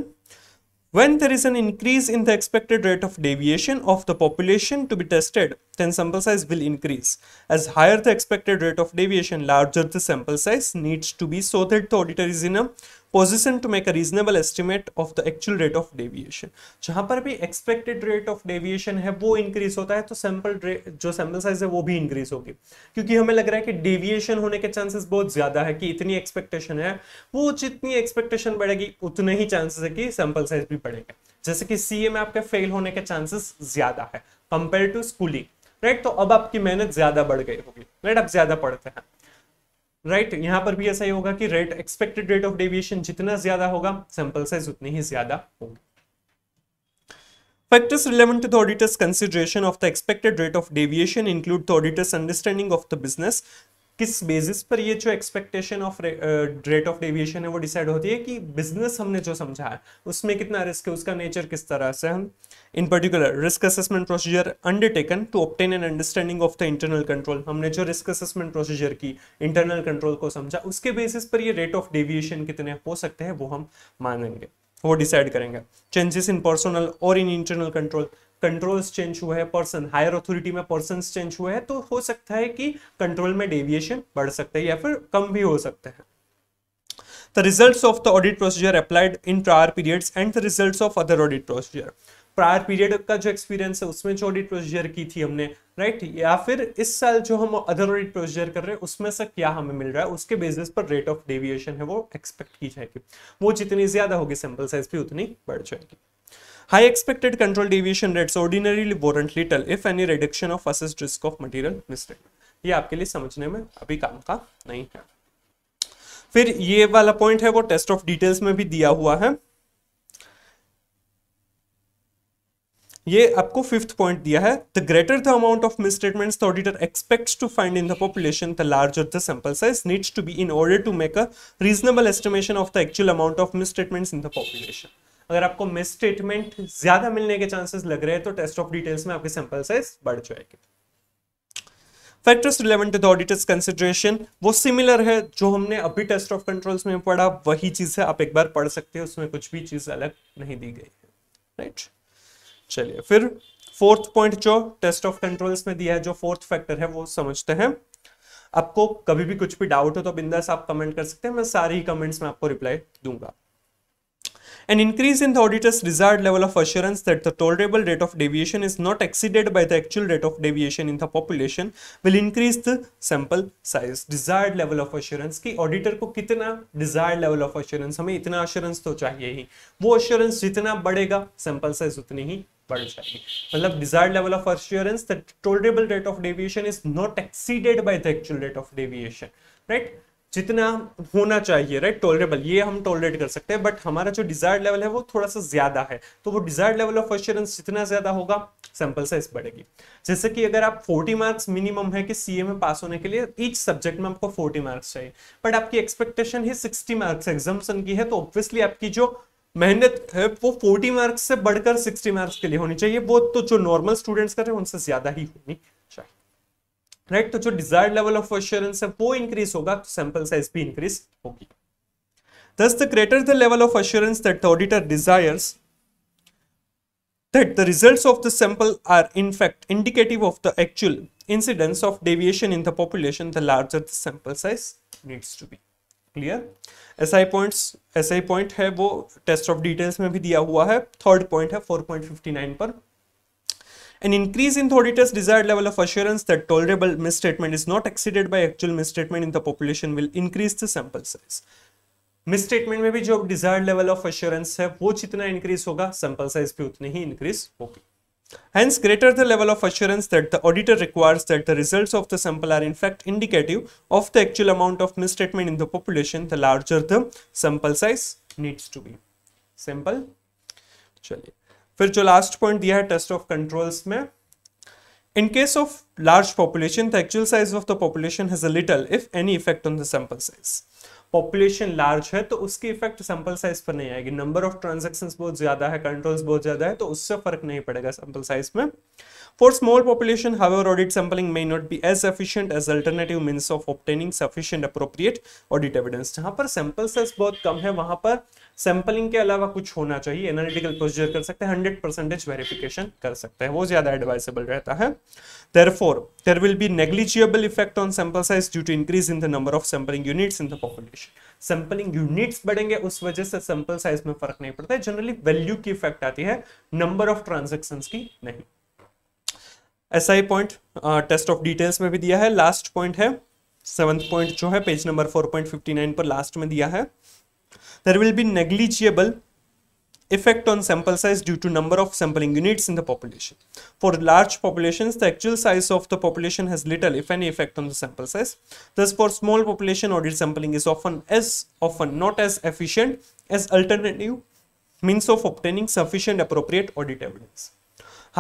When there is an increase in the expected rate of deviation of the population to be tested, then sample size will increase. As higher the expected rate of deviation, larger the sample size needs to be so that the auditor is in a position to make a reasonable estimate of the actual rate of deviation जहां पर भी expected rate of deviation है वो increase होता है तो sample जो sample size है वो भी इंक्रीज होगी क्योंकि हमें लग रहा है कि डेविएशन होने के चांसेस बहुत ज्यादा है कि इतनी एक्सपेक्टेशन है वो जितनी एक्सपेक्टेशन बढ़ेगी उतने ही चांसेस है कि सैंपल साइज भी बढ़ेगा जैसे कि सी में आपके फेल होने के चांसेस ज्यादा है कंपेयर टू स्कूलिंग राइट तो अब आपकी मेहनत ज्यादा बढ़ गई होगी राइट आप ज्यादा पढ़ते हैं राइट right, यहाँ पर भी ऐसा ही होगा कि rate expected rate of deviation जितना ज्यादा होगा सैंपल साइज उतने ही ज्यादा होगा factors relevant to the auditor's consideration of the expected rate of deviation include the auditor's understanding of the business किस बेसिस पर ये जो expectation of rate of deviation है वो डिसाइड होती है कि बिजनेस हमने जो समझा है उसमें कितना रिस्क है उसका नेचर किस तरह से हम in particular risk assessment procedure undertaken to obtain an understanding of the internal control हमने जो रिस्क असेसमेंट प्रोसीजर की इंटरनल कंट्रोल को समझा उसके बेसिस पर ये रेट ऑफ डेविएशन कितने हो सकते हैं वो हम मानेंगे वो डिसाइड करेंगे चेंजेस इन पर्सनल और in internal control controls change हुए हैं पर्सन हायर अथॉरिटी में पर्सन चेंज हुए हैं तो हो सकता है कि कंट्रोल में डेविएशन बढ़ सकता है या फिर कम भी हो सकते हैं the result of the audit procedure applied in prior periods and the result of other audit procedure prior period का जो एक्सपीरियंस है उसमें जो ऑडिट प्रोसीजर की थी हमने राइट right? या फिर इस साल जो हम अदर ऑडिट प्रोसीजर कर रहे हैं उसमें से क्या हमें मिल रहा है उसके बेसिस पर रेट ऑफ डेविएशन है वो एक्सपेक्ट की जाएगी वो जितनी ज्यादा होगी सैंपल साइज भी उतनी बढ़ जाएगी High expected control deviation rates ordinarily warrant little if any reduction of assessed risk of material mistake. ये आपके लिए समझने में अभी काम का नहीं है फिर ये वाला पॉइंट है वो टेस्ट ऑफ डिटेल्स में भी दिया हुआ है ये आपको फिफ्थ पॉइंट दिया है the greater the amount of misstatements the auditor expects to find in the population the larger the sample size needs to be in order to make a reasonable estimation of the actual amount of misstatements in the population अगर आपको miss statement ज्यादा मिलने के chances लग रहे हैं तो test of details में आपके सैंपल साइज बढ़ जाएगी factors relevant the auditor's consideration वो सिमिलर है जो हमने अभी टेस्ट ऑफ कंट्रोल्स में पढ़ा वही चीज है आप एक बार पढ़ सकते हैं उसमें कुछ भी चीज अलग नहीं दी गई है राइट चलिए फिर फोर्थ पॉइंट जो टेस्ट ऑफ कंट्रोल्स में दिया है जो फोर्थ फैक्टर है वो समझते हैं आपको कभी भी कुछ भी डाउट हो तो बिंदास आप कमेंट कर सकते हैं मैं सारी कमेंट्स में आपको रिप्लाई दूंगा An increase in the auditor's desired level of assurance that the tolerable rate of deviation is not exceeded by the actual rate of deviation in the population will increase the sample size. Desired level of assurance कि auditor को कितना desired level of assurance हमें इतना assurance तो चाहिए ही वो assurance जितना बढ़ेगा sample size उतनी ही बढ़ जाएगी मतलब desired level of assurance that tolerable rate of deviation is not exceeded by the actual rate of deviation, right? जितना होना चाहिए राइट टॉलरेबल ये हम टॉलरेट कर सकते हैं बट हमारा जो डिजायर्ड लेवल है वो थोड़ा सा ज्यादा है तो वो डिजायर्ड लेवल ऑफ अश्योरेंस जितना ज्यादा होगा सैंपल साइज बढ़ेगी जैसे कि अगर आप 40 मार्क्स मिनिमम है कि सीए में पास होने के लिए ईच सब्जेक्ट में आपको 40 मार्क्स चाहिए बट आपकी एक्सपेक्टेशन ही 60 मार्क्स एग्जाम्सन की है तो ऑब्वियसली आपकी जो मेहनत है वो 40 मार्क्स से बढ़कर 60 मार्क्स के लिए होनी चाहिए वो तो जो नॉर्मल स्टूडेंट्स कर रहे हैं उनसे ज्यादा ही होनी राइट right? तो जो डिजायर्ड लेवल ऑफ अश्योरेंस है वो इंक्रीज होगा तो सैंपल साइज भी इंक्रीज होगी thus the greater the level of assurance that the auditor desires that the results of the sample are in fact indicative of the actual incidence of deviation in the population the larger the sample size needs to be clear S I points S I point है वो test of details में भी दिया हुआ है third point है 4.59 पर An increase in the auditor's desired level of assurance that tolerable misstatement is not exceeded by actual misstatement in the population will increase the sample size. Misstatement में भी जो डिजायर्ड लेवल ऑफ एश्योरेंस है वो जितना increase होगा sample size भी उतनी ही इंक्रीज होगी Hence, greater the level of assurance that the auditor requires that the results of the sample are in fact indicative of the actual amount of misstatement in the population, the larger the sample size needs to be. Simple. चलिए फिर जो last point दिया है test of controls में in case of large population the actual size of the population has a little, if any, effect on the sample population large है तो उसकी effect sample size पर नहीं आएगी नंबर ऑफ ट्रांजेक्शन बहुत ज्यादा है कंट्रोल्स बहुत ज्यादा है तो उससे फर्क नहीं पड़ेगा सैंपल साइज में For small population, however, audit sampling may not be as efficient as alternative means of obtaining sufficient appropriate audit evidence. जहाँ पर sample size बहुत कम है वहाँ पर sampling के अलावा कुछ होना चाहिए analytical procedure कर सकते हैं हंड्रेड percentage verification कर सकते हैं वो ज्यादा advisable रहता है therefore there will be negligible effect on sample size due to increase in the number of sampling units in the population Sampling units बढ़ेंगे उस वजह से sample size में फर्क नहीं पड़ता है जनरली वैल्यू की इफेक्ट आती है नंबर ऑफ ट्रांजेक्शन की नहीं ऐसा ही पॉइंट टेस्ट ऑफ डिटेल्स में भी दिया है लास्ट पॉइंट है सेवन्थ पॉइंट जो है page number four point fifty nine पर लास्ट में दिया है there will be negligible effect on sample size due to number of sampling units in the population. For large populations, the actual size of the population has little, if any, effect on the sample size. Thus, for small population, audit sampling is often as often not as efficient as alternative means of obtaining sufficient appropriate audit evidence.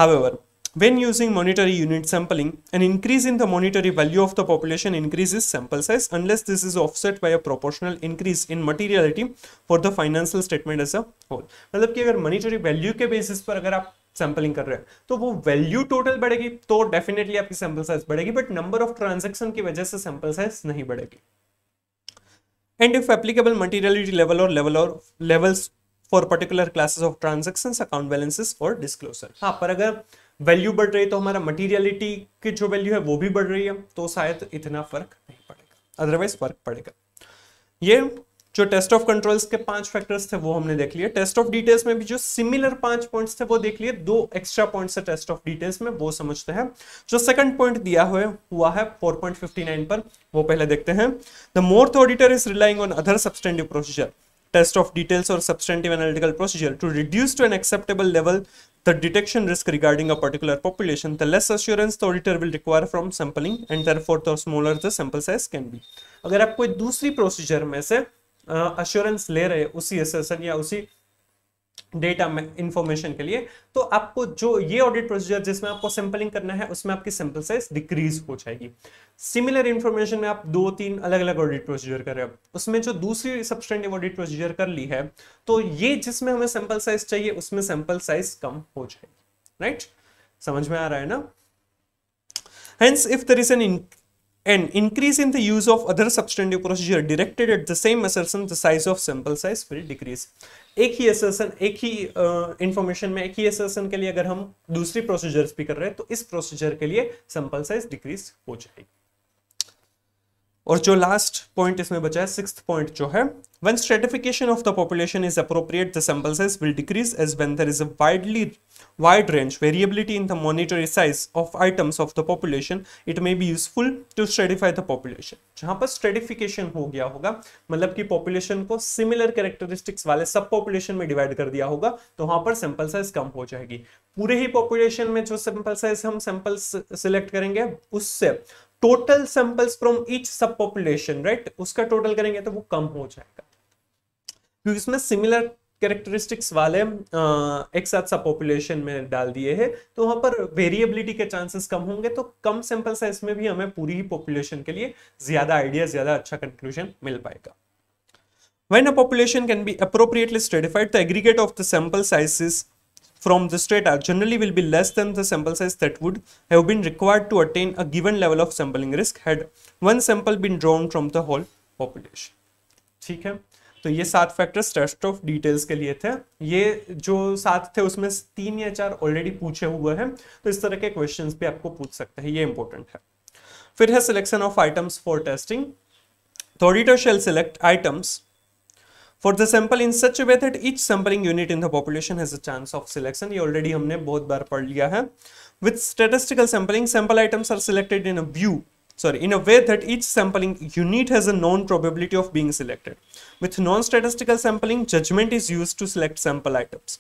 However, When using monetary unit sampling, an increase in the monetary value of the population increases sample size unless this is offset by a proportional increase in materiality for the financial statement as a whole. मतलब कि अगर monetary value के basis पर अगर आप sampling कर रहे हैं तो वो वैल्यू टोटल बढ़ेगी तो डेफिनेटली आपकी सैंपल साइज बढ़ेगी बट नंबर ऑफ ट्रांजेक्शन की वजह से सैंपल साइज नहीं बढ़ेगी and if applicable materiality level और लेवल और levels for particular classes of transaction account balances और डिस्क्लोजर हाँ पर अगर वैल्यू बढ़ रही है तो हमारा मटीरियलिटी की जो वैल्यू है वो भी बढ़ रही है तो शायद इतना फर्क नहीं पड़ेगा अदरवाइज फर्क पड़ेगा ये जो टेस्ट ऑफ कंट्रोल्स के पांच फैक्टर्स थे वो हमने देख लिए टेस्ट ऑफ डिटेल्स में भी जो सिमिलर पांच पॉइंट्स थे वो देख लिए दो एक्स्ट्रा पॉइंट्स है टेस्ट ऑफ डिटेल्स में वो समझते हैं जो सेकंड पॉइंट दिया हुए हुआ है 4.59 पर वो पहले देखते हैं the more the auditor is relying on other substantive procedure test of details और substantive analytical procedure to reduce to an acceptable level the detection risk regarding a particular population, the less assurance the auditor will require from sampling and therefore the smaller the sample size can be. अगर आप कोई दूसरी procedure में से assurance ले रहे उसी एसेसन या उसी डेटा इंफॉर्मेशन के लिए तो आपको जो ये ऑडिट प्रोसीजर जिसमें आपको सैंपलिंग करना है उसमें आपकी सैंपल साइज डिक्रीज हो जाएगी सिमिलर इन्फॉर्मेशन में आप दो तीन अलग अलग ऑडिट प्रोसीजर कर रहे हो उसमें जो दूसरी सब्सटेंटिव ऑडिट प्रोसीजर कर ली है तो ये जिसमें हमें सैंपल साइज चाहिए उसमें सैंपल साइज कम हो जाएगी राइट right? समझ में आ रहा है ना hence if there is an and increase in the use of other substantive procedure directed at the same assertion the size of sample size will decrease एक ही assertion एक ही information में एक ही assertion के लिए अगर हम दूसरी procedures भी कर रहे हैं तो इस procedure के लिए sample size decrease हो जाएगी और जो लास्ट पॉइंट इसमें बचा है सिक्स पॉइंट जो है one stratification of the population is appropriate the sample size will decrease as when there is a widely wide range variability in the monetary size of items of the population it may be useful to stratify the population जहां पर stratification हो गया होगा मतलब कि population को similar characteristics वाले सब पॉपुलेशन में डिवाइड कर दिया होगा तो वहां पर सैंपल साइज कम हो जाएगी पूरे ही पॉपुलेशन में जो सैंपल साइज हम सैंपल सिलेक्ट करेंगे उससे total samples from each sub population right उसका टोटल करेंगे तो वो कम हो जाएगा क्योंकि इसमें सिमिलर कैरेक्टरिस्टिक्स वाले एक साथ सब पॉपुलेशन में डाल दिए हैं तो वहां पर वेरिएबिलिटी के चांसेस कम होंगे तो कम सैंपल साइज में भी हमें पूरी ही पॉपुलेशन के लिए ज्यादा आइडिया ज्यादा अच्छा कंक्लूजन मिल पाएगा when a population can be appropriately stratified, the aggregate of the sample sizes from this data generally will be less than the sample size that would have been required to attain a given level of sampling risk had one sample been drawn from the whole population ठीक है तो ये सात factors test of details के लिए थे ये जो सात थे उसमें तीन या चार ऑलरेडी पूछे हुए हैं तो इस तरह के क्वेश्चंस भी आपको पूछ सकते हैं ये इंपॉर्टेंट है फिर है selection of items for testing The auditor shall select items for the sample in such way that each sampling unit in the population has a chance of selection ये ऑलरेडी हमने बहुत बार पढ़ लिया है with statistical sampling sample items are selected in a view sorry in a way that each sampling unit has a known probability of being selected with non-statistical sampling judgment is used to select sample items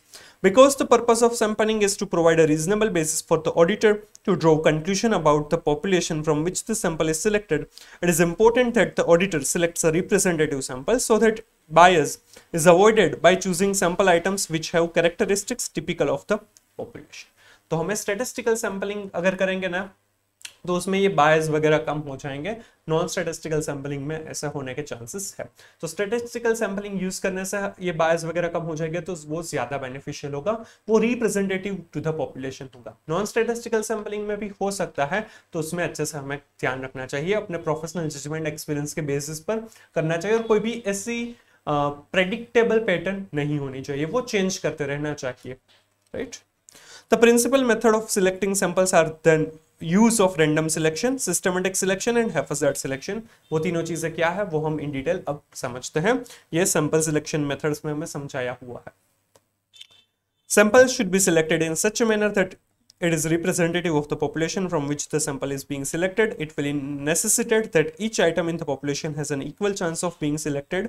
because the purpose of sampling is to provide a reasonable basis for the auditor to draw conclusion about the population from which the sample is selected it is important that the auditor selects a representative sample so that bias is avoided by choosing sample items which have characteristics typical of the population. तो हमें statistical sampling अगर करेंगे ना तो उसमें ये बायस वगैरह कम हो जाएंगे नॉन स्टेटिस्टिकल सैम्पलिंग में ऐसा होने के चांसेस है तो स्टेटिस्टिकल सैम्पलिंग यूज करने से ये बायस वगैरह कम हो जाएंगे तो वो ज्यादा बेनिफिशियल होगा वो रिप्रेजेंटेटिव टू द पॉपुलेशन होगा नॉन स्टेटिस्टिकल सैम्पलिंग में भी हो सकता है तो उसमें अच्छे से हमें ध्यान रखना चाहिए अपने प्रोफेशनल जजमेंट एक्सपीरियंस के बेसिस पर करना चाहिए और कोई भी ऐसी प्रेडिक्टेबल पैटर्न नहीं होनी चाहिए वो चेंज करते रहना चाहिए right the principle method of selecting samples are then use of random selection systematic selection and haphazard selection वो तीनों चीजें क्या है वो हम इन डिटेल अब समझते हैं ये सैंपल सिलेक्शन मेथड्स में हमें समझाया हुआ है sample should be selected in such manner that it is representative of the population from which the sample is being selected it will in necessitated that each item in the population has an equal chance of being selected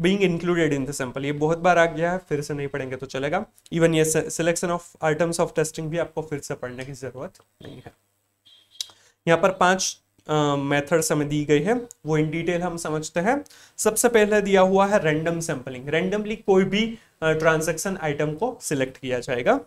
being included in the sample ये बहुत बार आ गया है फिर से नहीं पढ़ेंगे तो चलेगा इवन ये selection of items of testing भी आपको फिर से पढ़ने की जरूरत नहीं है यहाँ पर पांच मेथड्स uh, हमें दी गई है वो इन डिटेल हम समझते हैं सबसे पहले दिया हुआ है रैंडम सैंपलिंग रैंडमली कोई भी ट्रांजेक्शन uh, आइटम को सिलेक्ट किया जाएगा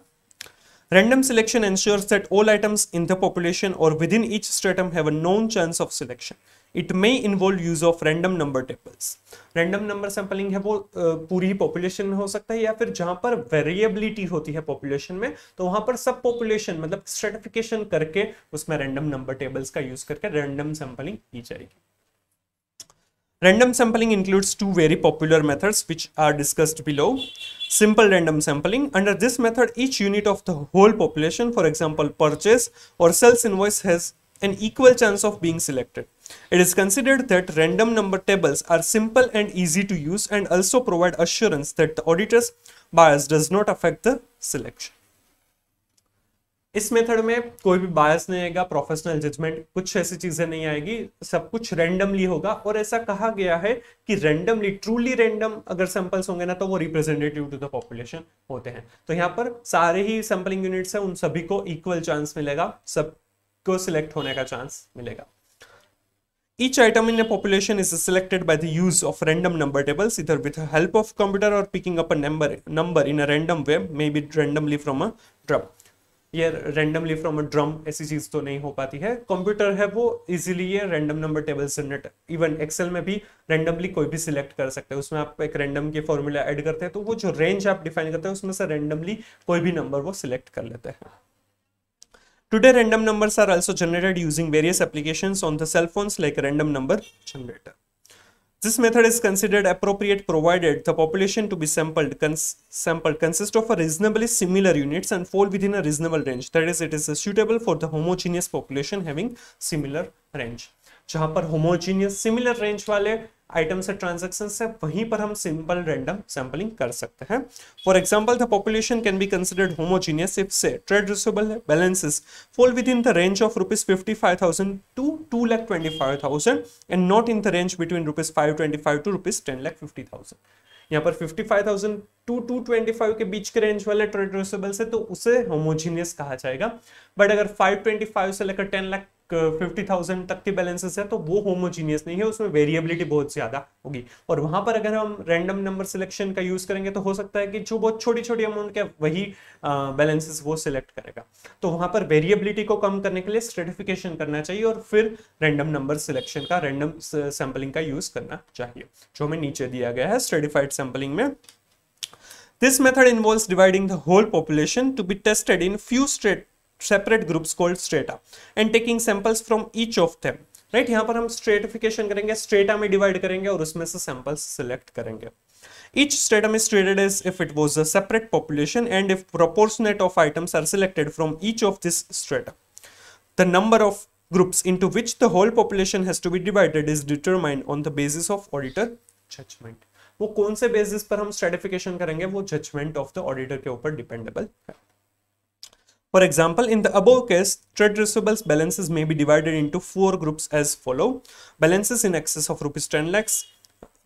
Random selection ensures that all items in the population और विद इन ईच स्टेटम है known chance of selection it may involve use of random number tables random number sampling है वो पूरी population में हो सकता है या फिर जहां पर वेरिएबिलिटी होती है पॉपुलेशन में तो वहां पर सब पॉपुलेशन मतलब स्ट्रेटिफिकेशन करके उसमें रैंडम नंबर टेबल्स का यूज करके रैंडम सैंपलिंग की जाएगी random sampling includes two very popular methods which are discussed below simple random sampling under this method each unit of the whole population for example purchase और sales invoice has an equal chance of being selected. It is considered that random number tables are simple and easy to use and also provide assurance that the auditor's bias does not affect the selection. इस method में कोई भी बायस नहीं आएगा professional judgement कुछ ऐसी चीजें नहीं आएगी सब कुछ रैंडमली होगा और ऐसा कहा गया है कि रैंडमली ट्रूली रैंडम अगर सैंपल्स होंगे ना तो वो रिप्रेजेंटेटिव टू द पॉपुलेशन होते हैं तो यहाँ पर सारे ही सैंपलिंग यूनिट्स हैं उन सभी को इक्वल चांस मिलेगा सब को सिलेक्ट होने का चांस मिलेगा each item in population is selected by the use of random number tables इधर विद हेल्प ऑफ कंप्यूटर और picking up number number in number number in a random way maybe randomly from ये randomly from a drum ऐसी चीज तो नहीं हो पाती है कंप्यूटर है वो इजिली ये random number table generate even Excel में भी रेंडमली कोई भी सिलेक्ट कर सकते हैं उसमें आप एक रेंडम के फॉर्मूला ऐड करते हैं तो वो जो रेंज आप डिफाइन करते हैं उसमें से रेंडमली कोई भी नंबर वो सिलेक्ट कर लेते हैं Today random numbers are also generated using various applications on the cell phones like random number generator. This method is considered appropriate provided the population to be sampled, cons sampled consists of a reasonably similar units and fall within a reasonable range. That is, it is suitable for the homogeneous population having similar range. जहां पर homogeneous similar range वाले items से transaction से वहीं पर हम simple random sampling कर सकते हैं for example the population can be considered homogeneous if say trade receivable balances fall within the range of rupees fifty five thousand to two lakh twenty five thousand and not in the range between rupees five twenty five to rupees ten lakh fifty thousand यहाँ पर fifty five thousand to two twenty five के बीच के range वाले trade receivable से तो उसे homogeneous कहा जाएगा बट अगर फाइव ट्वेंटी फाइव से लेकर टेन लैख फिफ्टी थाउजेंड तक के बैलेंसेस है तो वो होमोजीनियस नहीं है उसमें वेरिएबिलिटी बहुत ज़्यादा होगी और वहां पर अगर हम रैंडम नंबर सिलेक्शन का यूज़ करेंगे तो हो सकता है कि जो बहुत छोटी छोटी अमाउंट के वही बैलेंसेस वो सिलेक्ट करेगा तो वहां पर वेरिएबिलिटी को कम करने के लिए स्ट्रेटिफिकेशन करना चाहिए और फिर रैंडम नंबर सिलेक्शन का रैंडम सैम्पलिंग का यूज़ करना चाहिए जो हमें नीचे दिया गया है स्ट्रेटिफाइड सैम्पलिंग में This method involves dividing the whole population to be tested in few straight separate groups called strata and taking samples from each of them right right? यहाँ पर हम स्ट्रेटिफिकेशन करेंगे स्ट्रेटा में डिवाइड करेंगे और उसमें से सैंपल्स सिलेक्ट करेंगे Each stratum is treated as if it was a separate population and if proportionate of items are selected from each of these strata. The number of groups into which the whole population has to be divided is determined on the basis of auditor judgment. वो कौन से basis पर हम stratification करेंगे वो judgement of the auditor के ऊपर dependable है For example, in the above case, trade receivables balances may be divided into four groups as follow. Balances in excess of rupees 10 lakhs,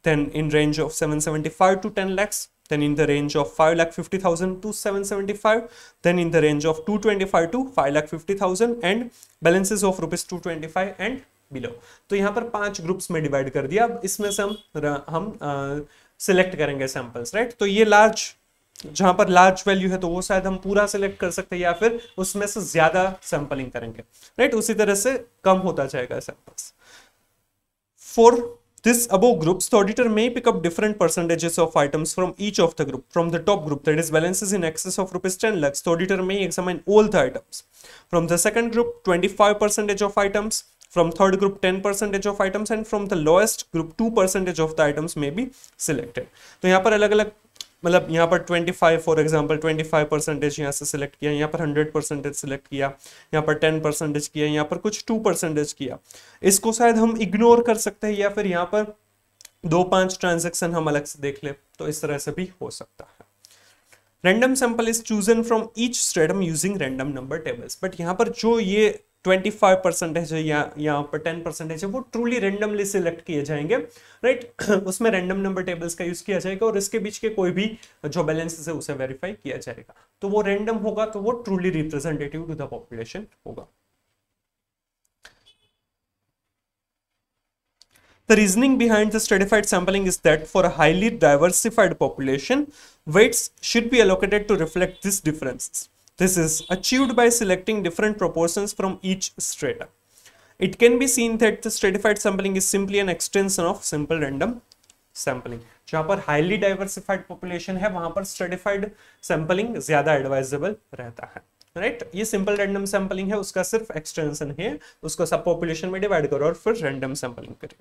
then in range of 775 to 10 lakhs, then in the range of 5 lakh 50,000 to 775, then in the range of 225 to 5 lakh 50,000 and balances of rupees 225 and below. So, here पर पांच groups में divide कर दिया अब इसमें से हम हम सिलेक्ट करेंगे सैंपल्स राइट तो ये लार्ज जहां पर लार्ज वैल्यू है तो वो शायद हम पूरा सिलेक्ट कर सकते हैं या फिर उसमें से ज्यादा सैंपलिंग करेंगे राइट उसी तरह से कम होता जाएगा samples for this above groups auditor may pick up different percentages of items from each of the group from the top group that is balances in excess of rupees ten lakhs auditor may examine all the items from the second group twenty five percentage of items from third group ten percentage of items and from the lowest group two percentage of the items may be selected तो यहाँ पर अलग अलग मतलब यहाँ पर 25 for example 25 percentage यहाँ से सिलेक्ट किया यहाँ पर 100 परसेंटेज सिलेक्ट किया यहाँ पर 10 परसेंटेज किया यहाँ पर कुछ 2 परसेंटेज किया इसको शायद हम इग्नोर कर सकते हैं या फिर यहाँ पर दो पांच ट्रांजेक्शन हम अलग से देख ले तो इस तरह से भी हो सकता है random sample is chosen from each stratum using random number tables but यहाँ पर जो ये ट्वेंटी फाइव परसेंटेज है या यहाँ पर टेन परसेंटेज है वो ट्रूली रेंडमली सिलेक्ट किए जाएंगे राइट right? उसमें रेंडम नंबर टेबल्स का यूज किया जाएगा और इसके बीच के कोई भी जो बैलेंसेस है उसे वेरीफाई किया जाएगा तो वो रेंडम होगा तो वो truly representative to the population होगा The reasoning behind the stratified sampling is that for a highly diversified population, weights should be allocated to reflect these differences. This is achieved by selecting different proportions from each strata. It can be seen that the stratified sampling is simply an extension of simple random sampling. जहाँ पर highly diversified population है वहां पर stratified sampling ज्यादा advisable रहता है right right? ये simple random sampling है उसका सिर्फ एक्सटेंशन है उसको सब पॉपुलेशन में डिवाइड करो और फिर रैंडम सैंपलिंग करें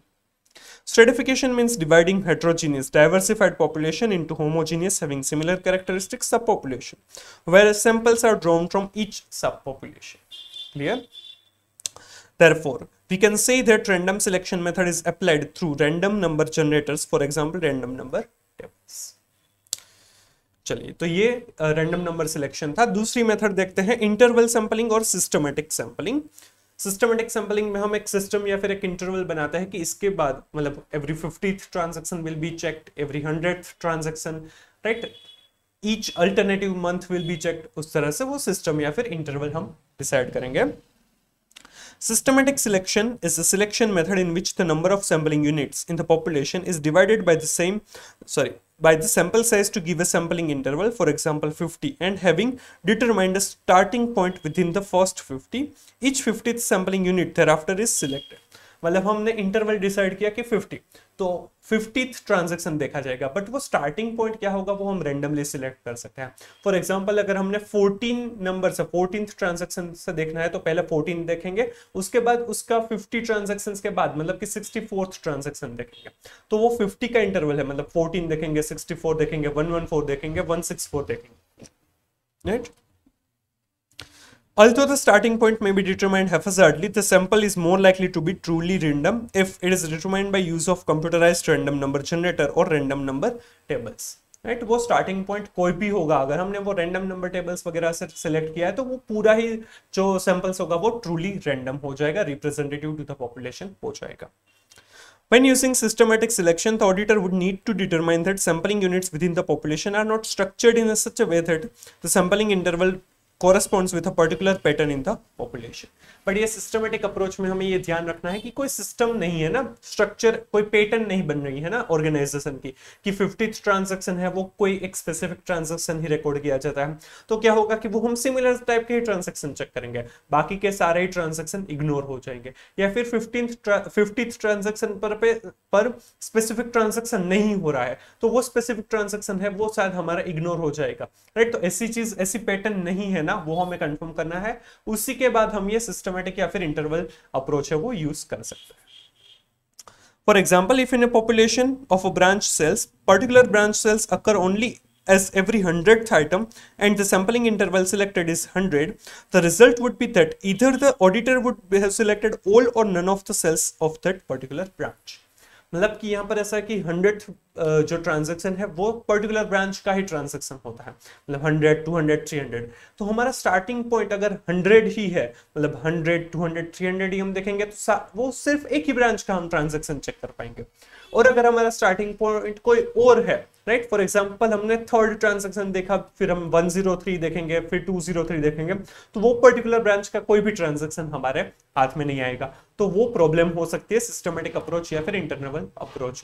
stratification means dividing heterogeneous diversified population into homogeneous having similar characteristics sub population where samples are drawn from each sub population clear therefore we can say that random selection method is applied through random number generators for example random number tables चलिए तो ये random number selection था दूसरी method देखते हैं interval sampling और systematic sampling systematic sampling में हम एक सिस्टम या फिर एक इंटरवल बनाते हैं कि इसके बाद मतलब every fifty transaction will be checked every hundred transaction right each alternative month will be checked उस तरह से वो सिस्टम या फिर इंटरवल हम डिसाइड करेंगे Systematic selection is a selection method in which the number of sampling units in the population is divided by the same sorry by the sample size to give a sampling interval for example 50 and having determined a starting point within the first 50 each 50th sampling unit thereafter is selected मतलब हमने interval decide किया कि 50 तो fifty transaction देखा जाएगा but वो starting point क्या होगा वो हम रेंडमली सिलेक्ट कर सकते हैं फॉर एग्जाम्पल अगर हमने फोर्टीन नंबर से फोर्टीन ट्रांजेक्शन से देखना है तो पहले फोर्टीन देखेंगे उसके बाद उसका फिफ्टी ट्रांजेक्शन के बाद मतलब कि सिक्सटी फोर्थ ट्रांजेक्शन देखेंगे तो वो फिफ्टी का इंटरवल है मतलब फोर्टीन देखेंगे सिक्सटी फोर देखेंगे वन वन फोर देखेंगे वन सिक्स फोर देखेंगे right right? Although the starting point may be determined haphazardly, the sample is more likely to be truly random if it is determined by use of computerized random number generator or random number tables. Right right? वो starting point कोई भी होगा अगर हमने वो random number tables वगैरह से select किया है तो वो पूरा ही जो सैंपल्स होगा वो ट्रूली रैंडम हो जाएगा रिप्रेजेंटेटिव टू द पॉपुलेशन हो जाएगा When using systematic selection, the auditor would need to determine that sampling units within the population are not structured in such a way that the sampling interval corresponds with a particular pattern in the population. But ये systematic approach में हमें ये ध्यान रखना है कि कोई system नहीं है ना स्ट्रक्चर कोई पैटर्न नहीं बन रही है ना ऑर्गेनाइजेशन की कि फिफ्टी ट्रांजेक्शन है वो कोई एक स्पेसिफिक ट्रांजेक्शन ही रिकॉर्ड किया जाता है तो क्या होगा कि वो हम सिमिलर टाइप के ही ट्रांजेक्शन चेक करेंगे बाकी के सारे ही ट्रांजेक्शन इग्नोर हो जाएंगे या फिर फिफ्टीन फिफ्टी ट्रांजेक्शन पर पे पर स्पेसिफिक ट्रांजेक्शन नहीं हो रहा है तो वो स्पेसिफिक ट्रांजेक्शन है वो शायद हमारा इग्नोर हो जाएगा राइट तो ऐसी चीज ऐसी पैटर्न नहीं है ना वो हमें कंफर्म करना है उसी के बाद हम ये सिस्टम सिस्टमेटिक या फिर इंटरवल अप्रोच है वो यूज कर सकते हैं For example, if in a population of a branch cells, particular branch cells occur only as every 100th item and the sampling interval selected is 100, the result would be that either the auditor would have selected all or none of the cells of that particular branch. मतलब कि यहाँ पर ऐसा है कि hundred जो transaction है वो पर्टिकुलर ब्रांच का ही ट्रांजेक्शन होता है मतलब hundred two hundred three hundred तो हमारा स्टार्टिंग पॉइंट अगर हंड्रेड ही है मतलब hundred two hundred three hundred ही हम देखेंगे तो वो सिर्फ एक ही ब्रांच का हम ट्रांजेक्शन चेक कर पाएंगे और अगर हमारा स्टार्टिंग पॉइंट कोई और है राइट फॉर एग्जांपल हमने थर्ड ट्रांजेक्शन देखा फिर हम 103 देखेंगे फिर 203 देखेंगे तो वो पर्टिकुलर ब्रांच का कोई भी ट्रांजेक्शन हमारे हाथ में नहीं आएगा तो वो प्रॉब्लम हो सकती है सिस्टमेटिक अप्रोच या फिर internal approach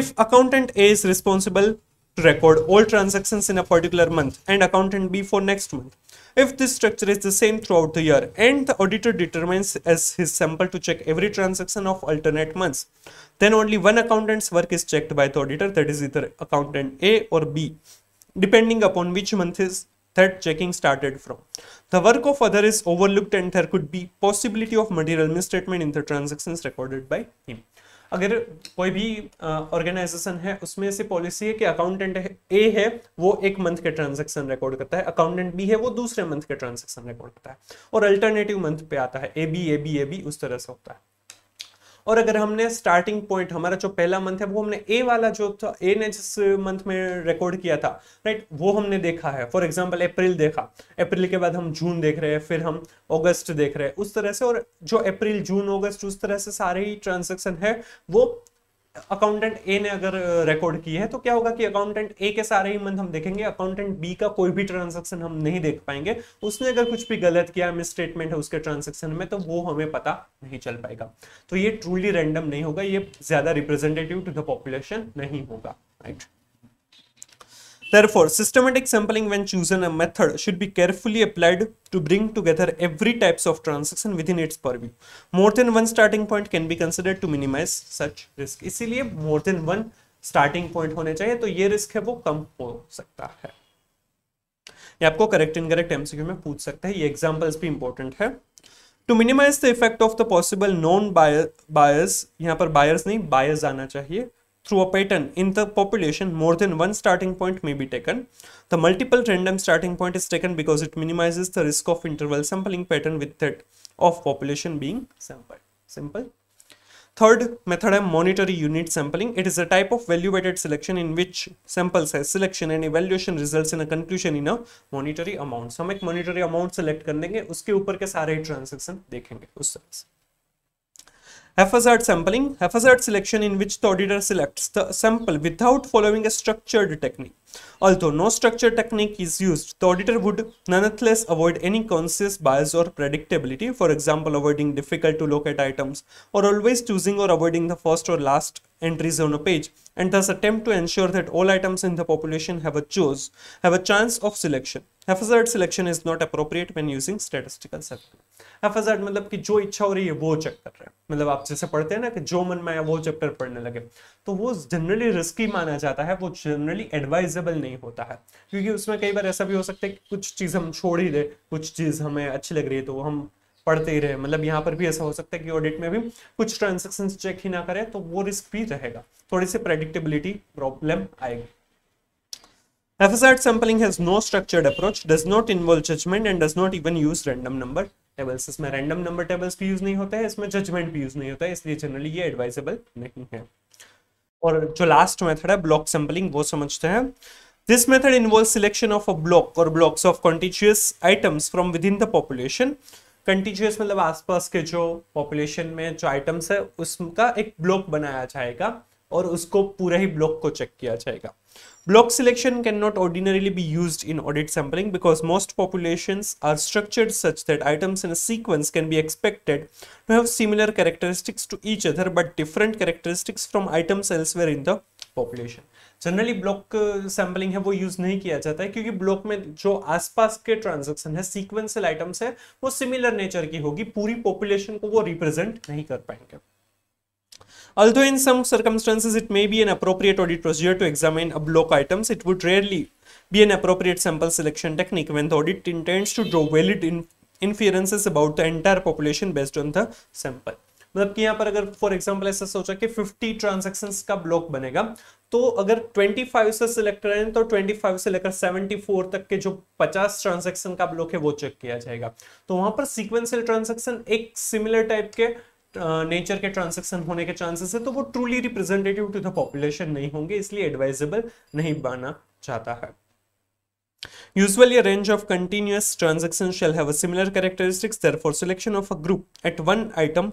if accountant A is responsible to record all transaction in a particular month and accountant B for next month if this structure is the same throughout the year and the auditor determines as his sample to check every transaction of alternate months then only one accountant's work is checked by the auditor that is either accountant A or B depending upon which month is that checking started from. The work of other is overlooked and there could be possibility of material misstatement in the transactions recorded by him. अगर कोई भी organisation है उसमें से policy है कि accountant ए है वो एक मंथ के ट्रांजेक्शन रिकॉर्ड करता है अकाउंटेंट बी है वो दूसरे मंथ के ट्रांजेक्शन रिकॉर्ड करता है और अल्टरनेटिव मंथ पे आता है A B A B A B उस तरह से होता है और अगर हमने स्टार्टिंग पॉइंट हमारा जो पहला मंथ है वो हमने ए वाला जो था ए ने जिस मंथ में रिकॉर्ड किया था राइट वो हमने देखा है फॉर एग्जाम्पल अप्रैल देखा अप्रैल के बाद हम जून देख रहे हैं फिर हम अगस्त देख रहे हैं उस तरह से और जो अप्रैल जून अगस्त उस तरह से सारे ही ट्रांजेक्शन है वो अकाउंटेंट ए ने अगर रिकॉर्ड की है तो क्या होगा कि अकाउंटेंट ए के सारे ही मंथ हम देखेंगे अकाउंटेंट बी का कोई भी ट्रांजैक्शन हम नहीं देख पाएंगे उसने अगर कुछ भी गलत किया मिस स्टेटमेंट है उसके ट्रांजैक्शन में तो वो हमें पता नहीं चल पाएगा तो ये ट्रूली रैंडम नहीं होगा ये ज्यादा रिप्रेजेंटेटिव टू द पॉपुलेशन नहीं होगा right right? Therefore, systematic sampling when chosen a method should be carefully applied to bring together every types of transaction within its purview. More than one starting point can be considered to minimize such risk. isliye more than one starting point hone chahiye to ye risk hai है वो कम हो सकता है ये आपको correct mcq mein में sakta hai ye examples bhi important hai to minimize the effect of the possible possible non biases yahan par buyers nahi buyers aana chahiye through a pattern in the population, more than one starting point may be taken. The multiple random starting point is taken because it minimizes the risk of interval sampling pattern with that of population being sampled. Simple. Third method is monetary unit sampling. It is a type of value-weighted selection in which sample size selection and evaluation results in a conclusion in a monetary amount. So हम एक monetary amount select कर लेंगे उसके ऊपर के सारे transaction देखेंगे उस Haphazard sampling, haphazard selection in which the auditor selects the sample without following a structured technique. Although no structured technique is used, the auditor would nonetheless avoid any conscious bias or predictability, for example avoiding difficult to locate items or always choosing or avoiding the first or last entries on a page and thus attempt to ensure that all items in the population have a choice, have a chance of selection. Haphazard selection is not appropriate when using statistical circle haphazard मतलब कि जो इच्छा हो रही है वो check कर रहे हैं मतलब आप जैसे पढ़ते हैं ना कि जो मन में आया वो चैप्टर पढ़ने लगे तो वो जनरली रिस्की माना जाता है वो जनरली एडवाइजेबल नहीं होता है क्योंकि उसमें कई बार ऐसा भी हो सकता है कि कुछ चीज़ हम छोड़ ही दें कुछ चीज़ हमें अच्छी लग रही है तो हम पढ़ते ही रहे मतलब यहाँ पर भी ऐसा हो सकता है कि ऑडिट में भी कुछ ट्रांजेक्शन चेक ही ना करें तो वो रिस्क भी रहेगा थोड़ी सी प्रेडिक्टेबिलिटी प्रॉब्लम आएगी FSAT sampling has no structured approach, does not involve judgment and does not even use random number tables. इसमें random number tables भी use नहीं होता है इसमें judgment भी use नहीं होता है इसलिए generally ये advisable नहीं है और जो last method है block sampling वो समझते हैं This method involves selection of a block or blocks of contiguous items from within the population. Contiguous मतलब आसपास के जो population में जो items है उसका एक block बनाया जाएगा और उसको पूरे ही block को check किया जाएगा Block selection cannot ordinarily be used in audit sampling because most populations are structured such that items in a sequence can be expected to have similar characteristics to each other but different characteristics from items elsewhere in the population. Generally block sampling है वो use नहीं किया जाता है क्योंकि block में जो आसपास के transaction है सीक्वेंसल items है वो similar nature की होगी पूरी population को वो represent नहीं कर पाएंगे Although in some circumstances it may be an appropriate audit procedure to examine a block items, it would rarely be an appropriate sample selection technique when the audit intends to draw valid in inferences about the entire population based on the sample. मतलब कि यहाँ पर अगर for example ऐसा सोचा कि 50 transaction का block बनेगा तो अगर 25 से सिलेक्ट करें तो 25 से लेकर 74 तक के जो 50 ट्रांजेक्शन का ब्लॉक है वो चेक किया जाएगा तो वहां पर सीक्वेंसियल ट्रांजेक्शन एक सिमिलर टाइप के नेचर के ट्रांजेक्शन होने के चांसेस है तो वो truly representative to the population नहीं होंगे इसलिए एडवाइजेबल नहीं बना जाता है Usually a range of continuous transactions shall have a similar characteristics therefore selection of a group at one item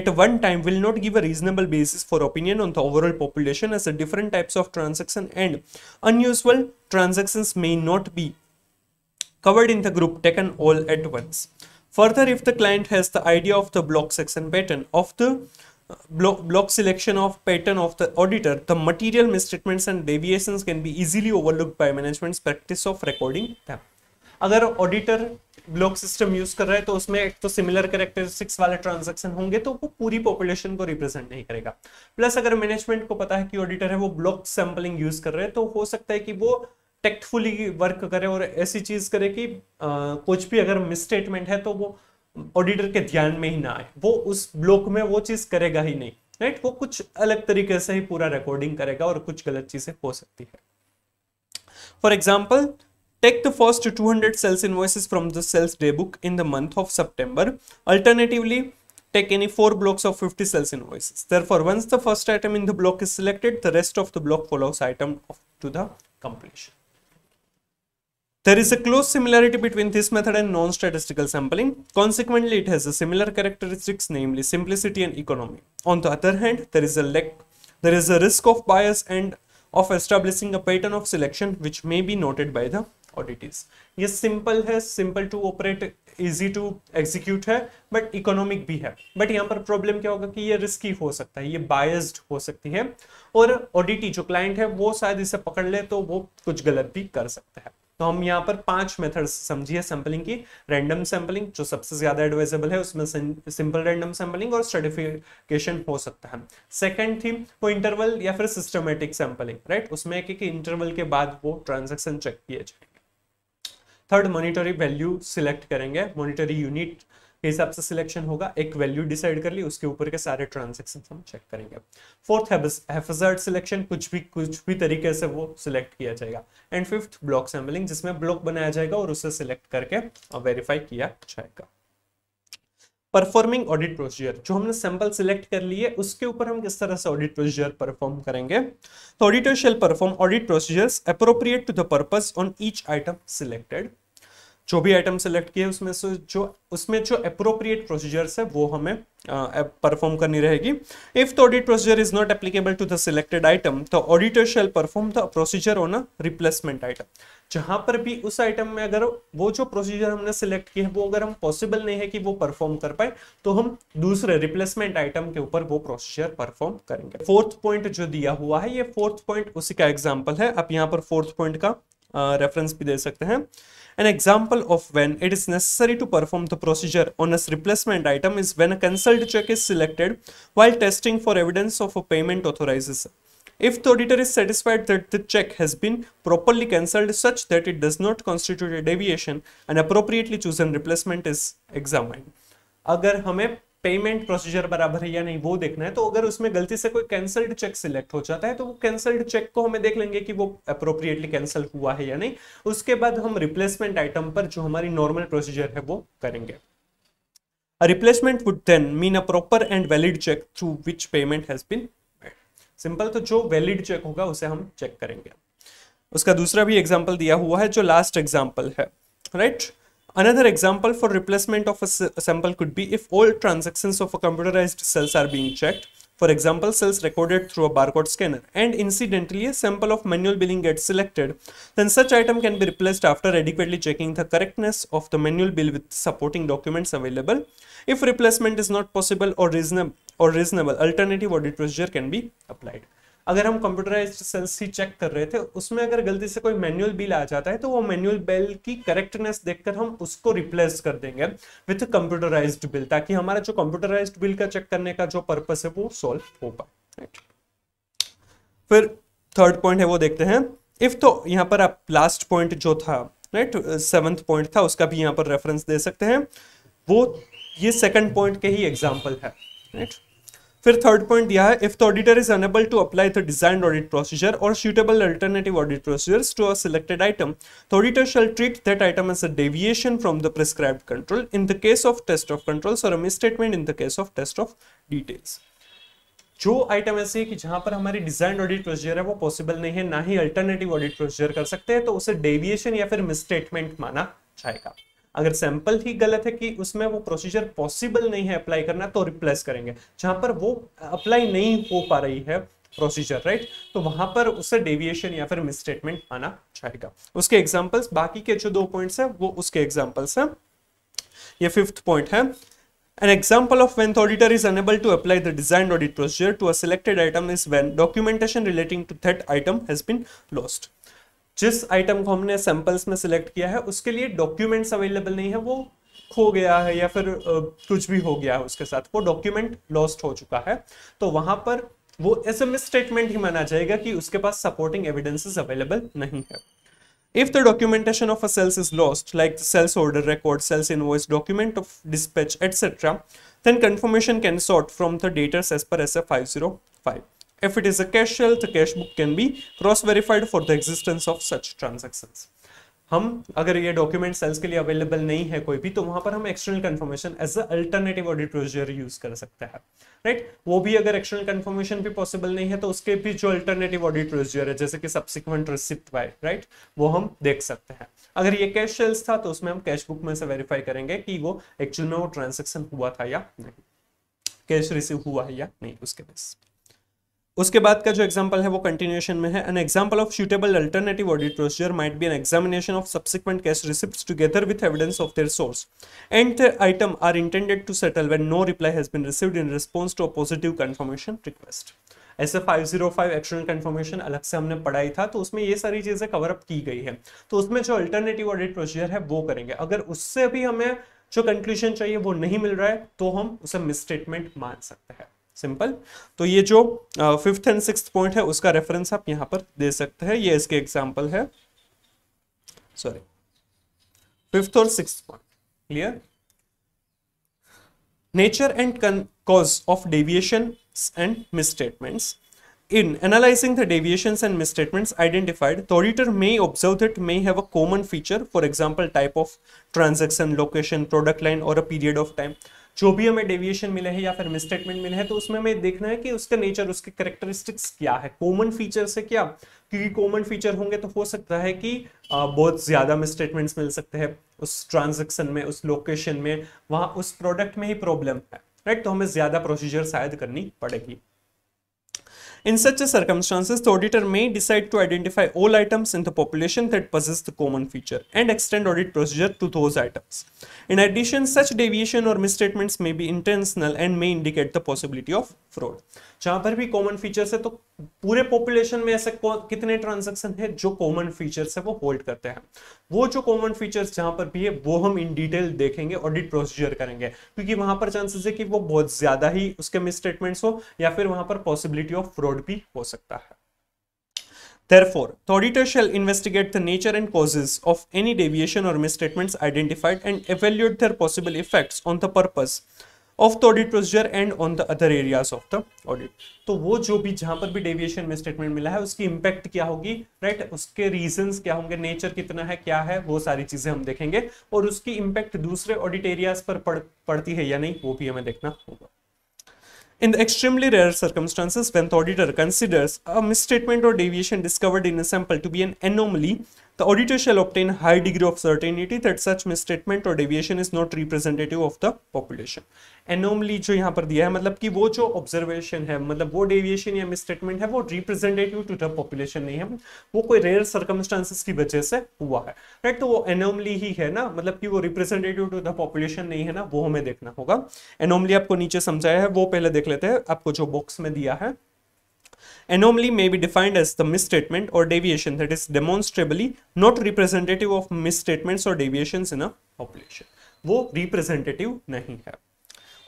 at one time will not give a reasonable basis for opinion on the overall population as the different types of transaction and unusual transactions may not be covered in the group taken all at once. Further, if the client has the idea of the block section pattern of the block, block selection of pattern of the auditor, the material misstatements and deviations can be easily overlooked by management's practice of recording them. अगर auditor block system use कर रहा है तो उसमें एक तो similar characteristics वाले transaction होंगे तो वो पूरी पॉपुलेशन को रिप्रेजेंट नहीं करेगा प्लस अगर मैनेजमेंट को पता है कि ऑडिटर है वो ब्लॉक सैंपलिंग यूज कर रहे हैं तो हो सकता है कि वो टेक्टफुली वर्क करें और ऐसी चीज करें कि आ, कुछ भी अगर मिसस्टेटमेंट है तो वो ऑडिटर के ध्यान में ही ना आए वो उस ब्लॉक में वो चीज करेगा ही नहीं राइट वो कुछ अलग तरीके से ही पूरा रिकॉर्डिंग करेगा और कुछ गलत चीजें हो सकती है for example take the first two hundred sales in from the sales day book in the month of September alternatively take any four blocks of 50 cells invoices therefore once the first item in the block is selected the rest of the block follows item of to the completion There is a close similarity between this method and non-statistical sampling. Consequently, it has a similar characteristics, namely simplicity and economy. On the other hand, there is a lack, there is a risk of bias and of establishing a pattern of selection which may be noted by the oddities. Yes, simple has simple to operate, easy to execute है, but economic भी है. But यहाँ पर problem क्या होगा कि ये risky हो सकता है, ये biased हो सकती है और auditee जो client है वो शायद इसे पकड़ ले तो वो कुछ गलत भी कर सकता है. तो हम यहाँ पर पांच मेथड्स समझिए सैम्पलिंग की रैंडम सैम्पलिंग जो सबसे ज्यादा एडवाइजेबल है उसमें सिंपल रैंडम सैम्पलिंग और सर्टिफिकेशन हो सकता है सेकंड थी वो इंटरवल या फिर सिस्टमेटिक सैम्पलिंग राइट उसमें एक एक इंटरवल के बाद वो ट्रांजेक्शन चेक किए जाएंगे थर्ड मॉनिटरी वैल्यू सिलेक्ट करेंगे मॉनिटरी यूनिट के हिसाब से सिलेक्शन होगा एक वैल्यू डिसाइड कर ली उसके ऊपर के सारे ट्रांजेक्शन हम चेक करेंगे फोर्थ है कुछ भी कुछ भी तरीके से वो सिलेक्ट किया जाएगा एंड फिफ्थ ब्लॉक सैम्बलिंग जिसमें ब्लॉक बनाया जाएगा और उसे सिलेक्ट करके वेरीफाई किया जाएगा परफॉर्मिंग ऑडिट प्रोसीजर जो हमने सैंपल सिलेक्ट कर लिए उसके ऊपर हम किस तरह से ऑडिट प्रोसीजर परफॉर्म करेंगे तो auditor shall perform audit procedures appropriate to the purpose on each item selected जो भी आइटम सेलेक्ट किए उसमें से जो उसमें जो अप्रोप्रिएट प्रोसीजर्स है वो हमें परफॉर्म करनी रहेगी if the audit procedure is not applicable to the selected item तो auditor shall perform the procedure on a replacement item जहां पर भी उस आइटम में अगर वो जो प्रोसीजर हमने सिलेक्ट किया है वो अगर हम पॉसिबल नहीं है कि वो परफॉर्म कर पाए तो हम दूसरे रिप्लेसमेंट आइटम के ऊपर वो प्रोसीजर परफॉर्म करेंगे फोर्थ पॉइंट जो दिया हुआ है ये फोर्थ पॉइंट उसी का एग्जाम्पल है आप यहाँ पर फोर्थ पॉइंट का रेफरेंस भी दे सकते हैं An example of when it is necessary to perform the procedure on a replacement item is when a cancelled check is selected while testing for evidence of a payment authorization. If the auditor is satisfied that the check has been properly cancelled such that it does not constitute a deviation, an appropriately chosen replacement is examined. If payment procedure बराबर है या नहीं वो देखना है तो अगर उसमें गलती से कोई कैंसल्ड चेक सिलेक्ट हो जाता है तो वो कैंसल्ड चेक को हमें देख लेंगे कि वो अप्रोप्रिएटली कैंसल हुआ है या नहीं उसके बाद हम रिप्लेसमेंट आइटम पर जो हमारी नॉर्मल प्रोसीजर है वो करेंगे replacement would then mean a proper and valid check through which payment has has simple तो जो वैलिड चेक होगा उसे हम चेक करेंगे उसका दूसरा भी एग्जाम्पल दिया हुआ है जो लास्ट एग्जाम्पल है right right? Another example for replacement of a sample could be if all transactions of a computerized cells are being checked. For example, cells recorded through a barcode scanner and incidentally a sample of manual billing gets selected, then such item can be replaced after adequately checking the correctness of the manual bill with supporting documents available. If replacement is not possible or, reason or reasonable, alternative audit procedure can be applied. अगर हम computerise sales ही check कर रहे थे उसमें अगर गलती से कोई मैनुअल बिल आ जाता है तो वो मैनुअल बिल की करेक्टनेस देखकर हम उसको रिप्लेस कर देंगे विथ कंप्यूटराइज बिल ताकि हमारा जो कंप्यूटराइज बिल का चेक करने का जो पर्पस है वो सॉल्व हो पाए फिर थर्ड पॉइंट है वो देखते हैं इफ तो यहाँ पर आप लास्ट पॉइंट जो था राइट सेवंथ पॉइंट था उसका भी यहाँ पर रेफरेंस दे सकते हैं वो ये सेकंड पॉइंट के ही एग्जाम्पल है राइट फिर थर्ड पॉइंट दिया है if the auditor is unable to apply the design audit procedure और suitable alternative audit procedures to a item the auditor shall treat that item as a deviation from the prescribe control in the case of test of control और a misstatement in the case of test of details जो item ऐसे है कि जहां पर हमारी design audit procedure है वो पॉसिबल नहीं है ना ही अल्टरनेटिव ऑडिट प्रोसीजर कर सकते हैं तो उसे डेविएशन या फिर मिस स्टेटमेंट माना जाएगा अगर सैंपल ही गलत है कि उसमें वो प्रोसीजर पॉसिबल नहीं है अप्लाई करना तो रिप्लेस करेंगे जहां पर वो अप्लाई नहीं हो पा रही है प्रोसीजर राइट right? तो वहां पर उससे डेविएशन या फिर मिसस्टेटमेंट आना चाहेगा उसके एग्जांपल्स बाकी के जो दो पॉइंट्स हैं वो उसके एग्जांपल्स हैं ये फिफ्थ पॉइंट है An example of when the auditor is unable to apply the designed audit procedure to a selected item is when documentation relating to that item has been lost. जिस item को हमने samples में select किया है उसके लिए documents available नहीं है वो खो गया है या फिर कुछ भी हो गया है उसके साथ वो डॉक्यूमेंट लॉस्ट हो चुका है तो वहां पर वो एस एम स्टेटमेंट ही माना जाएगा कि उसके पास सपोर्टिंग एविडेंसेस अवेलेबल नहीं है if the documentation of a sales is lost like sales order record sales invoice document of dispatch etcetera then confirmation can sought from the debtors as per S F five zero five If it is a cash shell, the cash book can be cross-verified for the existence of such transactions. हम अगर ये document sales के लिए available नहीं है कोई भी तो वहां पर हम external confirmation as a alternative audit procedure use कर सकते हैं राइट right? वो भी अगर एक्सटर्नल कन्फर्मेशन भी पॉसिबल नहीं है तो उसके भी जो अल्टरनेटिव ऑडिट प्रोसीजर है जैसे कि सब्सिक्वेंट रिसिप्ट बाय राइट वो हम देख सकते हैं अगर ये कैश सेल्स था तो उसमें हम कैश बुक में से वेरीफाई करेंगे कि वो एक्चुअल में वो ट्रांजेक्शन हुआ था या नहीं कैश रिसीव हुआ है या नहीं उसके बेस उसके बाद का जो एग्जाम्पल है वो कंटिन्यूएशन में है an example of suitable alternative audit procedure might be an examination of subsequent cash receipt together with evidence of their source and item are intended to settle when no reply has been received in response to a positive confirmation request ऐसे 505 external conformation अलग से हमने पढ़ाई था तो उसमें ये सारी चीज़ें कवर अप की गई है तो उसमें जो अल्टरनेटिव ऑडिट प्रोसीजर है वो करेंगे अगर उससे भी हमें जो कंक्लूजन चाहिए वो नहीं मिल रहा है तो हम उसे मिसस्टेटमेंट मान सकते हैं सिंपल तो ये जो फिफ्थ एंड सिक्स पॉइंट है उसका रेफरेंस आप यहां पर दे सकते हैं ये इसके एग्जाम्पल है सॉरी फिफ्थ और six point clear nature and cause of deviation and misstatement in analyzing the deviation and misstatement identified the auditor may observe that may have common feature for example type of transaction location product line और a period of time जो भी हमें deviation मिले हैं या फिर misstatement मिले हैं तो उसमें हमें देखना है कि उसका नेचर उसके करेक्टरिस्टिक्स क्या है कॉमन फीचर से क्या क्योंकि कॉमन फीचर होंगे तो हो सकता है कि बहुत ज़्यादा मिसस्टेटमेंट्स मिल सकते हैं उस ट्रांजेक्शन में उस लोकेशन में वहाँ उस प्रोडक्ट में ही प्रॉब्लम है राइट तो हमें ज़्यादा प्रोसीजर शायद करनी पड़ेगी In such a circumstances, the auditor may decide to identify all items in the population that possess the common feature and extend audit procedure to those items. In addition, such deviation or misstatements may be intentional and may indicate the possibility of fraud. जहां पर भी common features है तो पूरे population में ऐसे कितने transaction है जो कॉमन फीचर्स है वो होल्ड करते हैं वो जो कॉमन फीचर्स जहां पर भी है वो हम इन डिटेल देखेंगे ऑडिट प्रोसीजर करेंगे क्योंकि वहां पर चांसेस है कि वो बहुत ज्यादा ही उसके मिसस्टेटमेंट्स हो या फिर वहां पर पॉसिबिलिटी ऑफ फ्रॉड भी हो सकता है Therefore, the auditor shall investigate the nature and causes of any deviation or misstatements identified and evaluate their possible effects on the purpose of the audit procedure and on the other areas of the audit तो वो जो भी जहां पर भी deviation में statement मिला है उसकी इंपैक्ट क्या होगी राइट right? उसके रीजंस क्या होंगे नेचर कितना है क्या है वो सारी चीजें हम देखेंगे और उसकी इंपैक्ट दूसरे ऑडिट एरियाज पर पड़ पड़ती है या नहीं वो भी हमें देखना होगा In the extremely rare circumstances when the auditor considers a misstatement or deviation discovered in a sample to be an anomaly, The auditor shall obtain high degree of certainty that such misstatement or deviation is not representative of the population. Anomaly jo yahan par diya hai matlab ki wo jo observation hai matlab wo deviation ya misstatement hai wo representative to the population nahi hai wo koi rare circumstances ki wajah se hua hai right to वो anomaly hi hai na matlab ki wo representative to the population nahi hai na wo hume dekhna hoga anomaly aapko niche samjhaya hai wo pehle dekh lete hain aapko jo box mein diya hai Anomaly may be defined as the misstatement or deviation that is demonstrably not representative of misstatements or deviations in a population. wo representative nahi hai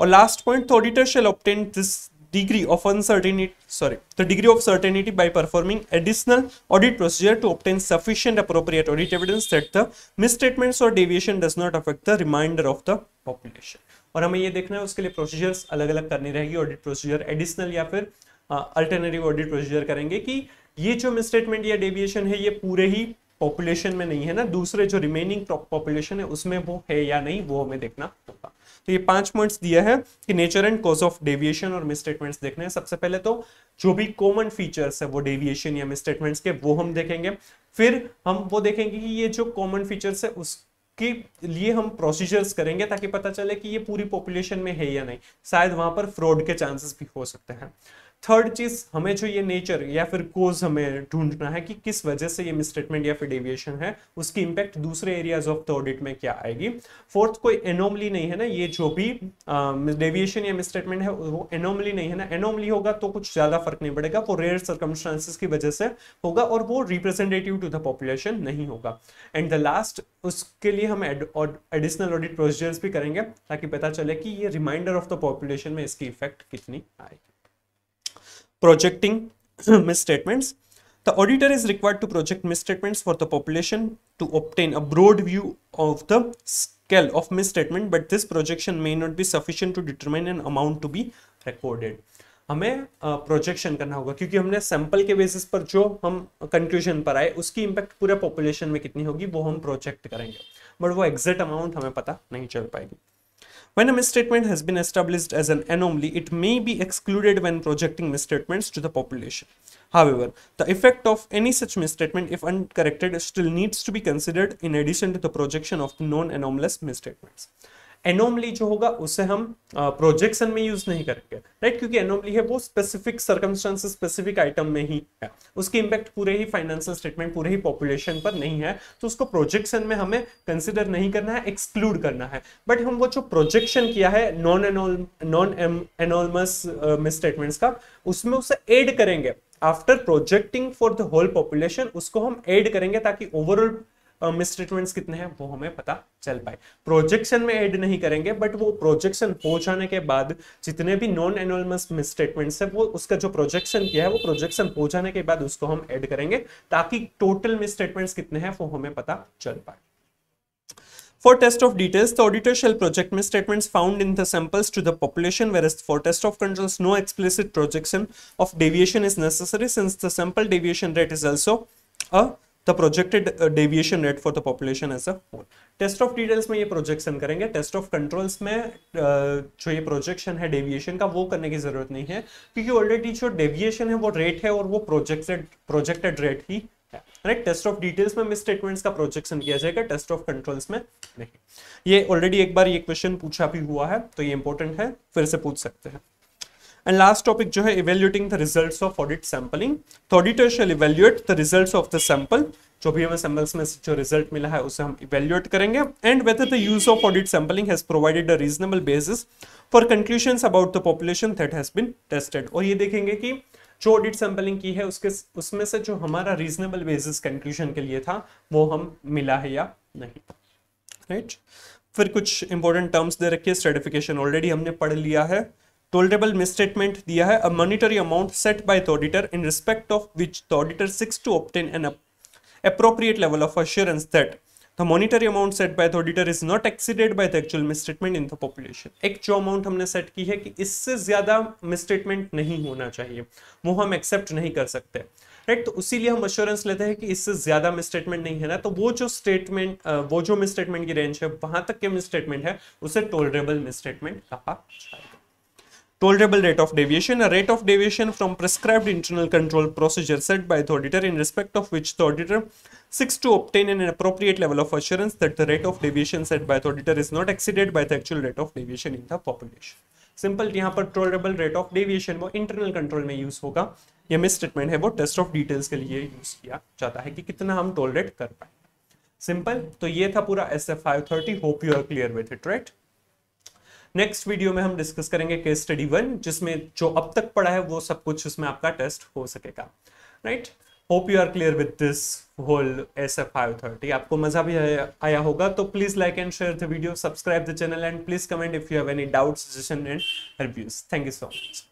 और last point, the auditor shall obtain this degree of uncertainty, sorry, the degree of certainty by performing additional audit procedure to obtain sufficient appropriate audit evidence that the misstatements or deviation does not affect the remainder of the population. और हमें ये देखना है उसके लिए procedures अलग अलग करनी रहेगी ऑडिट प्रोसीजर एडिशनल या फिर अल्टरनेटिव ऑडिट प्रोसीजर करेंगे कि ये जो मिसस्टेटमेंट या डेविएशन है ये पूरे ही पॉपुलेशन में नहीं है ना दूसरे जो रिमेनिंग पॉपुलेशन है उसमें वो है या नहीं वो हमें देखना होगा तो ये पांच पॉइंट्स दिया है कि nature and cause of deviation और मिसस्टेटमेंट्स देखने हैं सबसे पहले तो जो भी कॉमन फीचर्स है वो डेविएशन या मिसस्टेटमेंट्स के वो हम देखेंगे फिर हम वो देखेंगे कि ये जो कॉमन फीचर्स है उस लिए हम प्रोसीजर्स करेंगे ताकि पता चले कि ये पूरी पॉपुलेशन में है या नहीं शायद वहां पर फ्रॉड के चांसेस भी हो सकते हैं थर्ड चीज हमें जो ये नेचर या फिर कोज हमें ढूंढना है कि किस वजह से ये मिसस्टेटमेंट या फिर डेविएशन है उसकी इंपैक्ट दूसरे एरियाज ऑफ द ऑडिट में क्या आएगी फोर्थ कोई एनोमली नहीं है ना ये जो भी डेविएशन uh, या मिसस्टेटमेंट है वो एनोमली नहीं है ना एनोमली होगा तो कुछ ज्यादा फर्क नहीं पड़ेगा वो रेयर सर्कमस्टांसिस की वजह से होगा और वो रिप्रेजेंटेटिव टू द पॉपुलेशन नहीं होगा एंड द लास्ट उसके लिए हम एडिशनल ऑडिट प्रोसीजर्स भी करेंगे ताकि पता चले कि ये रिमाइंडर ऑफ द पॉपुलेशन में इसकी इफेक्ट कितनी आएगी projecting misstatements. The auditor is required to project misstatements for the population to obtain a broad view of the scale of misstatement but this projection may not be sufficient to determine an amount to be recorded. हमें projection uh, करना होगा क्योंकि हमने sample के basis पर जो हम conclusion पर आए उसकी इम्पैक्ट पूरे पॉपुलेशन में कितनी होगी वो हम प्रोजेक्ट करेंगे बट वो एग्जैक्ट अमाउंट हमें पता नहीं चल पाएगी When a misstatement has been established as an anomaly, it may be excluded when projecting misstatements to the population. However, the effect of any such misstatement, if uncorrected, still needs to be considered in addition to the projection of the known anomalous misstatements. Anomaly जो होगा उसे हम projection में use नहीं करेंगे right क्योंकि anomaly है वो स्पेसिफिक सर्कमस्टांस स्पेसिफिक आइटम में ही है उसकी इंपैक्ट पूरे ही फाइनेंशियल स्टेटमेंट पूरे ही पॉपुलेशन पर नहीं है तो उसको प्रोजेक्शन में हमें कंसिडर नहीं करना है एक्सक्लूड करना है बट हम वो जो प्रोजेक्शन किया है non anomalous non anomalous statements का उसमें उसे एड करेंगे after projecting for the whole population उसको हम एड करेंगे ताकि ओवरऑल मिसस्टेटमेंट्स कितने हैं वो हमें पता चल पाए प्रोजेक्शन में ऐड नहीं करेंगे बट वो प्रोजेक्शन हो जाने के बाद जितने भी नॉन एनोलमस मिसस्टेटमेंट्स है वो उसका जो प्रोजेक्शन किया है वो प्रोजेक्शन हो जाने के बाद उसको हम ऐड करेंगे ताकि टोटल मिसस्टेटमेंट्स कितने हैं वो हमें पता चल पाए For test of details, the auditor shall project misstatements found in the samples to the population, whereas for test of controls, no explicit projection of deviation is necessary since the sample deviation rate is also a the projected deviation rate for the population as a whole test of details में ये projection करेंगे test of controls में uh, जो ये projection है deviation का वो करने की जरूरत नहीं है क्योंकि ऑलरेडी जो डेविएशन है वो रेट है और वो प्रोजेक्टेड प्रोजेक्टेड रेट ही राइट टेस्ट ऑफ डिटेल्स में मिस स्टेटमेंट्स का प्रोजेक्शन किया जाएगा टेस्ट ऑफ कंट्रोल्स में नहीं ये ऑलरेडी एक बार ये क्वेश्चन पूछा भी हुआ है तो ये इंपॉर्टेंट है फिर से पूछ सकते हैं एंड लास्ट टॉपिक जो है evaluating the results of audit sampling auditor shall evaluate the the of the sample जो भी हमें सैम्पल्स में जो रिजल्ट मिला है उसे हम इवेल्यूएट करेंगे and whether the use of audit sampling has provided a reasonable basis for conclusion about the population that has been tested और ये देखेंगे कि जो ऑडिट सैम्पलिंग की है उसके उसमें से जो हमारा रीजनेबल बेसिस कंक्लूशन के लिए था वो हम मिला है या नहीं राइट right? फिर कुछ इंपॉर्टेंट टर्म्स दे रखिए सर्टिफिकेशन ऑलरेडी हमने पढ़ लिया है टोलरेबल मिसस्टेटमेंट दिया है a monetary amount set by the auditor in respect of which the auditor seeks to obtain an appropriate level of assurance that the monetary amount set by the auditor is not exceeded by the actual misstatement in the population एक जो amount हमने set की है कि इससे ज़्यादा misstatement नहीं होना चाहिए वो हम एक्सेप्ट नहीं कर सकते राइट right? तो उसी लिए हम अश्योरेंस लेते हैं कि इससे ज्यादा मिसस्टेटमेंट नहीं है ना तो वो जो स्टेटमेंट वो जो मिसस्टेटमेंट की रेंज है वहां तक के मिसस्टेटमेंट है उसे टोलरेबल मिसस्टेटमेंट कहा जाएगा Tolerable rate of deviation, a rate of deviation from prescribed internal control procedure set by the auditor in respect of which the auditor seeks to obtain an appropriate level of assurance that the rate of deviation set by the auditor is not exceeded by the actual rate of deviation in the population. Simple यहाँ पर tolerable rate of deviation वो internal control में use होगा ये miss statement है वो test of details के लिए यूज किया जाता है कि कितना हम टोलरेट कर पाए सिंपल तो ये था पूरा S F five thirty hope you are clear with it right next video में हम डिस्कस करेंगे केस स्टडी वन जिसमें जो अब तक पढ़ा है वो सब कुछ उसमें आपका टेस्ट हो सकेगा right hope you are clear with this whole S F five thirty आपको मजा भी आया होगा तो please like and share the video subscribe the channel and please comment if you have any doubt suggestion and reviews thank you so much